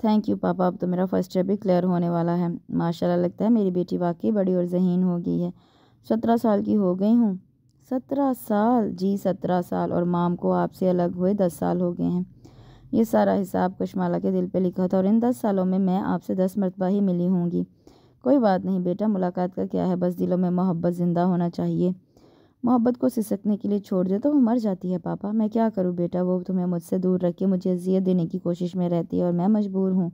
थैंक यू पापा अब तो मेरा फ़र्स्ट ईयर भी क्लियर होने वाला है माशाला लगता है मेरी बेटी वाकई बड़ी और जहीन हो गई है सत्रह साल की हो गई हूँ सत्रह साल जी सत्रह साल और माम को आपसे अलग हुए दस साल हो गए हैं ये सारा हिसाब कशमाला के दिल पे लिखा था और इन दस सालों में मैं आपसे दस मरतबा ही मिली होंगी कोई बात नहीं बेटा मुलाकात का क्या है बस दिलों में मोहब्बत ज़िंदा होना चाहिए मोहब्बत को सिसकने के लिए छोड़ दे तो वो मर जाती है पापा मैं क्या करूँ बेटा वो तुम्हें मुझसे दूर रख के मुझे अजियत देने की कोशिश में रहती है और मैं मजबूर हूँ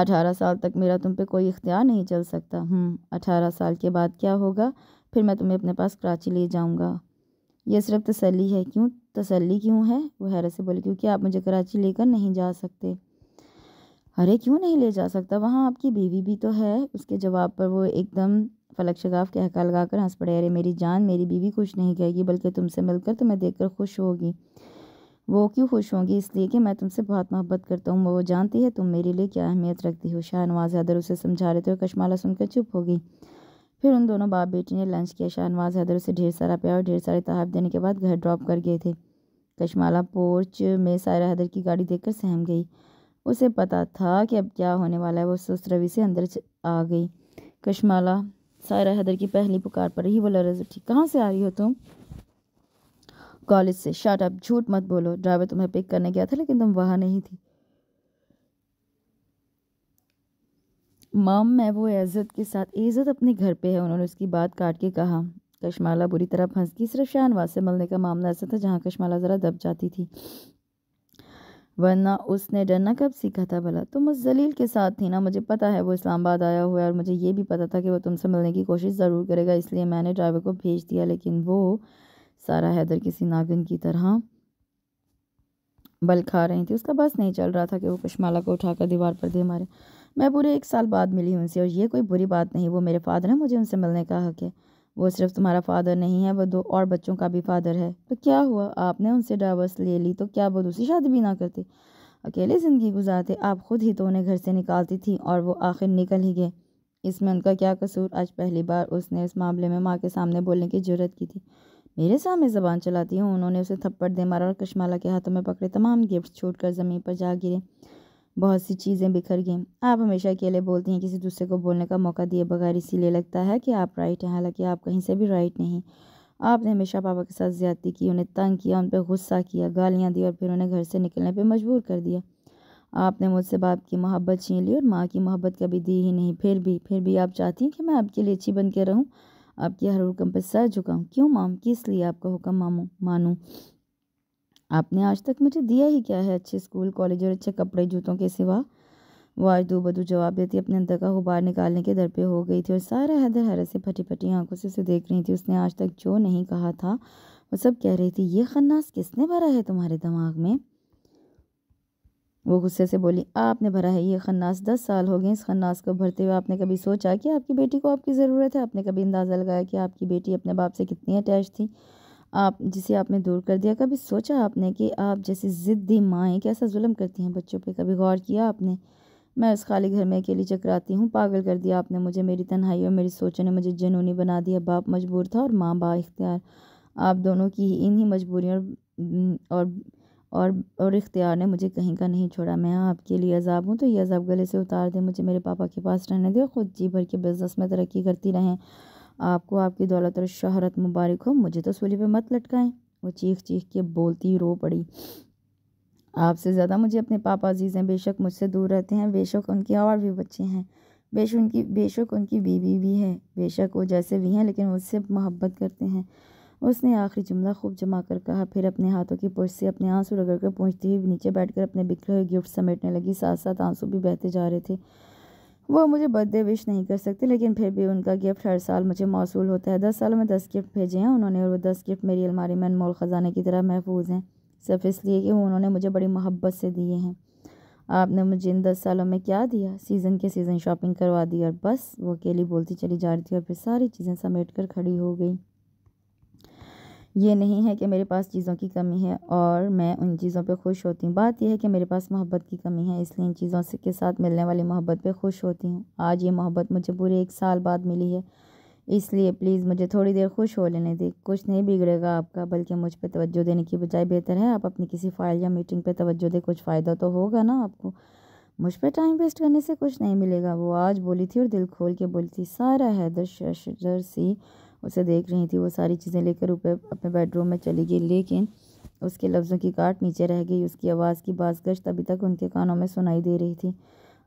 अठारह साल तक मेरा तुम पर कोई इख्तियार नहीं चल सकता हूँ हम्म, अठारह साल के बाद क्या होगा फिर मैं तुम्हें अपने पास कराची ले जाऊँगा यह सिर्फ तसली है क्यों तसल्ली क्यों है वो हैरत से बोले क्योंकि आप मुझे कराची लेकर नहीं जा सकते अरे क्यों नहीं ले जा सकता वहाँ आपकी बीवी भी तो है उसके जवाब पर वो एकदम फलक शगाफ कहका लगा कर हंस पड़े अरे मेरी जान मेरी बीवी खुश नहीं कहेगी बल्कि तुमसे मिलकर तुम्हें कर खुश होगी वो क्यों खुश होंगी इसलिए कि मैं तुमसे बहुत मोहब्बत करता हूँ वो जानती है तुम मेरे लिए क्या अहमियत रखती हो शाहनवाज हैदर उसे समझा रहे थे और कशमाला सुनकर चुप हो गई फिर उन दोनों बाप बेटी ने लंच किया शाहनवाज हैदर उसे ढेर सारा प्यार और ढेर सारे तहफ देने के बाद घर ड्रॉप कर गए थे कश्माला पोर्च में सायरा हैदर की गाड़ी देखकर सहम गई उसे पता था कि अब क्या होने वाला है वो सुस्त रवि से अंदर आ गई कश्माला सायरा हैदर की पहली पुकार पर ही वो लरज उठी कहाँ से आ रही हो तुम कॉलेज से शार्ट अप झूठ मत बोलो ड्राइवर तुम्हें पिक करने गया था लेकिन तुम वहाँ नहीं थी मॉम मैं वो इज़्ज़त के साथ इज़्ज़त अपने घर पे है उन्होंने उसकी बात काट के कहा कश्माला बुरी तरह फंस गई सिर्फ शाहनवाज से मिलने का मामला ऐसा था जहाँ कश्माला ज़रा दब जाती थी वरना उसने डरना कब सीखा था भला तुम उस जलील के साथ थी ना मुझे पता है वो इस्लामाबाद आया हुआ है और मुझे ये भी पता था कि वो तुमसे मिलने की कोशिश ज़रूर करेगा इसलिए मैंने ड्राइवर को भेज दिया लेकिन वो सारा हैदर किसी नागिन की तरह बल खा रही थी उसका बस नहीं चल रहा था कि वो कश्माला को उठाकर दीवार पर दे मारे मैं पूरे एक साल बाद मिली उनसे और ये कोई बुरी बात नहीं वो मेरे फादर हैं मुझे उनसे मिलने का हक है वो सिर्फ तुम्हारा फादर नहीं है वह दो और बच्चों का भी फादर है तो क्या हुआ आपने उनसे डावर्स ले ली तो क्या वो दूसरी शादी भी ना करते अकेले ज़िंदगी गुजारते आप खुद ही तो उन्हें घर से निकालती थी और वो आखिर निकल ही गए इसमें उनका क्या कसूर आज पहली बार उसने इस मामले में माँ के सामने बोलने की जरूरत की थी मेरे सामने ज़बान चलाती हूँ उन्होंने उसे थप्पड़ दे मारा और कश्माला के हाथों में पकड़े तमाम गिफ्ट छूट कर ज़मीन पर जा गिरे बहुत सी चीज़ें बिखर गई आप हमेशा अकेले बोलती हैं किसी दूसरे को बोलने का मौका दिए बगैर इसीलिए लगता है कि आप राइट हैं हालांकि आप कहीं से भी राइट नहीं आपने हमेशा पापा के साथ ज़्यादती की उन्हें तंग किया उन पर गुस्सा किया गालियाँ दी और फिर उन्हें घर से निकलने पर मजबूर कर दिया आपने मुझसे बाप की मोहब्बत छीन ली और माँ की मोहब्बत कभी दी ही नहीं फिर भी फिर भी आप चाहती हैं कि मैं आपके लिए अच्छी बन के रहूँ आपकी हर हुक्म पर सर झुकाऊँ क्यों माम किस लिए आपका हुक्म मामू मानूँ आपने आज तक मुझे दिया ही क्या है अच्छे स्कूल कॉलेज और अच्छे कपड़े जूतों के सिवा वो आज दो बदू जवाब देती अपने अंदर का गुबार निकालने के दर पे हो गई थी और सारा हैदर हैरत से फटी फटी आंखों से उसे देख रही थी उसने आज तक जो नहीं कहा था वो सब कह रही थी ये खन्नास किसने भरा है तुम्हारे दिमाग में वो गुस्से से बोली आपने भरा है ये खन्नास दस साल हो गए इस खन्नास को भरते हुए आपने कभी सोचा कि आपकी बेटी को आपकी ज़रूरत है आपने कभी अंदाज़ा लगाया कि आपकी बेटी अपने बाप से कितनी अटैच थी आप जिसे आपने दूर कर दिया कभी सोचा आपने कि आप जैसी ज़िद्दी माएँ कैसा जुल्म करती हैं बच्चों पे कभी गौर किया आपने मैं उस खाली घर में अकेली चकराती हूँ पागल कर दिया आपने मुझे मेरी तन्हाई और मेरी सोचों ने मुझे जनूनी बना दिया बाप मजबूर था और माँ बा इख्तियार आप दोनों की ही इन्हीं मजबूरी और और और, और इख्तियार ने मुझे कहीं का नहीं छोड़ा मैं आपके लिए अजाब हूँ तो ये अजाब गले से उतार दें मुझे मेरे पापा के पास रहने दें खुद जी भर के बिज़नेस में तरक्की करती रहें आपको आपकी दौलत और शहरत मुबारक हो मुझे तो सूली पे मत लटकाएं वो चीख चीख के बोलती रो पड़ी आपसे ज़्यादा मुझे अपने पापा अजीज़ हैं बेशक मुझसे दूर रहते हैं बेशक उनके और भी बच्चे हैं बेश उनकी बेशक उनकी बीवी भी है बेशक वो जैसे भी हैं लेकिन मुझसे मोहब्बत करते हैं उसने आखिरी जुमला खूब जमा कर कहा फिर अपने हाथों की पुष्ट से अपने आंसू रगड़ कर पूछती हुई नीचे बैठकर अपने बिखरे हुए गिफ्ट समेटने लगी साथ साथ आंसू भी बहते जा रहे थे वो मुझे बर्थडे विश नहीं कर सकते लेकिन फिर भी उनका गिफ्ट हर साल मुझे मौसू होता है दस सालों में दस गिफ्ट भेजे हैं उन्होंने और वो दस गिफ्ट मेरी अलमारी में अनमोल ख़जाने की तरह महफूज हैं सिर्फ इसलिए कि उन्होंने मुझे बड़ी मोहब्बत से दिए हैं आपने मुझे इन दस सालों में क्या दिया सीज़न के सीज़न शॉपिंग करवा दी और बस वो अकेली बोलती चली जा रही थी और फिर सारी चीज़ें समेट कर खड़ी हो गई ये नहीं है कि मेरे पास चीज़ों की कमी है और मैं उन चीज़ों पे खुश होती हूँ बात यह है कि मेरे पास मोहब्बत की कमी है इसलिए इन चीज़ों से के साथ मिलने वाली मोहब्बत पे खुश होती हूँ आज ये मोहब्बत मुझे पूरे एक साल बाद मिली है इसलिए प्लीज़ मुझे थोड़ी देर खुश हो लेने दें कुछ नहीं बिगड़ेगा आपका बल्कि मुझ पर तोज्जो देने की बजाय बेहतर है आप अपनी किसी फ़ाइल या मीटिंग पर तोज्जो दें कुछ फ़ायदा तो होगा ना आपको मुझ पर टाइम वेस्ट करने से कुछ नहीं मिलेगा वो आज बोली थी और दिल खोल के बोली थी सारा हैदर शशर सी उसे देख रही थी वो सारी चीज़ें लेकर ऊपर अपने बेडरूम में चली गई लेकिन उसके लफ्ज़ों की काट नीचे रह गई उसकी आवाज़ की बाजगश्त अभी तक उनके कानों में सुनाई दे रही थी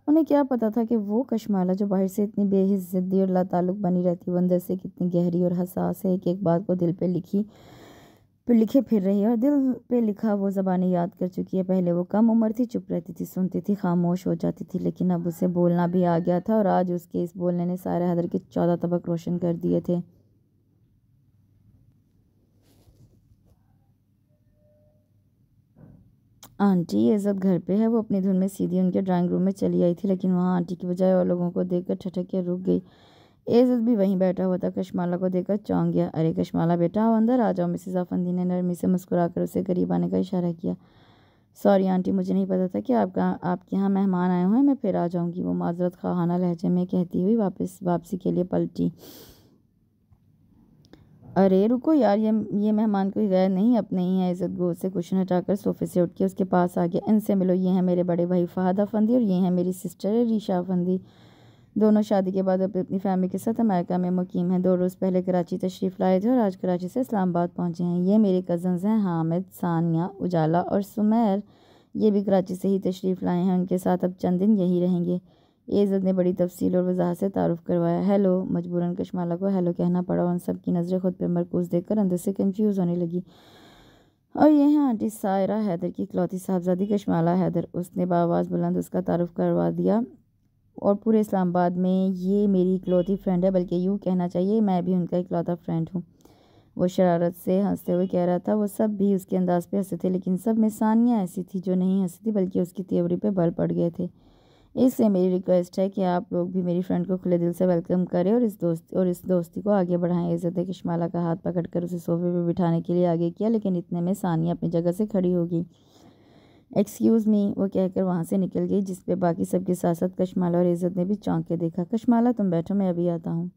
उन्हें क्या पता था कि वो कश्माला जो बाहर से इतनी बेहिस ज़िद्दी और लातालुक बनी रहती वो अंदर से कितनी गहरी और हसास है एक एक बात को दिल पे लिखी पे लिखे फिर रही है और दिल पे लिखा वो ज़बानें याद कर चुकी है पहले वो कम उम्र थी चुप रहती थी सुनती थी खामोश हो जाती थी लेकिन अब उसे बोलना भी आ गया था और आज उसके इस बोलने ने सारे हदर के चौदह तबक रोशन कर दिए थे आंटी ये सब घर पे है वो अपनी धुन में सीधी उनके ड्राइंग रूम में चली आई थी लेकिन वहाँ आंटी की बजाय और लोगों को देखकर ठटक के रुक गई एजद भी वहीं बैठा हुआ था कश्माला को देखकर चौंक गया अरे कश्माला बेटा आओ अंदर आ जाओ मिसिज आफंदी ने नरमी से मुस्कुराकर उसे करीब आने का इशारा किया सॉरी आंटी मुझे नहीं पता था कि आपका आपके यहाँ मेहमान आए हुए हैं मैं फिर आ जाऊँगी वो माजरत खाना लहजे में कहती हुई वापस वापसी के लिए पलटी अरे रुको यार ये ये मेहमान कोई गैर नहीं अपने ही है इज्जत गोद से कुशन हटाकर सोफे से उठ के उसके पास आ गया इनसे मिलो ये हैं मेरे बड़े भाई फहद अफंदी और ये हैं मेरी सिस्टर रीशा अफंदी दोनों शादी के बाद अपनी फैमिली के साथ अमेरिका में मुकीम हैं दो रोज़ पहले कराची तशरीफ़ लाए थे और आज कराची से इस्लामाबाद पहुँचे हैं ये मेरे कज़न्स हैं हामिद सानिया उजाला और सुमैर ये भी कराची से ही तशरीफ़ लाए हैं उनके साथ अब चंद दिन यही रहेंगे ये इज़्ज़त ने बड़ी तफसील और वजह से तारुफ़ करवाया हेलो मजबूरन कशमाला को हेलो कहना पड़ा और उन सब की नज़रें खुद पर मरकूज देखकर अंदर से कन्फ्यूज़ होने लगी और ये हैं आंटी सायरा हैदर की इकलौती साहबजादी कशमाला हैदर उसने बावाज़ बुलंद उसका तारुफ़ करवा दिया और पूरे इस्लामाबाद में ये मेरी इकलौती फ्रेंड है बल्कि यूँ कहना चाहिए मैं भी उनका इकलौता फ्रेंड हूँ वो शरारत से हंसते हुए कह रहा था वो सब भी उसके अंदाज़ पे हंसे थे लेकिन सब में सानियाँ ऐसी थी जो नहीं हंसी थी बल्कि उसकी तेवरी पे बल पड़ गए थे इससे मेरी रिक्वेस्ट है कि आप लोग भी मेरी फ्रेंड को खुले दिल से वेलकम करें और इस दोस्त और इस दोस्ती को आगे बढ़ाएं इज्जत है किशमाला का हाथ पकड़कर उसे सोफे पर बिठाने के लिए आगे किया लेकिन इतने में सानिया अपनी जगह से खड़ी होगी एक्सक्यूज़ मी वो कहकर वहाँ से निकल गई जिस पे बाकी सब के साथ साथ कशमाला और इज़्ज़त ने भी चौंक के देखा कशमाला तुम बैठो मैं अभी आता हूँ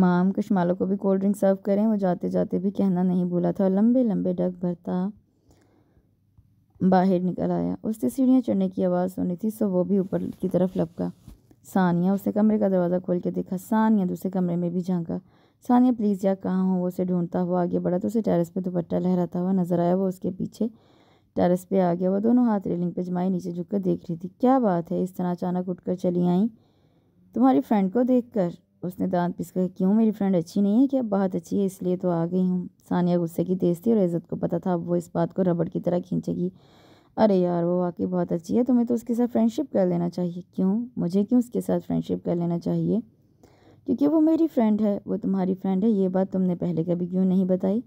माम कशमाला को भी कोल्ड ड्रिंक सर्व करें वो जाते जाते भी कहना नहीं भूला था और लंबे लंबे डग भरता बाहर निकल आया उससे सीढ़ियाँ चढ़ने की आवाज़ सुनी थी सो वो भी ऊपर की तरफ लपका सानिया उसने कमरे का दरवाज़ा खोल के देखा सानिया दूसरे कमरे में भी झांका सानिया प्लीज़ या कहाँ हो वो उसे ढूंढता हुआ आगे बढ़ा तो उसे टेरेस पे दुपट्टा लहराता हुआ नजर आया वो उसके पीछे टेरेस पे आ गया वो दोनों हाथ रेलिंग पे जमाई नीचे झुक कर देख रही थी क्या बात है इस तरह अचानक उठकर चली आई तुम्हारी फ्रेंड को देख कर उसने दांत पीस कर क्यों मेरी फ्रेंड अच्छी नहीं है क्या बहुत अच्छी है इसलिए तो आ गई हूँ सानिया गुस्से की तेज़ थी और इज़्ज़त को पता था अब वो इस बात को रबड़ की तरह खींचेगी अरे यार वो वाकई बहुत अच्छी है तुम्हें तो उसके साथ फ्रेंडशिप कर लेना चाहिए क्यों मुझे क्यों उसके साथ फ्रेंडशिप कर लेना चाहिए क्योंकि वो मेरी फ्रेंड है वो तुम्हारी फ्रेंड है ये बात तुमने पहले कभी क्यों नहीं बताई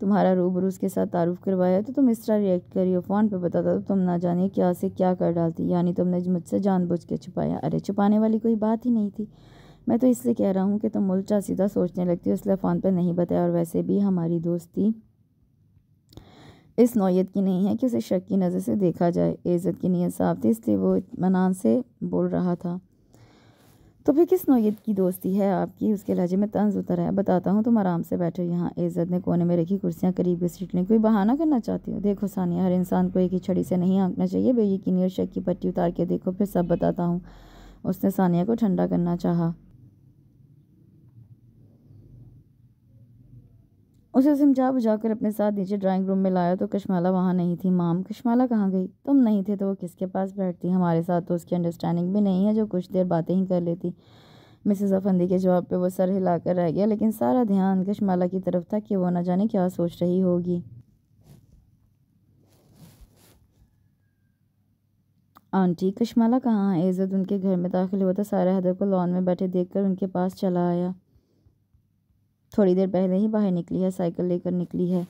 तुम्हारा रूबरू उसके साथ तारुफ करवाया तो तुम इस तरह रिएक्ट करियो हो फ़ोन पे बताता तो तुम ना जाने क्या से क्या कर डालती यानी तुमने मुझसे जानबूझ के छुपाया अरे छुपाने वाली कोई बात ही नहीं थी मैं तो इसलिए कह रहा हूँ कि तुम उल्टा सीधा सोचने लगती हो इसलिए फ़ोन पर नहीं बताया और वैसे भी हमारी दोस्ती इस नौीयत की नहीं है कि उसे शक की नज़र से देखा जाए इज़्ज़त की नीयत साफ थी इसलिए वो इतमान से बोल रहा था तो फिर किस नौीयत की दोस्ती है आपकी उसके लहजे में तंज उतर है बताता हूँ तुम आराम से बैठो यहाँ इज़्ज़त ने कोने में रखी कुर्सियाँ करीब की सीट लें कोई बहाना करना चाहती हो देखो सानिया हर इंसान को एक ही छड़ी से नहीं आँखना चाहिए बेयकीनी और शक की पट्टी उतार के देखो फिर सब बताता हूँ उसने सानिया को ठंडा करना चाहा उसे समझा बुझा कर अपने साथ नीचे ड्राइंग रूम में लाया तो कश्माला वहाँ नहीं थी माम कश्माला कहाँ गई तुम नहीं थे तो वो किसके पास बैठती हमारे साथ तो उसकी अंडरस्टैंडिंग भी नहीं है जो कुछ देर बातें ही कर लेती मिसेस अफंदी के जवाब पे वो सर हिलाकर रह गया लेकिन सारा ध्यान कश्माला की तरफ था कि वो न जाने क्या सोच रही होगी आंटी कश्माला कहाँ है इज़्ज़त उनके घर में दाखिल हुआ था सारा हदर को लॉन में बैठे देखकर उनके पास चला आया थोड़ी देर पहले ही बाहर निकली है साइकिल लेकर निकली है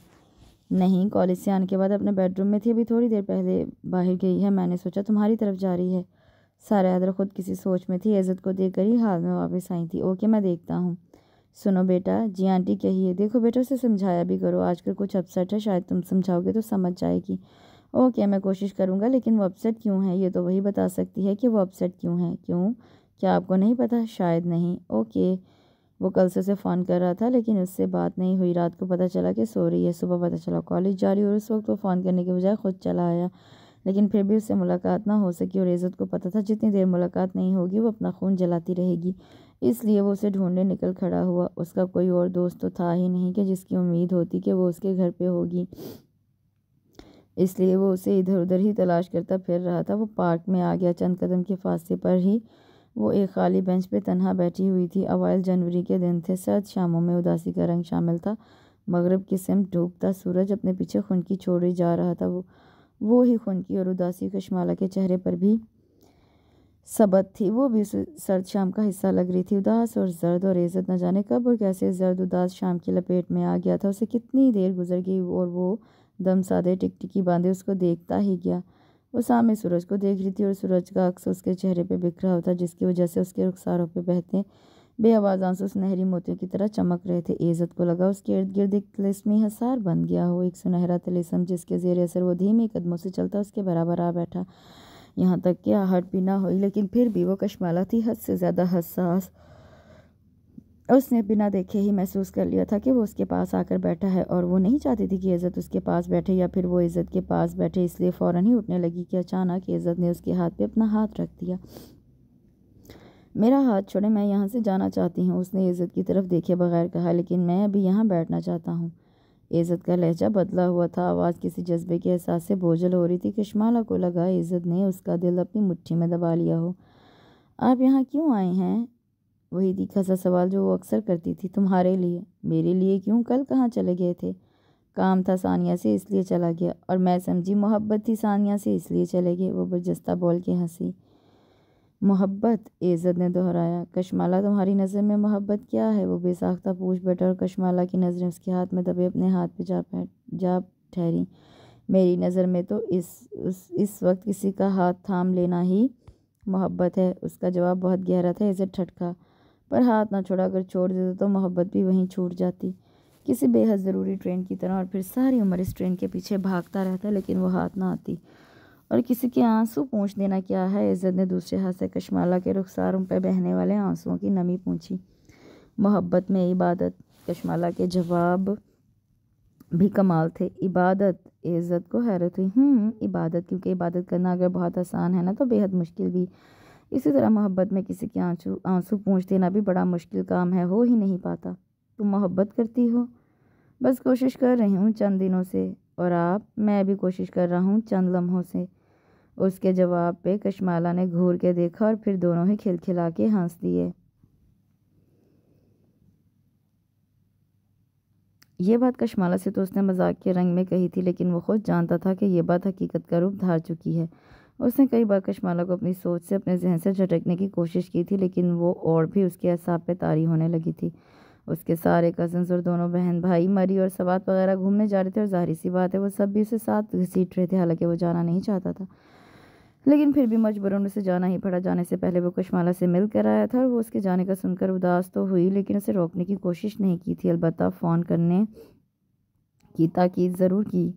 नहीं कॉलेज से आने के बाद अपने बेडरूम में थी अभी थोड़ी देर पहले बाहर गई है मैंने सोचा तुम्हारी तरफ जा रही है सारा अदर खुद किसी सोच में थी इज्जत को देख ही हाल में वापस आई थी ओके मैं देखता हूँ सुनो बेटा जी आंटी कही है देखो बेटा उसे समझाया भी करो आजकल कुछ अपसेट है शायद तुम समझाओगे तो समझ जाएगी ओके मैं कोशिश करूँगा लेकिन वो अपसेट क्यों है ये तो वही बता सकती है कि वो अपसेट क्यों है क्यों क्या आपको नहीं पता शायद नहीं ओके वो कल से उसे फ़ोन कर रहा था लेकिन उससे बात नहीं हुई रात को पता चला कि सो रही है सुबह पता चला कॉलेज जा रही और उस वक्त वो फ़ोन करने के बजाय खुद चला आया लेकिन फिर भी उससे मुलाकात ना हो सकी और इज़्ज़त को पता था जितनी देर मुलाकात नहीं होगी वो अपना खून जलाती रहेगी इसलिए वो उसे ढूंढने निकल खड़ा हुआ उसका कोई और दोस्त तो था ही नहीं कि जिसकी उम्मीद होती कि वो उसके घर पे होगी इसलिए वो उसे इधर उधर ही तलाश करता फिर रहा था वो पार्क में आ गया चंद कदम के फासले पर ही वो एक खाली बेंच पे तनहा बैठी हुई थी। अवैल जनवरी के दिन थे। सर्द शामों में उदासी का रंग शामिल था। मगरब की सिम डूबता सूरज अपने पीछे खुनकी छोड़े जा रहा था। वो वो ही खुनकी और उदासी कश्माला के चेहरे पर भी सबक थी। वो भी सर्द शाम का हिस्सा लग रही थी। उदास और जर्द और इज्जत न जाने कब और कैसे जर्द उदास शाम की लपेट में आ गया था। उसे कितनी देर गुजर गई और वो दम सादे टिकटिकी बांधे उसको देखता ही गया। वो सामने सूरज को देख रही थी और सूरज का अक्स उसके चेहरे पर बिखरा होता जिसकी वजह से उसके रुखसारों पर बहते बे बेआवाज आंसू सुनहरी मोतियों की तरह चमक रहे थे एजत को लगा उसके इर्द गिर्द एक तिलस्मी हसार बन गया हो एक सुनहरा तिलस्म जिसके जेर असर वो धीमे कदमों से चलता उसके बराबर आ बैठा यहाँ तक कि आहट भी ना हुई लेकिन फिर भी वो कश्माला थी हद से ज़्यादा हसास उसने बिना देखे ही महसूस कर लिया था कि वो उसके पास आकर बैठा है और वो नहीं चाहती थी कि इज़्ज़त उसके पास बैठे या फिर वो इज़्ज़त के पास बैठे इसलिए फ़ौर ही उठने लगी कि अचानक इज़्ज़त ने उसके हाथ पे अपना हाथ रख दिया मेरा हाथ छोड़े मैं यहाँ से जाना चाहती हूँ उसने इज़्ज़त की तरफ देखे बगैर कहा लेकिन मैं अभी यहाँ बैठना चाहता हूँ इज़्ज़त का लहजा बदला हुआ था आवाज़ किसी जज्बे के एहसास से बोझल हो रही थी कश्माला को लगा इज़्ज़त ने उसका दिल अपनी मुट्ठी में दबा लिया हो आप यहाँ क्यों आए हैं वही तीखा सा सवाल जो वो अक्सर करती थी तुम्हारे लिए मेरे लिए क्यों कल कहाँ चले गए थे काम था सानिया से इसलिए चला गया और मैं समझी मोहब्बत थी सानिया से इसलिए चले गए वो बरजस्ता बोल के हंसी मोहब्बत एज़त ने दोहराया कशमाला तुम्हारी नज़र में मोहब्बत क्या है वो बेसाख्ता पूछ बैठा और कशमाला की नज़रें उसके हाथ में दबे अपने हाथ पे जा जा ठहरी मेरी नज़र में तो इस उस इस वक्त किसी का हाथ थाम लेना ही मोहब्बत है उसका जवाब बहुत गहरा था एजत ठटका पर हाथ ना छोड़ा अगर छोड़ देते तो मोहब्बत भी वहीं छूट जाती किसी बेहद ज़रूरी ट्रेन की तरह और फिर सारी उम्र इस ट्रेन के पीछे भागता रहता लेकिन वो हाथ ना आती और किसी के आंसू पूछ देना क्या है इज़्ज़त ने दूसरे हाथ से कश्माला के रुखसारों पर बहने वाले आंसुओं की नमी पूछी मोहब्बत में इबादत कश्माला के जवाब भी कमाल थे इबादत इज़्ज़त को हैरत हुई हम्म, इबादत क्योंकि इबादत करना अगर बहुत आसान है ना तो बेहद मुश्किल भी इसी तरह मोहब्बत में किसी के आंसू आंसू पूछ देना भी बड़ा मुश्किल काम है हो ही नहीं पाता तुम मोहब्बत करती हो बस कोशिश कर रही हूँ चंद दिनों से और आप मैं भी कोशिश कर रहा हूँ चंद लम्हों से उसके जवाब पे कशमाला ने घूर के देखा और फिर दोनों ही खिलखिला के हंस दिए ये बात कशमाला से तो उसने मजाक के रंग में कही थी लेकिन वो खुद जानता था कि यह बात हकीकत का रूप धार चुकी है उसने कई बार कश्माला को अपनी सोच से अपने जहन से झटकने की कोशिश की थी लेकिन वो और भी उसके असाब पे तारी होने लगी थी उसके सारे कजन्स और दोनों बहन भाई मरी और सवात वगैरह घूमने जा रहे थे और जाहिर सी बात है वो सब भी उसे साथ घसीट रहे थे हालांकि वो जाना नहीं चाहता था लेकिन फिर भी मजबूरन उसे जाना ही पड़ा जाने से पहले वो कशमाला से मिल कर आया था और वो उसके जाने का सुनकर उदास तो हुई लेकिन उसे रोकने की कोशिश नहीं की थी अलबत्त फ़ोन करने की ताकीद ज़रूर की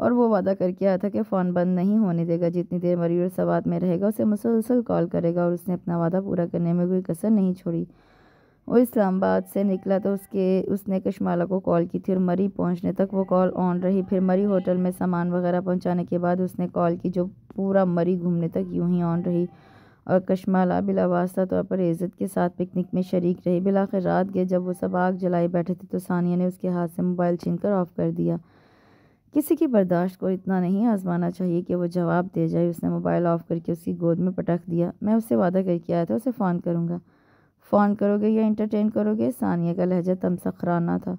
और वो वादा करके आया था कि फ़ोन बंद नहीं होने देगा जितनी देर मरी और सवाद में रहेगा उसे मुसलसल कॉल करेगा और उसने अपना वादा पूरा करने में कोई कसर नहीं छोड़ी वो इस्लामाबाद से निकला तो उसके उसने कश्माला को कॉल की थी और मरी पहुंचने तक वो कॉल ऑन रही फिर मरी होटल में सामान वगैरह पहुंचाने के बाद उसने कॉल की जो पूरा मरी घूमने तक यूं ही ऑन रही और कशमाला बिलावास्ता तौर तो पर इज़्ज़त के साथ पिकनिक में शरीक रही बिलाखिर रात गए जब वो सब आग जलाई बैठे थे तो सानिया ने उसके हाथ से मोबाइल छीन ऑफ़ कर दिया किसी की बर्दाश्त को इतना नहीं आजमाना चाहिए कि वो जवाब दे जाए उसने मोबाइल ऑफ़ करके उसकी गोद में पटक दिया मैं उससे वादा करके आया था उसे फ़ोन करूँगा फ़ोन करोगे या इंटरटेन करोगे सानिया का लहजा तमसखराना था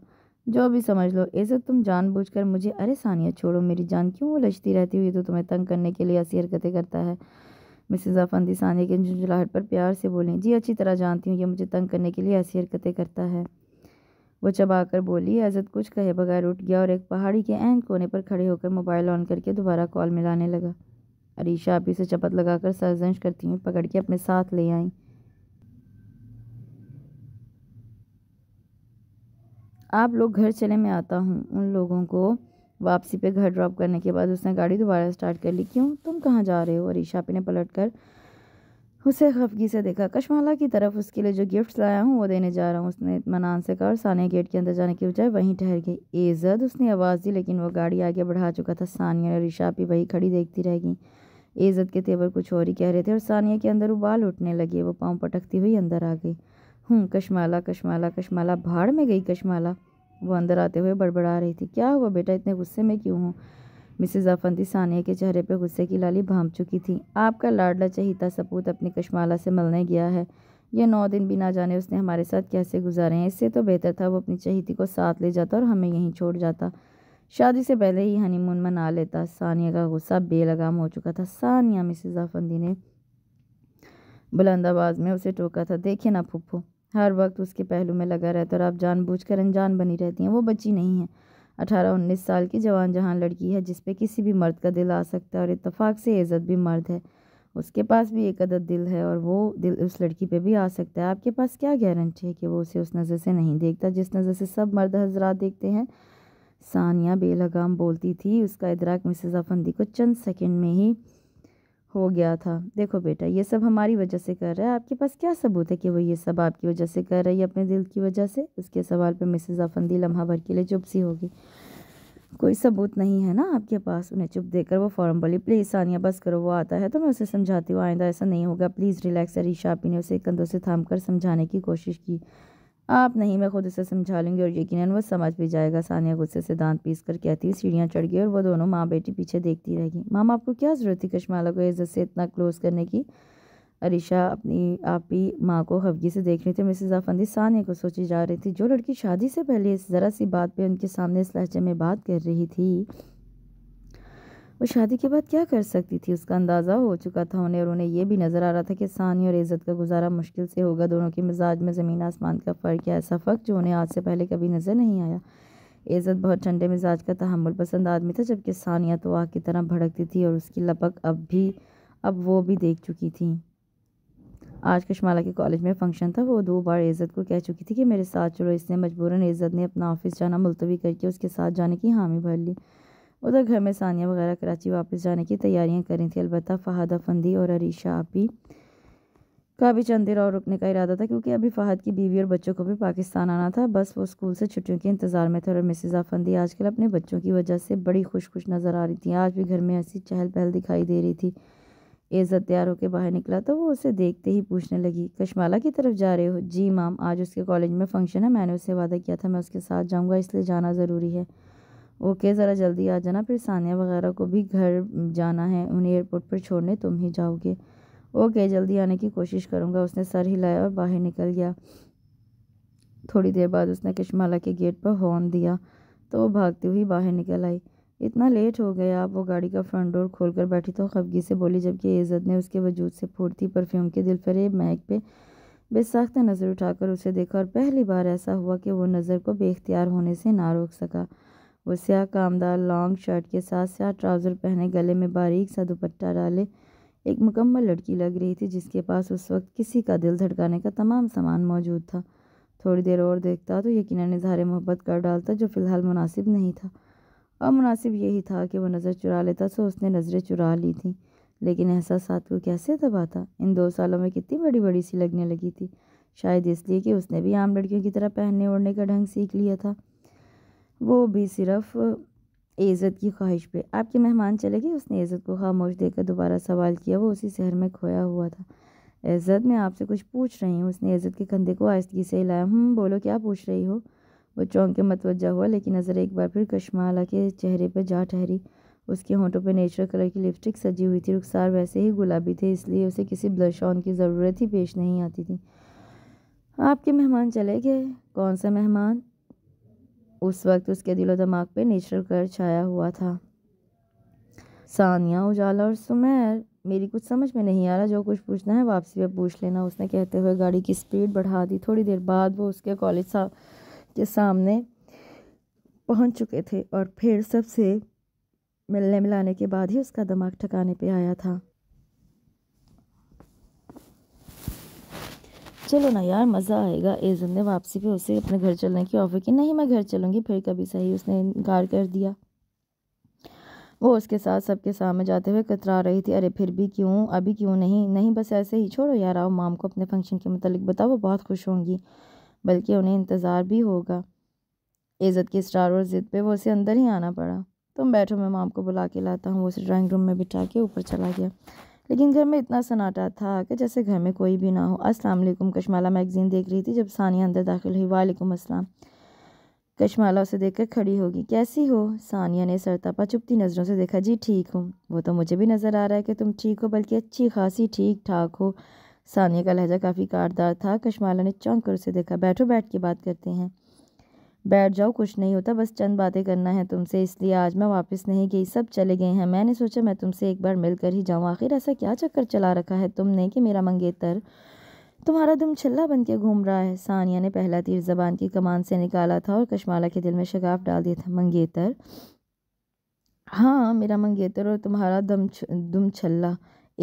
जो भी समझ लो इज़्ज़त तुम जानबूझकर मुझे अरे सानिया छोड़ो मेरी जान क्यों लजती रहती हुई तो तुम्हें तंग करने के लिए ऐसी हरकतें करता है मिसेज आफंदी सानिया के झुंझुलाहट पर प्यार से बोलें जी अच्छी तरह जानती हूँ ये मुझे तंग करने के लिए ऐसी हरकतें करता है वो चबाकर बोली अजद कुछ कहे बगैर उठ गया और एक पहाड़ी के एन कोने पर खड़े होकर मोबाइल ऑन करके दोबारा कॉल मिलाने लगा अरीशा आप इसे चपत लगाकर सरजंश करती हुई पकड़ के अपने साथ ले आई आप लोग घर चले मैं आता हूँ उन लोगों को वापसी पे घर ड्रॉप करने के बाद उसने गाड़ी दोबारा स्टार्ट कर ली क्यों तुम कहाँ जा रहे हो अरीशा आपी ने पलट कर उसे खफगी से देखा कशमाला की तरफ उसके लिए जो गिफ्ट लाया हूँ वो देने जा रहा हूँ उसने मनान से कहा और सानिया गेट के अंदर जाने की बजाय वहीं ठहर गई एजद उसने आवाज़ दी लेकिन वो गाड़ी आगे बढ़ा चुका था सानिया और रिशा भी वही खड़ी देखती रह गई एजद के तेवर कुछ और ही कह रहे थे और सानिया के अंदर उबाल उठने लगे वो पाँव पटकती हुई अंदर आ गई हूँ कशमाला कशमाला कशमाला भाड़ में गई कशमाला वो अंदर आते हुए बड़बड़ा रही थी क्या हुआ बेटा इतने गुस्से में क्यों हूँ मिसेज अफंती सानिया के चेहरे पर गुस्से की लाली भाम चुकी थी आपका लाडला चहिता सपूत अपनी कशमाला से मलने गया है यह नौ दिन भी ना जाने उसने हमारे साथ कैसे गुजारे हैं इससे तो बेहतर था वो अपनी चहिती को साथ ले जाता और हमें यहीं छोड़ जाता शादी से पहले ही हनीमून मना लेता सानिया का गुस्सा बेलगाम हो चुका था सानिया मिसेज आफंदी ने बुलंद आवाज़ में उसे टोका था देखे ना फुप्फू हर वक्त उसके पहलू में लगा रहता और आप जानबूझकर अनजान बनी रहती हैं वो बची नहीं है अठारह उन्नीस साल की जवान जहाँ लड़की है जिस किसी भी मर्द का दिल आ सकता है और इतफाक़ से इज़्ज़त भी मर्द है उसके पास भी एक अदद दिल है और वो दिल उस लड़की पे भी आ सकता है आपके पास क्या गारंटी है कि वो उसे उस नज़र से नहीं देखता जिस नज़र से सब मर्द हजरात देखते हैं सानिया बेलगाम बोलती थी उसका इदराक मिसेज़ अफंदी को चंद सेकेंड में ही हो गया था देखो बेटा ये सब हमारी वजह से कर रहा है आपके पास क्या सबूत है कि वो ये सब आपकी वजह से कर रही है अपने दिल की वजह से उसके सवाल पे मिसेज अफंदी लम्हा भर के लिए चुप सी होगी कोई सबूत नहीं है ना आपके पास उन्हें चुप देकर वो फॉर्म बोली प्लीज़ सानिया बस करो वो आता है तो मैं उसे समझाती हूँ आइंदा ऐसा नहीं होगा प्लीज़ रिलैक्स अरीशा आपी ने उसे कंधों से थाम समझाने की कोशिश की आप नहीं मैं खुद उसे समझा लूँगी और यकीनन वह समझ भी जाएगा सानिया गुस्से से दांत पीस कर कहती हुई सीढ़ियाँ चढ़ गई और वह दोनों माँ बेटी पीछे देखती रह गई मामा आपको क्या ज़रूरत थी कश्माला को इज्जत से इतना क्लोज करने की अरिशा अपनी आप ही माँ को हवगी से देख रही थी मिसेज आफंदी सानिया को सोची जा रही थी जो लड़की शादी से पहले इस ज़रा सी बात पर उनके सामने इस लहजे में बात कर रही थी वो शादी के बाद क्या कर सकती थी उसका अंदाज़ा हो चुका था उन्हें और उन्हें यह भी नज़र आ रहा था कि सानी और इज़्ज़त का गुजारा मुश्किल से होगा दोनों के मिजाज में ज़मीन आसमान का फ़र्क या ऐसा फ़र्क जो उन्हें आज से पहले कभी नज़र नहीं आया इज़्ज़त बहुत ठंडे मिजाज का तहमुल पसंद आदमी था जबकि सानिया तो आग की तरह भड़कती थी और उसकी लपक अब भी अब वो भी देख चुकी थी आज कश्माला के कॉलेज में फंक्शन था वो दो बार इज़्ज़त को कह चुकी थी कि मेरे साथ चलो इसने मजबूरन इज़्ज़त ने अपना ऑफिस जाना मुलतवी करके उसके साथ जाने की हामी भर ली उधर घर में सानिया वगैरह कराची वापस जाने की तैयारियां करी थी अलबत् फहद अफंदी और अरीशा आपी का भी चंद और रुकने का इरादा था क्योंकि अभी फ़हद की बीवी और बच्चों को भी पाकिस्तान आना था बस वो स्कूल से छुट्टियों के इंतज़ार में थे और मिसेज़ आफंदी आजकल अपने बच्चों की वजह से बड़ी खुश खुश नज़र आ रही थी आज भी घर में ऐसी चहल पहल दिखाई दे रही थी इज़्ज़त तैयार होकर बाहर निकला तो वो उसे देखते ही पूछने लगी कश्माला की तरफ जा रहे हो जी माम आज उसके कॉलेज में फ़ंक्शन है मैंने उससे वादा किया था मैं उसके साथ जाऊँगा इसलिए जाना ज़रूरी है ओके ज़रा जल्दी आ जाना फिर सानिया वगैरह को भी घर जाना है उन्हें एयरपोर्ट पर छोड़ने तुम ही जाओगे ओके जल्दी आने की कोशिश करूँगा उसने सर हिलाया और बाहर निकल गया थोड़ी देर बाद उसने कश्माला के गेट पर हॉर्न दिया तो वो भागती हुई बाहर निकल आई इतना लेट हो गया आप वो गाड़ी का फ्रंट डोर खोल कर बैठी तो खफगी से बोली जबकि इज़्ज़त ने उसके वजूद से फूटती परफ्यूम के दिल फरेब मैक पे बेसख्त नज़र उठाकर उसे देखा और पहली बार ऐसा हुआ कि वो नज़र को बेख्तियार होने से ना रोक सका वो स्याह कामदार लॉन्ग शर्ट के साथ स्याह ट्राउज़र पहने गले में बारीक सा दुपट्टा डाले एक मुकम्मल लड़की लग रही थी जिसके पास उस वक्त किसी का दिल धड़काने का तमाम सामान मौजूद था थोड़ी देर और देखता तो यकीन इजहार मोहब्बत कर डालता जो फ़िलहाल मुनासिब नहीं था और मुनासिब यही था कि वह नज़र चुरा लेता सो तो उसने नज़रें चुरा ली थी लेकिन एहसास को कैसे दबाता इन दो सालों में कितनी बड़ी बड़ी सी लगने लगी थी शायद इसलिए कि उसने भी आम लड़कियों की तरह पहनने ओढ़ने का ढंग सीख लिया था वो भी सिर्फ़ इज़्ज़त की ख्वाहिश पे आपके मेहमान चले गए उसने इज़्ज़त को खामोश देकर दोबारा सवाल किया वो उसी शहर में खोया हुआ था इज़्ज़त मैं आपसे कुछ पूछ रही हूँ उसने इज़्ज़त के कंधे को आस्तगी से हिलाया हम हम्म, बोलो क्या पूछ रही हो वो चौंक के मतवजा हुआ लेकिन नज़र एक बार फिर कश्माला के चेहरे पर जा ठहरी उसके होंठों पर नेचुरल कलर की लिपस्टिक सजी हुई थी रुखसार वैसे ही गुलाबी थे इसलिए उसे किसी ब्लश ऑन की ज़रूरत ही पेश नहीं आती थी आपके मेहमान चले गए कौन सा मेहमान उस वक्त उसके दिलो दिमाग पे नेचुरल कलर छाया हुआ था सानिया उजाला और सुमेर मेरी कुछ समझ में नहीं आ रहा जो कुछ पूछना है वापसी पे पूछ लेना उसने कहते हुए गाड़ी की स्पीड बढ़ा दी थोड़ी देर बाद वो उसके कॉलेज सा के सामने पहुंच चुके थे और फिर सबसे मिलने मिलाने के बाद ही उसका दिमाग ठकाने पे आया था चलो ना यार मज़ा आएगा एजन ने वापसी पे उसे अपने घर चलने की ऑफ़र की नहीं मैं घर चलूँगी फिर कभी सही उसने इनकार कर दिया वो उसके साथ सबके सामने जाते हुए कतरा रही थी अरे फिर भी क्यों अभी क्यों नहीं नहीं बस ऐसे ही छोड़ो यार आओ माम को अपने फंक्शन के मतलब बताओ वो बहुत खुश होंगी बल्कि उन्हें इंतज़ार भी होगा इज़्ज़त के स्टार और ज़िद पे वो उसे अंदर ही आना पड़ा तुम बैठो मैं माम को बुला के लाता हूँ वो उसे ड्राइंग रूम में बिठा के ऊपर चला गया लेकिन घर में इतना सन्नाटा था कि जैसे घर में कोई भी ना हो अस्सलाम वालेकुम कशमाला मैगज़ीन देख रही थी जब सानिया अंदर दाखिल हुई वालेकुम अस्सलाम कश्माला उसे देखकर खड़ी होगी कैसी हो सानिया ने सरतापा चुपती नज़रों से देखा जी ठीक हूँ वो तो मुझे भी नज़र आ रहा है कि तुम ठीक हो बल्कि अच्छी खासी ठीक ठाक हो सानिया का लहजा काफ़ी कारदार था कश्माला ने चौंक कर उसे देखा बैठो बैठ के बात करते हैं बैठ जाओ कुछ नहीं होता बस चंद बातें करना है तुमसे इसलिए आज मैं वापस नहीं गई सब चले गए हैं मैंने सोचा मैं तुमसे एक बार मिल कर ही जाऊँ आखिर ऐसा क्या चक्कर चला रखा है तुमने कि मेरा मंगेतर तुम्हारा दुम छिल्ला बन के घूम रहा है सानिया ने पहला तीर जबान की कमान से निकाला था और कश्माला के दिल में शगाफ डाल दिया था मंगेतर हाँ मेरा मंगेतर और तुम्हारा दम दुम छल्ला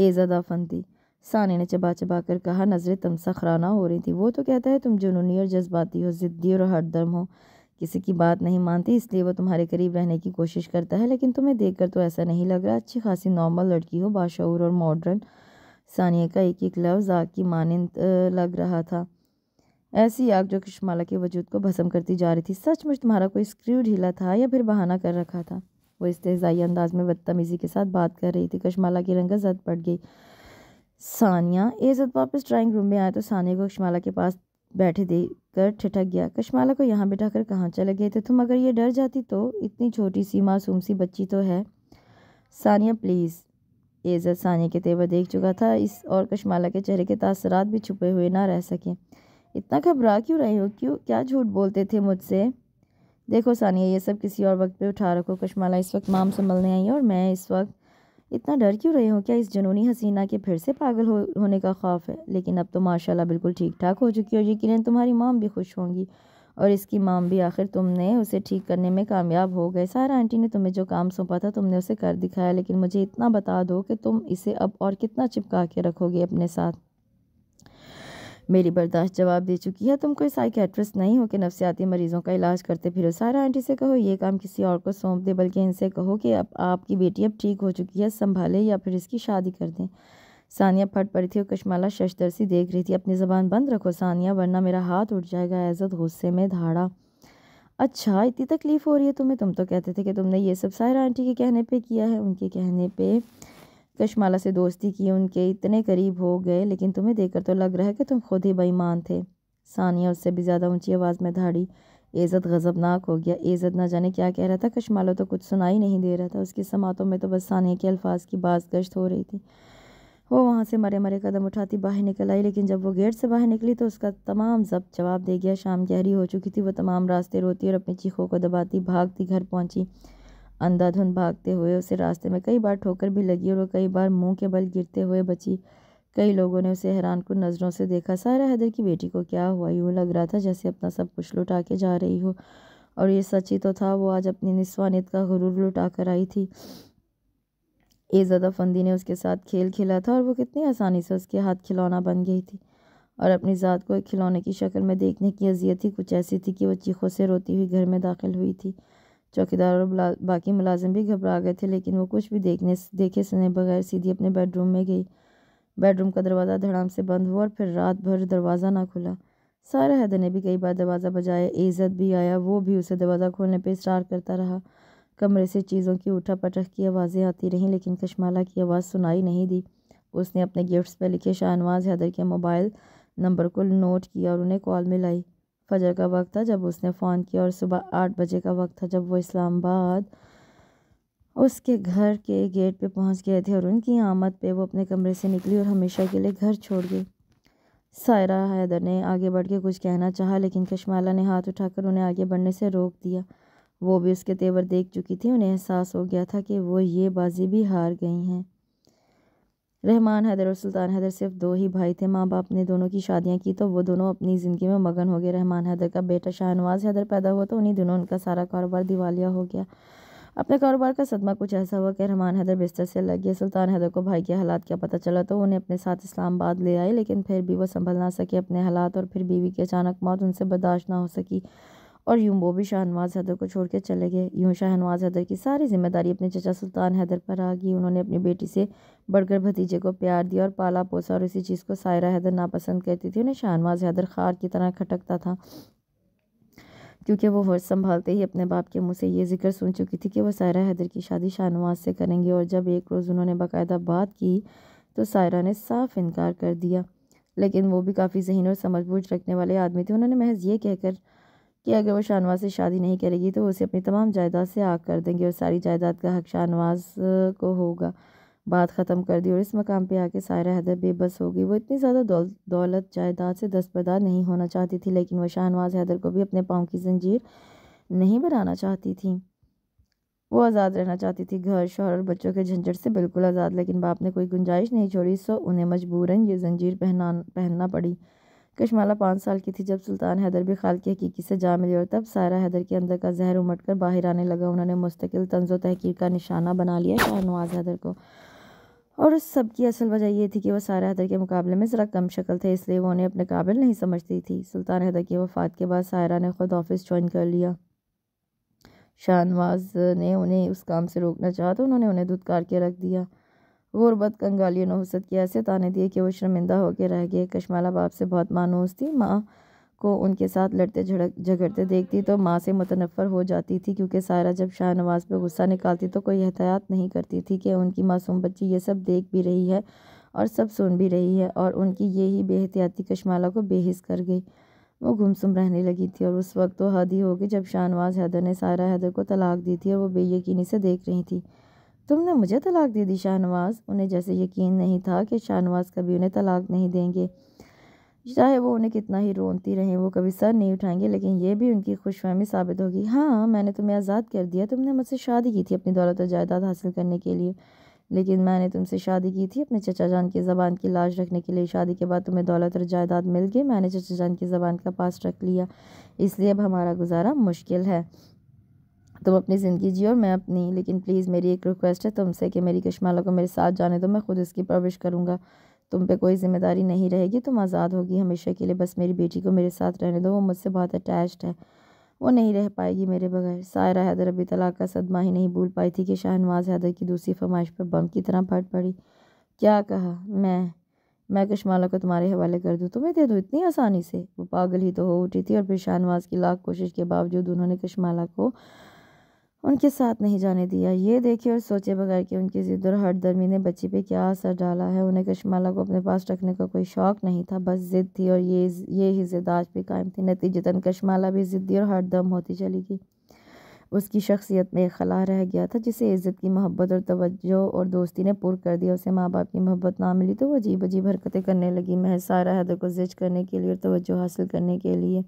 एजदा फंदी सानी ने चबा चबा कर कहा नज़रें तमसा खराना हो रही थी वो तो कहता है तुम जुनूनी और जज्बाती हो ज़िद्दी और हरदम हो किसी की बात नहीं मानती इसलिए वो तुम्हारे करीब रहने की कोशिश करता है लेकिन तुम्हें देख तो ऐसा नहीं लग रहा अच्छी खासी नॉर्मल लड़की हो बाशूर और मॉडर्न सानिया का एक एक लफ्ज़ आग की मानंद लग रहा था ऐसी आग जो कश्माला के वजूद को भस्म करती जा रही थी सचमुच तुम्हारा कोई स्क्रू ढीला था या फिर बहाना कर रखा था वो इस अंदाज में बदतमीज़ी के साथ बात कर रही थी कश्माला की रंगत जद पड़ गई सानिया एजत वापस ड्राइंग रूम में आया तो सानिया को कश्माला के पास बैठे दे कर ठिठक गया कशमाला को यहाँ बिठा कर कहाँ चले गए थे तुम अगर ये डर जाती तो इतनी छोटी सी मासूम सी बच्ची तो है सानिया प्लीज़ एज़त सानिया के तेवर देख चुका था इस और कश्माला के चेहरे के तासरात भी छुपे हुए ना रह सकें इतना घबरा क्यों रही हो क्यों क्या झूठ बोलते थे मुझसे देखो सानिया ये सब किसी और वक्त पे उठा रखो कश्माला इस वक्त माम संभलने आई है और मैं इस वक्त इतना डर क्यों रहे हो क्या इस जुनूनी हसीना के फिर से पागल हो, होने का खौफ है लेकिन अब तो माशाल्लाह बिल्कुल ठीक ठाक हो चुकी हो यकीन तुम्हारी माम भी खुश होंगी और इसकी माम भी आखिर तुमने उसे ठीक करने में कामयाब हो गए सारा आंटी ने तुम्हें जो काम सौंपा था तुमने उसे कर दिखाया लेकिन मुझे इतना बता दो कि तुम इसे अब और कितना चिपका के रखोगे अपने साथ मेरी बर्दाश्त जवाब दे चुकी है तुम कोई साइकेट्रिस्ट नहीं हो कि नफसियाती मरीज़ों का इलाज करते फिर सारा आंटी से कहो ये काम किसी और को सौंप दे बल्कि इनसे कहो कि अब आपकी बेटी अब ठीक हो चुकी है संभाले या फिर इसकी शादी कर दें सानिया फट पड़ी थी और कशमाला शशदरसी देख रही थी अपनी ज़बान बंद रखो सानिया वरना मेरा हाथ उठ जाएगा एजत गुस्से में धाड़ा अच्छा इतनी तकलीफ़ हो रही है तुम्हें तुम तो कहते थे कि तुमने ये सब सायरा आंटी के कहने पे किया है उनके कहने पे कश्माला से दोस्ती की उनके इतने करीब हो गए लेकिन तुम्हें देखकर तो लग रहा है कि तुम खुद ही बेईमान थे सानिया उससे भी ज़्यादा ऊंची आवाज़ में धाड़ी एज़त गज़बनाक हो गया एज़त ना जाने क्या कह रहा था कश्माला तो कुछ सुनाई नहीं दे रहा था उसकी समातों में तो बस सानिया के अल्फाज की बाजगश्त गश्त हो रही थी वो वहाँ से मरे मरे कदम उठाती बाहर निकल आई लेकिन जब वो गेट से बाहर निकली तो उसका तमाम जब जवाब दे गया शाम गहरी हो चुकी थी वो तमाम रास्ते रोती और अपनी चीखों को दबाती भागती घर पहुँची अंधाधुंध भागते हुए उसे रास्ते में कई बार ठोकर भी लगी और वो कई बार मुंह के बल गिरते हुए बची कई लोगों ने उसे हैरान कुन नज़रों से देखा सारा हैदर की बेटी को क्या हुआ यूँ लग रहा था जैसे अपना सब कुछ लुटा के जा रही हो और ये सच ही तो था वो आज अपनी निस्वानित का गुरूर लुटा कर आई थी ये ज़्यादा फंदी ने उसके साथ खेल खेला था और वो कितनी आसानी से उसके हाथ खिलौना बन गई थी और अपनी ज़ात को एक खिलौने की शक्ल में देखने की अजियत ही कुछ ऐसी थी कि वो चीखों से रोती हुई घर में दाखिल हुई थी चौकीदार और बाकी मुलाजिम भी घबरा गए थे लेकिन वो कुछ भी देखने देखे सुने बगैर सीधी अपने बेडरूम में गई बेडरूम का दरवाज़ा धड़ाम से बंद हुआ और फिर रात भर दरवाज़ा ना खुला सारा हैदर ने भी कई बार दरवाज़ा बजाया इज़्ज़त भी आया वो भी उसे दरवाज़ा खोलने पर इसरार करता रहा कमरे से चीज़ों की उठा पटख की आवाज़ें आती रहीं लेकिन कशमाला की आवाज़ सुनाई नहीं दी उसने अपने गिफ्ट्स पर लिखे शाहनवाज हैदर के मोबाइल नंबर को नोट किया और उन्हें कॉल मिलाई फजर का वक्त था जब उसने फ़ोन किया और सुबह आठ बजे का वक्त था जब वो इस्लामाबाद उसके घर के गेट पे पहुंच गए थे और उनकी आमद पे वो अपने कमरे से निकली और हमेशा के लिए घर छोड़ गई सायरा हैदर ने आगे बढ़ के कुछ कहना चाहा लेकिन कश्माला ने हाथ उठाकर उन्हें आगे बढ़ने से रोक दिया वो भी उसके तेवर देख चुकी थी उन्हें एहसास हो गया था कि वो ये बाजी भी हार गई हैं रहमान हैदर और सुल्तान हैदर सिर्फ दो ही भाई थे माँ बाप ने दोनों की शादियाँ की तो वो दोनों अपनी ज़िंदगी में मगन हो गए रहमान हैदर का बेटा शाहनवाज हैदर पैदा हुआ तो उन्हीं दोनों उनका सारा कारोबार दिवालिया हो गया अपने कारोबार का सदमा कुछ ऐसा हुआ कि रहमान हैदर बिस्तर से लग गया सुल्तान हैदर को भाई के हालात क्या पता चला तो उन्हें अपने साथ इस्लामाबाद ले आए लेकिन फिर भी वो संभल ना सके अपने हालात और फिर बीवी की अचानक मौत उनसे बर्दाश्त ना हो सकी और यूं वो भी शाह नवाज हैदर को छोड़ कर चले गए यूं शाहनवाज हैदर की सारी जिम्मेदारी अपने चचा सुल्तान हैदर पर आ गई उन्होंने अपनी बेटी से बढ़कर भतीजे को प्यार दिया और पाला पोसा और इसी चीज़ को सायरा हैदर नापसंद करती थी उन्हें शाह नवाज हैदर खार की तरह खटकता था क्योंकि वो वर्ष संभालते ही अपने बाप के मुँह से ये जिक्र सुन चुकी थी कि वह सायरा हैदर की शादी शाहनवाज से करेंगे और जब एक रोज़ उन्होंने बाकायदा बात की तो सायरा ने साफ इनकार कर दिया लेकिन वो भी काफ़ी जहन और समझबूझ रखने वाले आदमी थे उन्होंने महज ये कहकर कि अगर वो शाहनवाज से शादी नहीं करेगी तो उसे अपनी तमाम जायदाद से आग कर देंगे और सारी जायदाद का हक शाहनवाज को होगा बात ख़त्म कर दी और इस मकाम पे आके सायरा हैदर बेबस हो गई वो इतनी ज़्यादा दौल, दौलत जायदाद से दस्तबरदार नहीं होना चाहती थी लेकिन वह शाहनवाज हैदर को भी अपने पाँव की जंजीर नहीं बनाना चाहती थी वो आज़ाद रहना चाहती थी घर शोहर और बच्चों के झंझट से बिल्कुल आज़ाद लेकिन बाप ने कोई गुंजाइश नहीं छोड़ी सो उन्हें मजबूरन ये जंजीर पहना पहनना पड़ी कश्माला पाँच साल की थी जब सुल्तान हैदर भी खाल की हकीकी से जा मिली और तब सायरा हैदर के अंदर का जहर उमट कर बाहर आने लगा उन्होंने मुस्तकिल तंज तहकीर का निशाना बना लिया शाहनवाज हैदर को और उस सब की असल वजह यह थी कि वह सारा हैदर के मुकाबले में ज़रा कम शक्ल थे इसलिए वो उन्हें अपने काबिल नहीं समझती थी सुल्तान हैदर की वफ़ात के बाद सायरा ने खुद ऑफिस ज्वाइन कर लिया शाहनवाज ने उन्हें उस काम से रोकना चाहा तो उन्होंने उन्हें धुतकार के रख दिया गुरबत कंगाली नहूसत की ऐसे ताने दिए कि वो शर्मिंदा होकर रह गए कशमाला बाप से बहुत मानूस थी माँ को उनके साथ लड़ते झड़क झगड़ते देखती तो माँ से मुतनफ़र हो जाती थी क्योंकि सायरा जब शाहनवाज पर गुस्सा निकालती तो कोई एहतियात नहीं करती थी कि उनकी मासूम बच्ची ये सब देख भी रही है और सब सुन भी रही है और उनकी यही बेहतियाती कशमाला को बेहिस कर गई वो गुमसुम रहने लगी थी और उस वक्त तो हद ही होगी जब शाहनवाज हैदर ने सायरा हैदर को तलाक दी थी और वो बेयकीनी से देख रही थी तुमने मुझे तलाक दे दी शाहनवाज उन्हें जैसे यकीन नहीं था कि शाहनवाज कभी उन्हें तलाक नहीं देंगे चाहे वो उन्हें कितना ही रोनती रहें वो कभी सर नहीं उठाएंगे लेकिन ये भी उनकी खुशफहमी साबित होगी हाँ मैंने तुम्हें आज़ाद कर दिया तुमने मुझसे शादी की थी अपनी दौलत और जायदाद हासिल करने के लिए लेकिन मैंने तुमसे शादी की थी अपने चचा जान की ज़बान की लाश रखने के लिए शादी के बाद तुम्हें दौलत और जायदाद मिल गई मैंने चचा जान की ज़बान का पास रख लिया इसलिए अब हमारा गुजारा मुश्किल है तुम अपनी ज़िंदगी जियो और मैं अपनी लेकिन प्लीज़ मेरी एक रिक्वेस्ट है तुमसे कि मेरी कश्माला को मेरे साथ जाने दो मैं खुद इसकी परवरिश करूँगा तुम पे कोई जिम्मेदारी नहीं रहेगी तुम आज़ाद होगी हमेशा के लिए बस मेरी बेटी को मेरे साथ रहने दो वो मुझसे बहुत अटैच्ड है वो नहीं रह पाएगी मेरे बगैर सायरा हैदर अभी तलाक का सदमा ही नहीं भूल पाई थी कि शाहनवाज हैदर की दूसरी फरमाइश पर बम की तरह फट पड़ी क्या कहा मैं मैं कश्माला को तुम्हारे हवाले कर दूँ तुम्हें दे दूँ इतनी आसानी से वो पागल ही तो हो उठी थी और फिर शाहनवाज की लाख कोशिश के बावजूद उन्होंने कश्माला को उनके साथ नहीं जाने दिया ये देखे और सोचे बगैर कि उनकी जिद और हर दर्मी ने बच्ची पे क्या असर डाला है उन्हें कश्माला को अपने पास रखने का कोई शौक नहीं था बस जिद थी और ये ये ही जिद आज भी कायम थी नतीजतन कश्माला भी ज़िद्दी और हटदम होती चली गई उसकी शख्सियत में एक खला रह गया था जिसे इज़्ज़त की मोहब्बत और तवज्जो और दोस्ती ने पुर कर दिया उसे माँ बाप की मोहब्बत ना मिली तो वो अजीब अजीब हरकतें करने लगी महज सारा हैदर को जिज करने के लिए और तवज्जो हासिल करने के लिए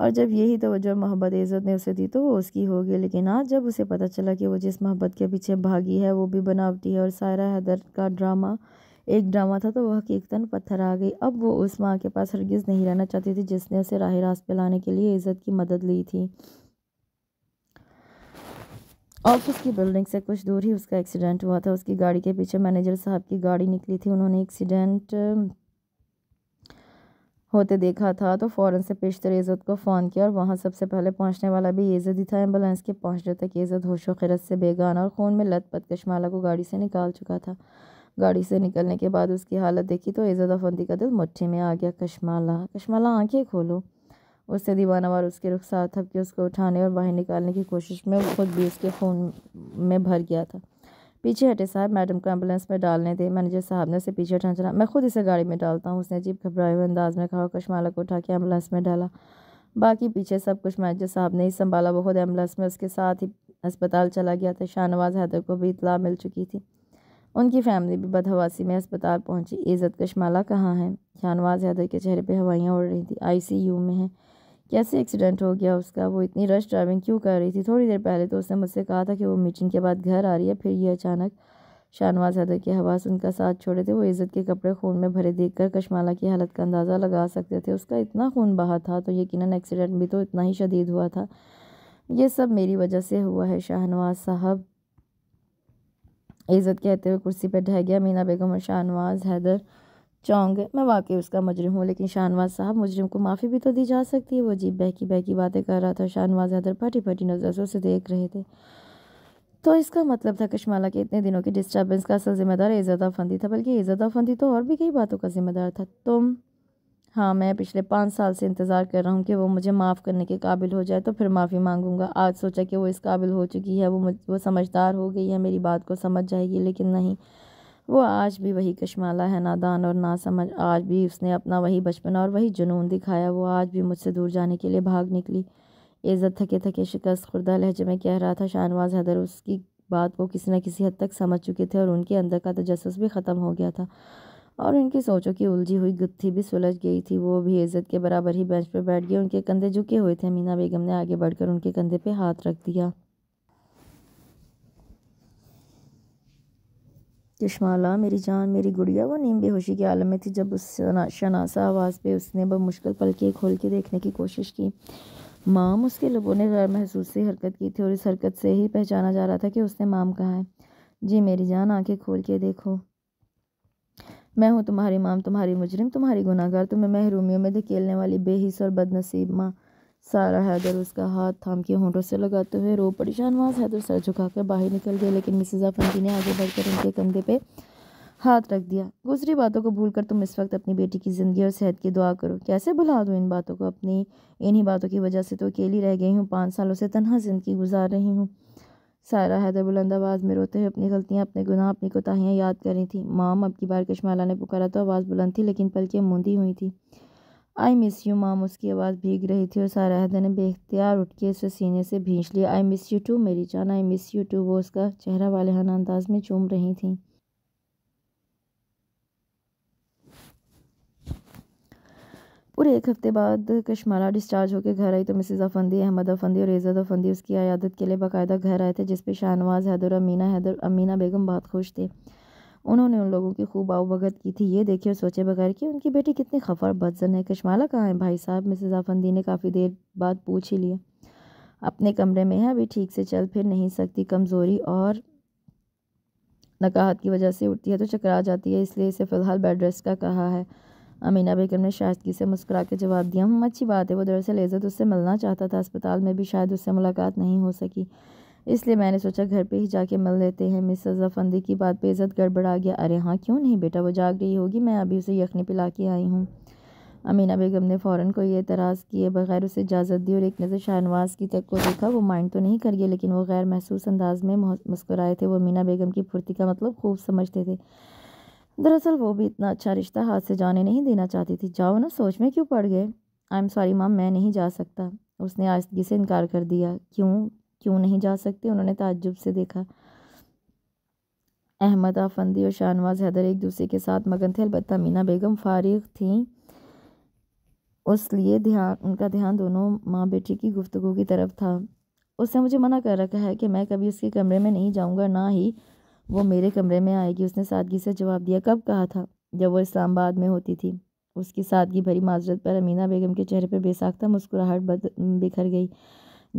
और जब यही तोज्जो मोहब्बत इज़्ज़त ने उसे दी तो वो उसकी हो गई लेकिन आज जब उसे पता चला कि वो जिस मोहब्बत के पीछे भागी है वो भी बनावटी है और सारा हैदर का ड्रामा एक ड्रामा था तो वह हकीकतन पत्थर आ गई अब वो उस माँ के पास हरगिज़ नहीं रहना चाहती थी जिसने उसे राह रास्त पे लाने के लिए इज़्ज़त की मदद ली थी ऑफिस की बिल्डिंग से कुछ दूर ही उसका एक्सीडेंट हुआ था उसकी गाड़ी के पीछे मैनेजर साहब की गाड़ी निकली थी उन्होंने एक्सीडेंट होते देखा था तो फ़ौर से पेशतर एज़त को फ़ोन किया और वहाँ सबसे पहले पहुँचने वाला भी एज़त ही था एम्बुलेंस के पहुँचने तक एज़त होश वरत से बेगाना और खून में लत पत कश्माला को गाड़ी से निकाल चुका था गाड़ी से निकलने के बाद उसकी हालत देखी तो एज़त अफंदी का दिल मुट्ठी में आ गया कश्माला कश्माला आँखें खोलो उससे दीवानावार उसके रुखसार थप के उसको उठाने और बाहर निकालने की कोशिश में खुद भी उसके खून में भर गया था पीछे हटे साहब मैडम को एम्बुलेंस में डालने दे मैनेजर साहब ने उसे पीछे हटना चला मैं खुद इसे गाड़ी में डालता हूँ उसने अजीब घबराए हुए अंदाज में खड़ा कशमाला को उठा के एम्बुलेंस में डाला बाकी पीछे सब कुछ मैनेजर साहब ने ही संभाला वो खुद एम्बुलेंस में उसके साथ ही अस्पताल चला गया था शाहनवाज हैदर को भी इतला मिल चुकी थी उनकी फैमिली भी बदहवासी में अस्पताल पहुंची इज़्ज़त कश्माला कहाँ है शाहनवाज हैदर के चेहरे पर हवाइयाँ उड़ रही थी आईसीयू में है कैसे एक्सीडेंट हो गया उसका वो इतनी रश ड्राइविंग क्यों कर रही थी थोड़ी देर पहले तो उसने मुझसे कहा था कि वो मीटिंग के बाद घर आ रही है फिर ये अचानक शाहनवाज हैदर के हवास उनका साथ छोड़े थे वो इज़्ज़त के कपड़े खून में भरे देखकर कश्माला की हालत का अंदाज़ा लगा सकते थे उसका इतना खून बहा था तो यकीनन एक्सीडेंट भी तो इतना ही शदीद हुआ था ये सब मेरी वजह से हुआ है शाहनवाज साहब इज़्ज़त कहते हुए कुर्सी पर ढह गया मीना बेगम और शाहनवाज हैदर चौंग मैं वाकई उसका मजरम हूँ लेकिन शाहनवाज साहब मुजरिम को माफ़ी भी तो दी जा सकती है वो अजीब बहकी बहकी बातें कर रहा था शाहनवाज हैदर फटी फटी नज़र से उसे देख रहे थे तो इसका मतलब था कश्माला के इतने दिनों की डिस्टर्बेंस का असल जिम्मेदार एजादा फंदी था बल्कि एजादा फंदी तो और भी कई बातों का जिम्मेदार था तुम हाँ मैं पिछले पाँच साल से इंतज़ार कर रहा हूँ कि वो मुझे माफ़ करने के काबिल हो जाए तो फिर माफ़ी मांगूंगा आज सोचा कि वो इस काबिल हो चुकी है वो मुझ वो समझदार हो गई है मेरी बात को समझ जाएगी लेकिन नहीं वो आज भी वही कश्माला है नादान और ना समझ आज भी उसने अपना वही बचपन और वही जुनून दिखाया वो आज भी मुझसे दूर जाने के लिए भाग निकली इज़्ज़त थके थके शिकस्त खुर्दा लहजे में कह रहा था शाहनवाज हैदर उसकी बात को किसी न किसी हद तक समझ चुके थे और उनके अंदर का तजस भी ख़त्म हो गया था और उनकी सोचों की उलझी हुई गुत्थी भी सुलझ गई थी वो भी इज़्ज़त के बराबर ही बेंच पर बैठ गए उनके कंधे झुके हुए थे मीना बेगम ने आगे बढ़कर उनके कंधे पर हाथ रख दिया चश्माला मेरी जान मेरी गुड़िया वो नीम बेहोशी के आलम में थी जब उस शनासा आवाज़ पे उसने मुश्किल पलके खोल के देखने की कोशिश की माम उसके लोगों ने गैर महसूस से हरकत की थी और इस हरकत से ही पहचाना जा रहा था कि उसने माम कहा है जी मेरी जान आंखें खोल के देखो मैं हूँ तुम्हारी माम तुम्हारी मुजरिम तुम्हारी गुनागार तुम्हें महरूमियों में धकेलने वाली बेहिस और बदनसीब माँ सारा हैदर उसका हाथ थाम के होंठों से लगाते हुए रो परेशान वहाँ हैदर सर झुकाकर बाहर निकल गए लेकिन मिसेज अफंती ने आगे बढ़कर उनके कंधे पे हाथ रख दिया गुजरी बातों को भूलकर तुम इस वक्त अपनी बेटी की ज़िंदगी और सेहत की दुआ करो कैसे भुला दो इन बातों को अपनी इन्हीं बातों की वजह से तो अकेली रह गई हूँ पाँच सालों से तनहा ज़िंदगी गुजार रही हूँ सारा हैदर बुलंद आवाज़ में रोते हुए अपनी गलतियाँ अपने गुनाह अपनी कोताहियाँ याद कर रही थी माम अब की बार कश्माला ने पुकारा तो आवाज़ बुलंद थी लेकिन पल की मूंदी हुई थी आई मिस यू माम उसकी आवाज़ भीग रही थी और सारा साराहदा ने बेख्तियार उठ के उसे सीने से भींच लिया आई मिस यू टू मेरी जान आई मिस यू टू वो उसका चेहरा वाले वालहाना अंदाज में चूम रही थी पूरे एक हफ्ते बाद कश्मारा डिस्चार्ज होकर घर आई तो मिसेज अफंदी अहमद अफंदी और एज़त अफंदी उसकी आयादत के लिए बाकायदा घर आए थे जिसपे शाहनवाज हैदर अमीना हैदर अमीना बेगम बहुत खुश थे उन्होंने उन लोगों की खूब आवभगत की थी ये देखे और सोचे बगैर कि उनकी बेटी कितनी खफर बदजन है कशमाला कहाँ है भाई साहब मिसेज आफंदी ने काफ़ी देर बाद पूछ ही लिया अपने कमरे में है अभी ठीक से चल फिर नहीं सकती कमज़ोरी और नकाहत की वजह से उठती है तो चकरा जाती है इसलिए इसे फ़िलहाल बेड रेस्ट का कहा है अमीना बेगम ने शायदगी से मुस्कुरा के जवाब दिया हम हम्म, अच्छी बात है वो दरअसल इज़त उससे मिलना चाहता था अस्पताल में भी शायद उससे मुलाकात नहीं हो सकी इसलिए मैंने सोचा घर पे ही जाके मिल लेते हैं मिसेस अफंदी की बात पे इज़्ज़त गड़बड़ा गया अरे हाँ क्यों नहीं बेटा वो जाग रही होगी मैं अभी उसे यखनी पिला के आई हूँ अमीना बेगम ने फ़ौरन को ये एतराज़ किए बगैर उसे इजाज़त दी और एक नज़र शाहनवाज की तक को देखा वो माइंड तो नहीं कर गया लेकिन वो गैर महसूस अंदाज में मुस्कुराए थे वो अमीना बेगम की फुर्ती का मतलब खूब समझते थे दरअसल वो भी इतना अच्छा रिश्ता हाथ से जाने नहीं देना चाहती थी जाओ ना सोच में क्यों पड़ गए आई एम सॉरी माम मैं नहीं जा सकता उसने आस्तगी से इनकार कर दिया क्यों क्यों नहीं जा सकते उन्होंने ताज्जुब से देखा अहमद आफंदी और शाहनवाज हैदर एक दूसरे के साथ मगन थे अलबत् मीना बेगम फारिग थी उस लिए ध्यान उनका ध्यान दोनों माँ बेटी की गुफ्तगु की तरफ था उसने मुझे मना कर रखा है कि मैं कभी उसके कमरे में नहीं जाऊँगा ना ही वो मेरे कमरे में आएगी उसने सादगी से जवाब दिया कब कहा था जब वो इस्लामाबाद में होती थी उसकी सादगी भरी माजरत पर अमीना बेगम के चेहरे पर बेसाख्ता मुस्कुराहट बिखर गई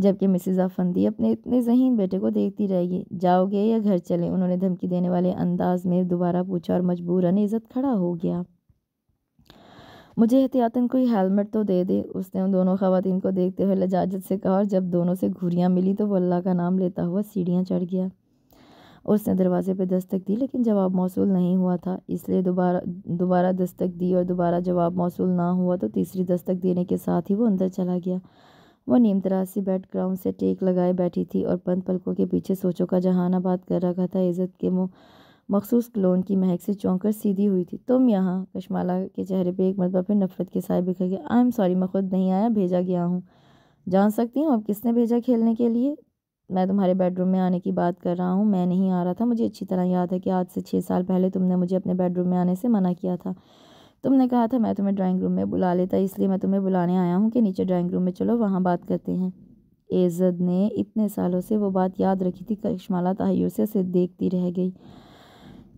जबकि मिसिज़ अफंदी अपने इतने जहीन बेटे को देखती रहेगी जाओगे या घर चले उन्होंने धमकी देने वाले अंदाज में दोबारा पूछा और मजबूरन इज़्ज़त खड़ा हो गया मुझे एहतियातन कोई हेलमेट तो दे दे उसने उन दोनों खवतिन को देखते हुए लजाजत से कहा और जब दोनों से घुरियाँ मिली तो वो अल्लाह का नाम लेता हुआ सीढ़ियाँ चढ़ गया उसने दरवाजे पर दस्तक दी लेकिन जवाब मौसू नहीं हुआ था इसलिए दोबारा दोबारा दस्तक दी और दोबारा जवाब मौसू ना हुआ तो तीसरी दस्तक देने के साथ ही वो अंदर चला गया वह बैड ग्राउंड से टेक लगाए बैठी थी और पंत पलकों के पीछे सोचों का जहानाबाद कर रखा था इज़्ज़त के मुँह मखसूस क्लोन की महक से चौंकर सीधी हुई थी तुम यहाँ कशमाला के चेहरे पे एक मरतबा फिर नफरत के साय बिखर गया आई एम सॉरी मैं खुद नहीं आया भेजा गया हूँ जान सकती हूँ अब किसने भेजा खेलने के लिए मैं तुम्हारे बेडरूम में आने की बात कर रहा हूँ मैं नहीं आ रहा था मुझे अच्छी तरह याद है कि आज से छः साल पहले तुमने मुझे अपने बेडरूम में आने से मना किया था तुमने कहा था मैं तुम्हें ड्राइंग रूम में बुला लेता इसलिए मैं तुम्हें बुलाने आया हूँ कि नीचे ड्राइंग रूम में चलो वहाँ बात करते हैं एजद ने इतने सालों से वो बात याद रखी थी करिश्माला तहयूसे से देखती रह गई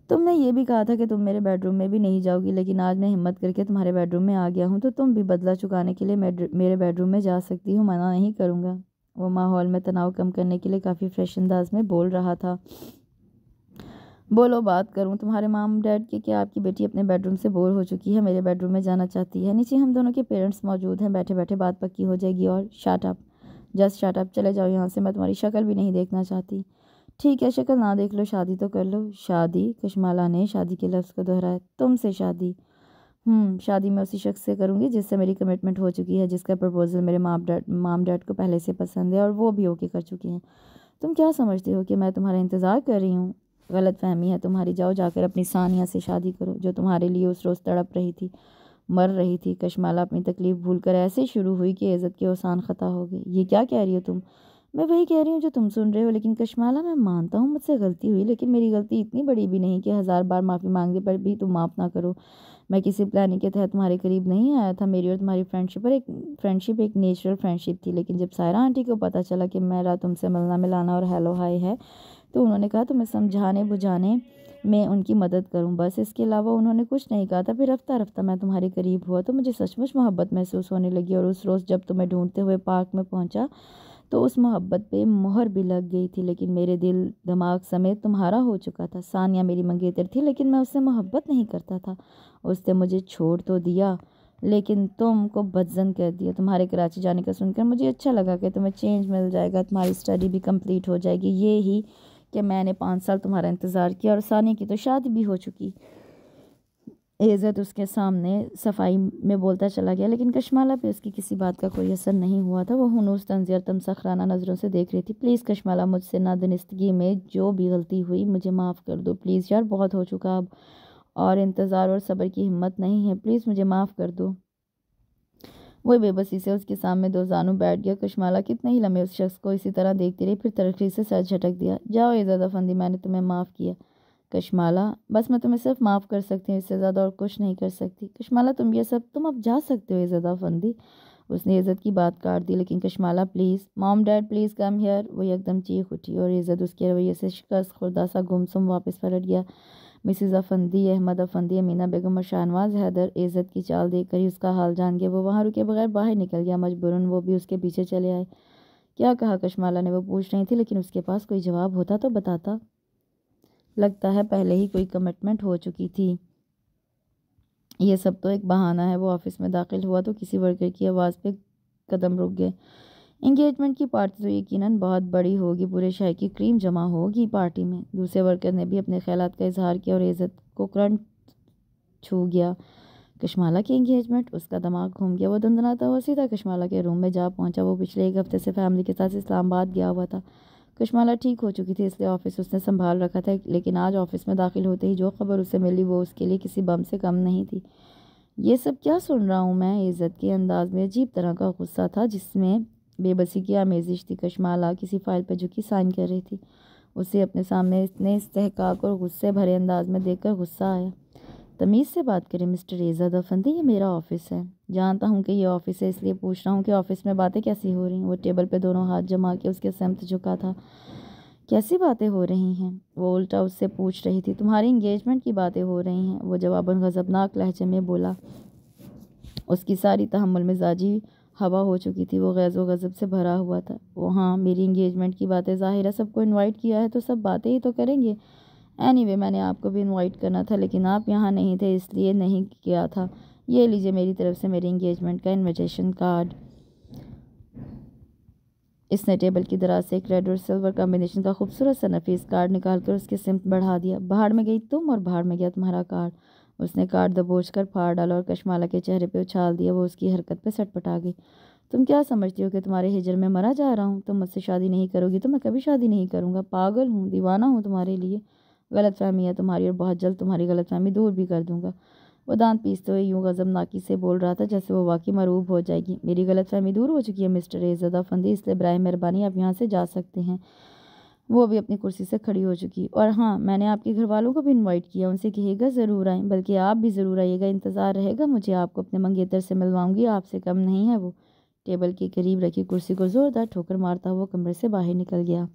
तुमने ये भी कहा था कि तुम मेरे बेडरूम में भी नहीं जाओगी लेकिन आज मैं हिम्मत करके तुम्हारे बेडरूम में आ गया हूँ तो तुम भी बदला चुकाने के लिए मेरे बेडरूम में जा सकती हो मना नहीं करूँगा वो माहौल में तनाव कम करने के लिए काफ़ी फ्रेश अंदाज में बोल रहा था बोलो बात करूँ तुम्हारे माम डैड की क्या आपकी बेटी अपने बेडरूम से बोर हो चुकी है मेरे बेडरूम में जाना चाहती है नीचे हम दोनों के पेरेंट्स मौजूद हैं बैठे बैठे बात पक्की हो जाएगी और short up just short up चले जाओ यहाँ से मैं तुम्हारी शक्ल भी नहीं देखना चाहती ठीक है शक्ल ना देख लो शादी तो कर लो शादी कशमाला ने शादी के लफ्ज़ को दोहराया तुमसे शादी हम्म, शादी मैं उसी शख्स से करूँगी जिससे मेरी कमिटमेंट हो चुकी है जिसका प्रपोज़ल मेरे माम डैड माम डैड को पहले से पसंद है और वो भी ओके कर चुके हैं तुम क्या समझते हो कि मैं तुम्हारा इंतज़ार कर रही हूँ गलत फहमी है तुम्हारी जाओ जाकर अपनी सानिया से शादी करो जो तुम्हारे लिए उस रोज़ तड़प रही थी मर रही थी कशमाला अपनी तकलीफ़ भूल कर ऐसे शुरू हुई कि इज़्ज़त के औसान ख़ता हो गई ये क्या कह रही हो तुम मैं वही कह रही हूँ जो तुम सुन रहे हो लेकिन कश्माला मैं मानता हूँ मुझसे गलती हुई लेकिन मेरी गलती इतनी बड़ी भी नहीं कि हज़ार बार माफ़ी मांगने पर भी तुम माफ़ ना करो मैं किसी प्लानिंग के तहत तुम्हारे करीब नहीं आया था मेरी और तुम्हारी फ्रेंडशिप पर एक फ्रेंडशिप एक नेचुरल फ्रेंडशिप थी लेकिन जब सायरा आंटी को पता चला कि मेरा तुमसे मिलना मिलाना और हेलो हाई है तो उन्होंने कहा तो मैं समझाने बुझाने में उनकी मदद करूं बस इसके अलावा उन्होंने कुछ नहीं कहा था फिर रफ्ता रफ्ता मैं तुम्हारे करीब हुआ तो मुझे सचमुच मोहब्बत महसूस होने लगी और उस रोज़ जब तुम्हें ढूंढते हुए पार्क में पहुंचा तो उस मोहब्बत पे मोहर भी लग गई थी लेकिन मेरे दिल दिमाग समेत तुम्हारा हो चुका था सानिया मेरी मंगेतर थी लेकिन मैं उससे मोहब्बत नहीं करता था उसने मुझे छोड़ तो दिया लेकिन तुमको बदजन कर दिया तुम्हारे कराची जाने का सुनकर मुझे अच्छा लगा कि तुम्हें चेंज मिल जाएगा तुम्हारी स्टडी भी कंप्लीट हो जाएगी ये ही कि मैंने पाँच साल तुम्हारा इंतज़ार किया और सानिया की तो शादी भी हो चुकी एज़त उसके सामने सफाई में बोलता चला गया लेकिन कश्माला पे उसकी किसी बात का कोई असर नहीं हुआ था वो हनूस तंजीर तमसखराना नज़रों से देख रही थी प्लीज़ कश्माला मुझसे ना नादनिस्तगी में जो भी गलती हुई मुझे माफ़ कर दो प्लीज़ यार बहुत हो चुका अब और इंतज़ार और सब्र की हिम्मत नहीं है प्लीज़ मुझे माफ़ कर दो वह बेबसी से उसके सामने दो जानू बैठ गया कुशमाला कितने ही लम्बे उस शख्स को इसी तरह देखती रही फिर तरक्की से सर झटक दिया जाओ एजादा फंदी मैंने तुम्हें माफ़ किया कश्माला बस मैं तुम्हें सिर्फ माफ़ कर सकती हूँ इससे ज़्यादा और कुछ नहीं कर सकती कश्माला तुम ये सब तुम अब जा सकते हो एजादा फंदी उसने इज़्ज़त की बात काट दी लेकिन Kashmala please mom dad please come here वो एकदम चीख उठी और इज़्ज़त उसके रवैये से शिकस्त खुरदा सा गुमसुम वापस पलट गया मिसिज़ अफंदी अहमद अफंदी अमीना बेगम और शाहनवाज हैदर इज़्ज़त की चाल देख कर ही उसका हाल जान गए वो वहाँ रुके बगैर बाहर निकल गया मजबूरन वो भी उसके पीछे चले आए क्या कहा कशमाला ने वो पूछ रही थी लेकिन उसके पास कोई जवाब होता तो बताता लगता है पहले ही कोई कमिटमेंट हो चुकी थी ये सब तो एक बहाना है वो ऑफिस में दाखिल हुआ तो किसी वर्कर की आवाज़ पे कदम रुक गए इंगेजमेंट की पार्टी तो यकीनन बहुत बड़ी होगी पूरे शहर की क्रीम जमा होगी पार्टी में दूसरे वर्कर ने भी अपने ख्याल का इजहार किया और इज़्ज़त को करंट छू गया कश्माला की इंगेजमेंट उसका दिमाग घूम गया वो था हुआ सीधा कश्माला के रूम में जा पहुंचा वो पिछले एक हफ्ते से फैमिली के साथ इस्लामाबाद गया हुआ था कश्माला ठीक हो चुकी थी इसलिए ऑफिस उसने संभाल रखा था लेकिन आज ऑफिस में दाखिल होते ही जो खबर उसे मिली वो उसके लिए किसी बम से कम नहीं थी ये सब क्या सुन रहा हूँ मैं इज़्ज़त के अंदाज़ में अजीब तरह का गुस्सा था जिसमें बेबसी की आमेजिश थी कशमाला किसी फाइल पर झुकी साइन कर रही थी उसे अपने सामने इतने इस्तेकाक और गुस्से भरे अंदाज में देखकर गुस्सा आया तमीज़ से बात करें मिस्टर दफन दफंदी ये मेरा ऑफिस है जानता हूँ कि ये ऑफिस है इसलिए पूछ रहा हूँ कि ऑफिस में बातें कैसी हो रही हैं वो टेबल पर दोनों हाथ जमा के उसके सम्त झुका था कैसी बातें हो रही हैं वो उल्टा उससे पूछ रही थी तुम्हारी इंगेजमेंट की बातें हो रही हैं वो जवाबन गजबनाक लहजे में बोला उसकी सारी तहमल मिजाजी हवा हो चुकी थी वो गैज़ व गज़ब से भरा हुआ था वो हाँ मेरी इंगेजमेंट की बातें ज़ाहिर है सबको इनवाइट किया है तो सब बातें ही तो करेंगे एनी anyway, मैंने आपको भी इनवाइट करना था लेकिन आप यहाँ नहीं थे इसलिए नहीं किया था ये लीजिए मेरी तरफ़ से मेरी इंगेजमेंट का इन्विटेशन कार्ड इसने टेबल की दराज से एक रेड और सिल्वर कॉम्बिनेशन का खूबसूरत सा नफीस कार्ड निकाल कर उसके सिमत बढ़ा दिया बाहर में गई तुम और बाहर में गया तुम्हारा कार्ड उसने काट दबोच कर फाड़ डाला और कश्माला के चेहरे पर उछाल दिया वो उसकी हरकत पर सटपटा गई तुम क्या समझती हो कि तुम्हारे हिजर में मरा जा रहा हूँ तुम मुझसे शादी नहीं करोगी तो मैं कभी शादी नहीं करूँगा पागल हूँ दीवाना हूँ तुम्हारे लिए गलत फहमी है तुम्हारी और बहुत जल्द तुम्हारी गलत फहमी दूर भी कर दूँगा वो दांत पीसते हुए यूँ गज़मनाकी से बोल रहा था जैसे वो वाकई मरूब हो जाएगी मेरी गलत फहमी दूर हो चुकी है मिस्टर एजद फंदी इसलिए ब्राय मेहरबानी आप यहाँ से जा सकते हैं वो भी अपनी कुर्सी से खड़ी हो चुकी और हाँ मैंने आपके घर वालों को भी इनवाइट किया उनसे कहेगा ज़रूर आएँ बल्कि आप भी ज़रूर आइएगा इंतज़ार रहेगा मुझे आपको अपने मंगेतर से मिलवाऊंगी आपसे कम नहीं है वो टेबल के करीब रखी कुर्सी को ज़ोरदार ठोकर मारता हुआ कमरे से बाहर निकल गया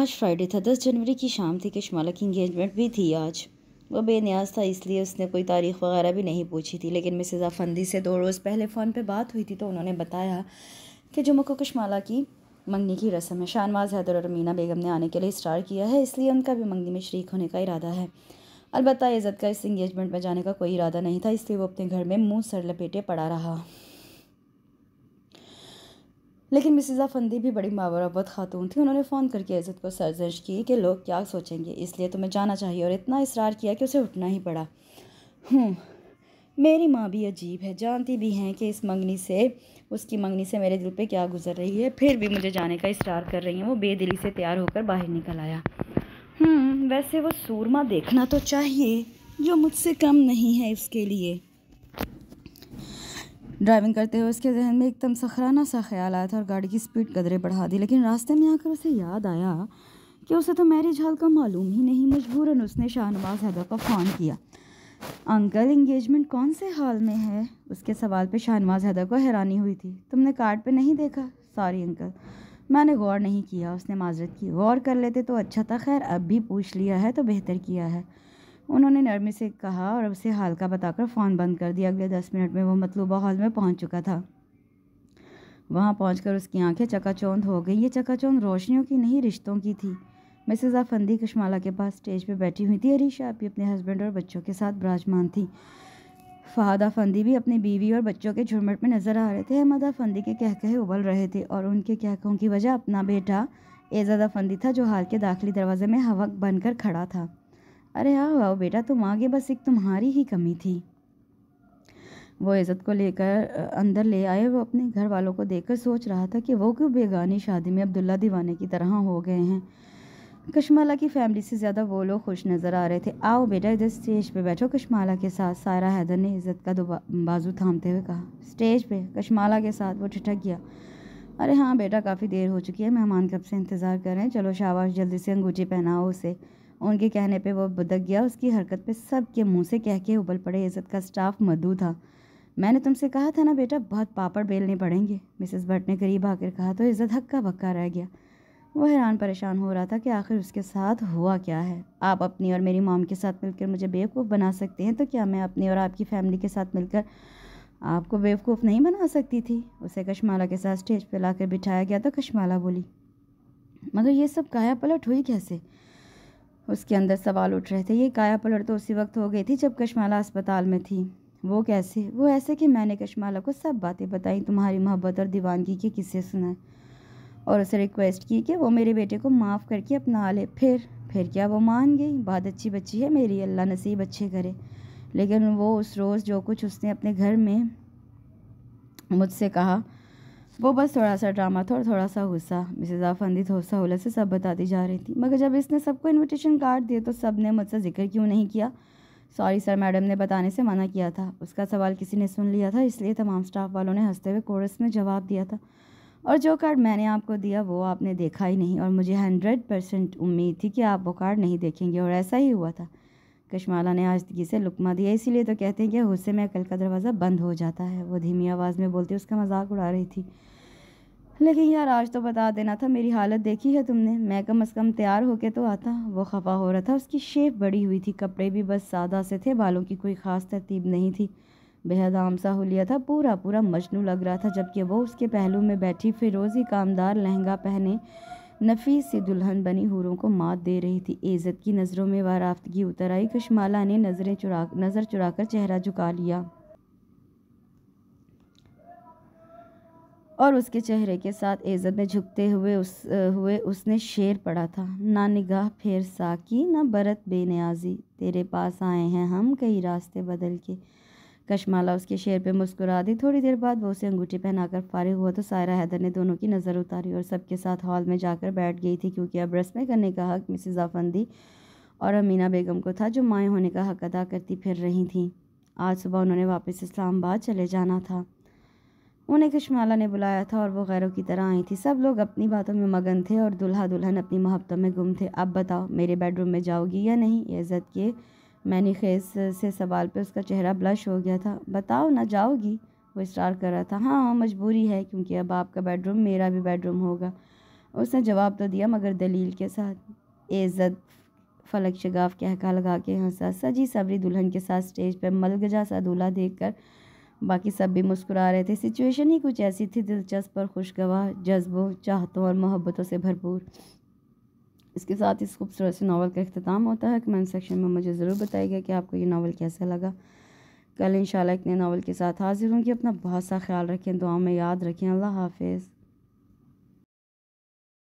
आज फ्राइडे था दस जनवरी की शाम थी कशमाला की इंगेजमेंट भी थी आज वो बेनियाज था इसलिए उसने कोई तारीख वगैरह भी नहीं पूछी थी लेकिन मिसेज़ अफंदी से दो रोज़ पहले फ़ोन पे बात हुई थी तो उन्होंने बताया कि जुम्मू को कुशमाला की मंगनी की रस्म है शाहनवाज हैदर और अमीना बेगम ने आने के लिए स्टार किया है इसलिए उनका भी मंगनी में शरीक होने का इरादा है अलबत् इज़्ज़त का इस इंगेजमेंट में जाने का कोई इरादा नहीं था इसलिए वो अपने घर में मुंह सर लपेटे पड़ा रहा लेकिन मिसिज फ़ंदी भी बड़ी मावरबत खातून थी उन्होंने फ़ोन करके इज़्ज़त को सरजश की कि लोग क्या सोचेंगे इसलिए तुम्हें जाना चाहिए और इतना इसरार किया कि उसे उठना ही पड़ा हम्म, मेरी माँ भी अजीब है जानती भी हैं कि इस मंगनी से उसकी मंगनी से मेरे दिल पे क्या गुजर रही है फिर भी मुझे जाने का इसरार कर रही हैं वो बेदिली से तैयार होकर बाहर निकल आया हम्म, वैसे वो सूरमा देखना तो चाहिए जो मुझसे कम नहीं है इसके लिए ड्राइविंग करते हुए उसके जहन में एकदम सखराना सा ख्याल आया था और गाड़ी की स्पीड कदरे बढ़ा दी लेकिन रास्ते में आकर उसे याद आया कि उसे तो मैरिज हाल का मालूम ही नहीं मजबूरन उसने शाहनवाज हैदर का फ़ोन किया अंकल इंगेजमेंट कौन से हॉल में है उसके सवाल पे शाहनवाज हैदर को हैरानी हुई थी तुमने कार्ड पे नहीं देखा सॉरी अंकल मैंने गौर नहीं किया उसने माजरत की गौर कर लेते तो अच्छा था खैर अब भी पूछ लिया है तो बेहतर किया है उन्होंने नरमी से कहा और उसे हाल का बताकर फ़ोन बंद कर दिया अगले दस मिनट में वो मतलूबा हॉल में पहुँच चुका था वहाँ पहुँच उसकी आँखें चकाचौंध हो गई ये चकाचौंध रोशनियों की नहीं रिश्तों की थी मिसेज़ आफंदी कश्माला के पास स्टेज पर बैठी हुई थी अरीशा भी अपने हस्बैंड और बच्चों के साथ बराजमान थी फ़हद आफंदी भी अपनी बीवी और बच्चों के झुरमट में नज़र आ रहे थे अहमद आफंदी के कह कहे उबल रहे थे और उनके कहकों की वजह अपना बेटा एजाद आफंदी था जो हाल के दाखिली दरवाजे में हवक बनकर खड़ा था अरे हाँ वाह बेटा तुम आगे बस एक तुम्हारी ही कमी थी वो इज़्ज़त को लेकर अंदर ले आए वो अपने घर वालों को देखकर सोच रहा था कि वो क्यों बेगानी शादी में अब्दुल्ला दीवाने की तरह हो गए हैं कश्माला की फैमिली से ज़्यादा वो लोग खुश नज़र आ रहे थे आओ बेटा इधर स्टेज पे बैठो कश्माला के साथ सारा हैदर ने इज़्जत का दो बाजू थामते हुए कहा स्टेज पे कश्माला के साथ वो ठिठक गया अरे हाँ बेटा काफ़ी देर हो चुकी है मेहमान कब से इंतज़ार कर रहे हैं चलो शाबाश जल्दी से अंगूठी पहनाओ उसे उनके कहने पर वह बदक गया उसकी हरकत पर सब के मुँह से कह के उबल पड़े इज़्जत का स्टाफ मधु था मैंने तुमसे कहा था ना बेटा बहुत पापड़ बेलने पड़ेंगे मिसेस भट्ट ने करीब आकर कहा तो इज़्जत हक्का बक्का रह गया वह हैरान परेशान हो रहा था कि आखिर उसके साथ हुआ क्या है आप अपनी और मेरी माम के साथ मिलकर मुझे बेवकूफ़ बना सकते हैं तो क्या मैं अपनी और आपकी फ़ैमिली के साथ मिलकर आपको बेवकूफ़ नहीं बना सकती थी उसे कशमाला के साथ स्टेज पर लाकर बिठाया गया तो कशमाला बोली मगर ये सब काया पलट हुई कैसे उसके अंदर सवाल उठ रहे थे ये काया पलट तो उसी वक्त हो गई थी जब कशमाला अस्पताल में थी वो कैसे वो ऐसे कि मैंने कश्माला को सब बातें बताई तुम्हारी मोहब्बत और दीवानगी के किस्से सुनाए और उसे रिक्वेस्ट की कि वो मेरे बेटे को माफ़ करके अपना ले फिर फिर क्या वो मान गई बात अच्छी बच्ची है मेरी अल्लाह नसीब अच्छे करे लेकिन वो उस रोज़ जो कुछ उसने अपने घर में मुझसे कहा वो बस थोड़ा सा ड्रामा था और थोड़ा सा गुस्सा मिसेज आफंदी थोड़ा होला से सब बताती जा रही थी मगर जब इसने सबको इनविटेशन कार्ड दिए तो सब ने मुझसे जिक्र क्यों नहीं किया सॉरी सर मैडम ने बताने से मना किया था उसका सवाल किसी ने सुन लिया था इसलिए तमाम स्टाफ वालों ने हंसते हुए कोरस में जवाब दिया था और जो कार्ड मैंने आपको दिया वो आपने देखा ही नहीं और मुझे हंड्रेड परसेंट उम्मीद थी कि आप वो कार्ड नहीं देखेंगे और ऐसा ही हुआ था कश्माला ने आजगी से लुकमा दिया इसीलिए तो कहते हैं कि गुस्से में अकल का दरवाज़ा बंद हो जाता है वो धीमी आवाज़ में बोलती उसका मजाक उड़ा रही थी लेकिन यार आज तो बता देना था मेरी हालत देखी है तुमने मैं कम अज़ कम तैयार होके तो आता वो खफा हो रहा था उसकी शेप बड़ी हुई थी कपड़े भी बस सादा से थे बालों की कोई ख़ास तरतीब नहीं थी बेहद आम सा हुलिया था पूरा पूरा मजनू लग रहा था जबकि वो उसके पहलू में बैठी फिरोजी कामदार लहंगा पहने नफीस सी दुल्हन बनी हूरों को मात दे रही थी इज़्ज़त की नज़रों में वाराफतगी उतर आई कशमाला ने नज़रें चुरा नज़र चुरा कर चेहरा झुका लिया और उसके चेहरे के साथ इज़्ज़त में झुकते हुए उस हुए उसने शेर पढ़ा था ना निगाह फेर साकी ना बरत बेनियाजी तेरे पास आए हैं हम कई रास्ते बदल के कशमाला उसके शेर पे मुस्कुरा दी थोड़ी देर बाद वो उसे अंगूठी पहनाकर फारिग हुआ तो सायरा हैदर ने दोनों की नज़र उतारी और सबके साथ हॉल में जाकर बैठ गई थी क्योंकि अब रस्में करने का हक मिसिज़ आफंदी और अमीना बेगम को था जो माएँ होने का हक अदा करती फिर रही थी आज सुबह उन्होंने वापस इस्लामाबाद चले जाना था उन्हें कशमाला ने बुलाया था और वो गैरों की तरह आई थी सब लोग अपनी बातों में मगन थे और दुल्हा दुल्हन अपनी मोहब्बतों में गुम थे अब बताओ मेरे बेडरूम में जाओगी या नहीं इज़्ज़त के मैंने खेस से सवाल पे उसका चेहरा ब्लश हो गया था बताओ ना जाओगी वो स्टार कर रहा था हाँ मजबूरी है क्योंकि अब आपका बेडरूम मेरा भी बेडरूम होगा उसने जवाब तो दिया मगर दलील के साथ एज़त फलक शगाफ के हका लगा के हंसा सजी सबरी दुल्हन के साथ स्टेज पर मलगजा सा दूल्हा देख कर बाकी सब भी मुस्कुरा रहे थे सिचुएशन ही कुछ ऐसी थी दिलचस्प और खुशगवार जज्बों चाहतों और मोहब्बतों से भरपूर इसके साथ इस खूबसूरत से नावल का अख्ताम होता है कमेंट सेक्शन में मुझे ज़रूर बताइएगा कि आपको ये नावल कैसा लगा कल इन एक नए नावल के साथ हाजिर होंगी अपना बहुत सा ख्याल रखें दुआ में याद रखें अल्लाह हाफिज़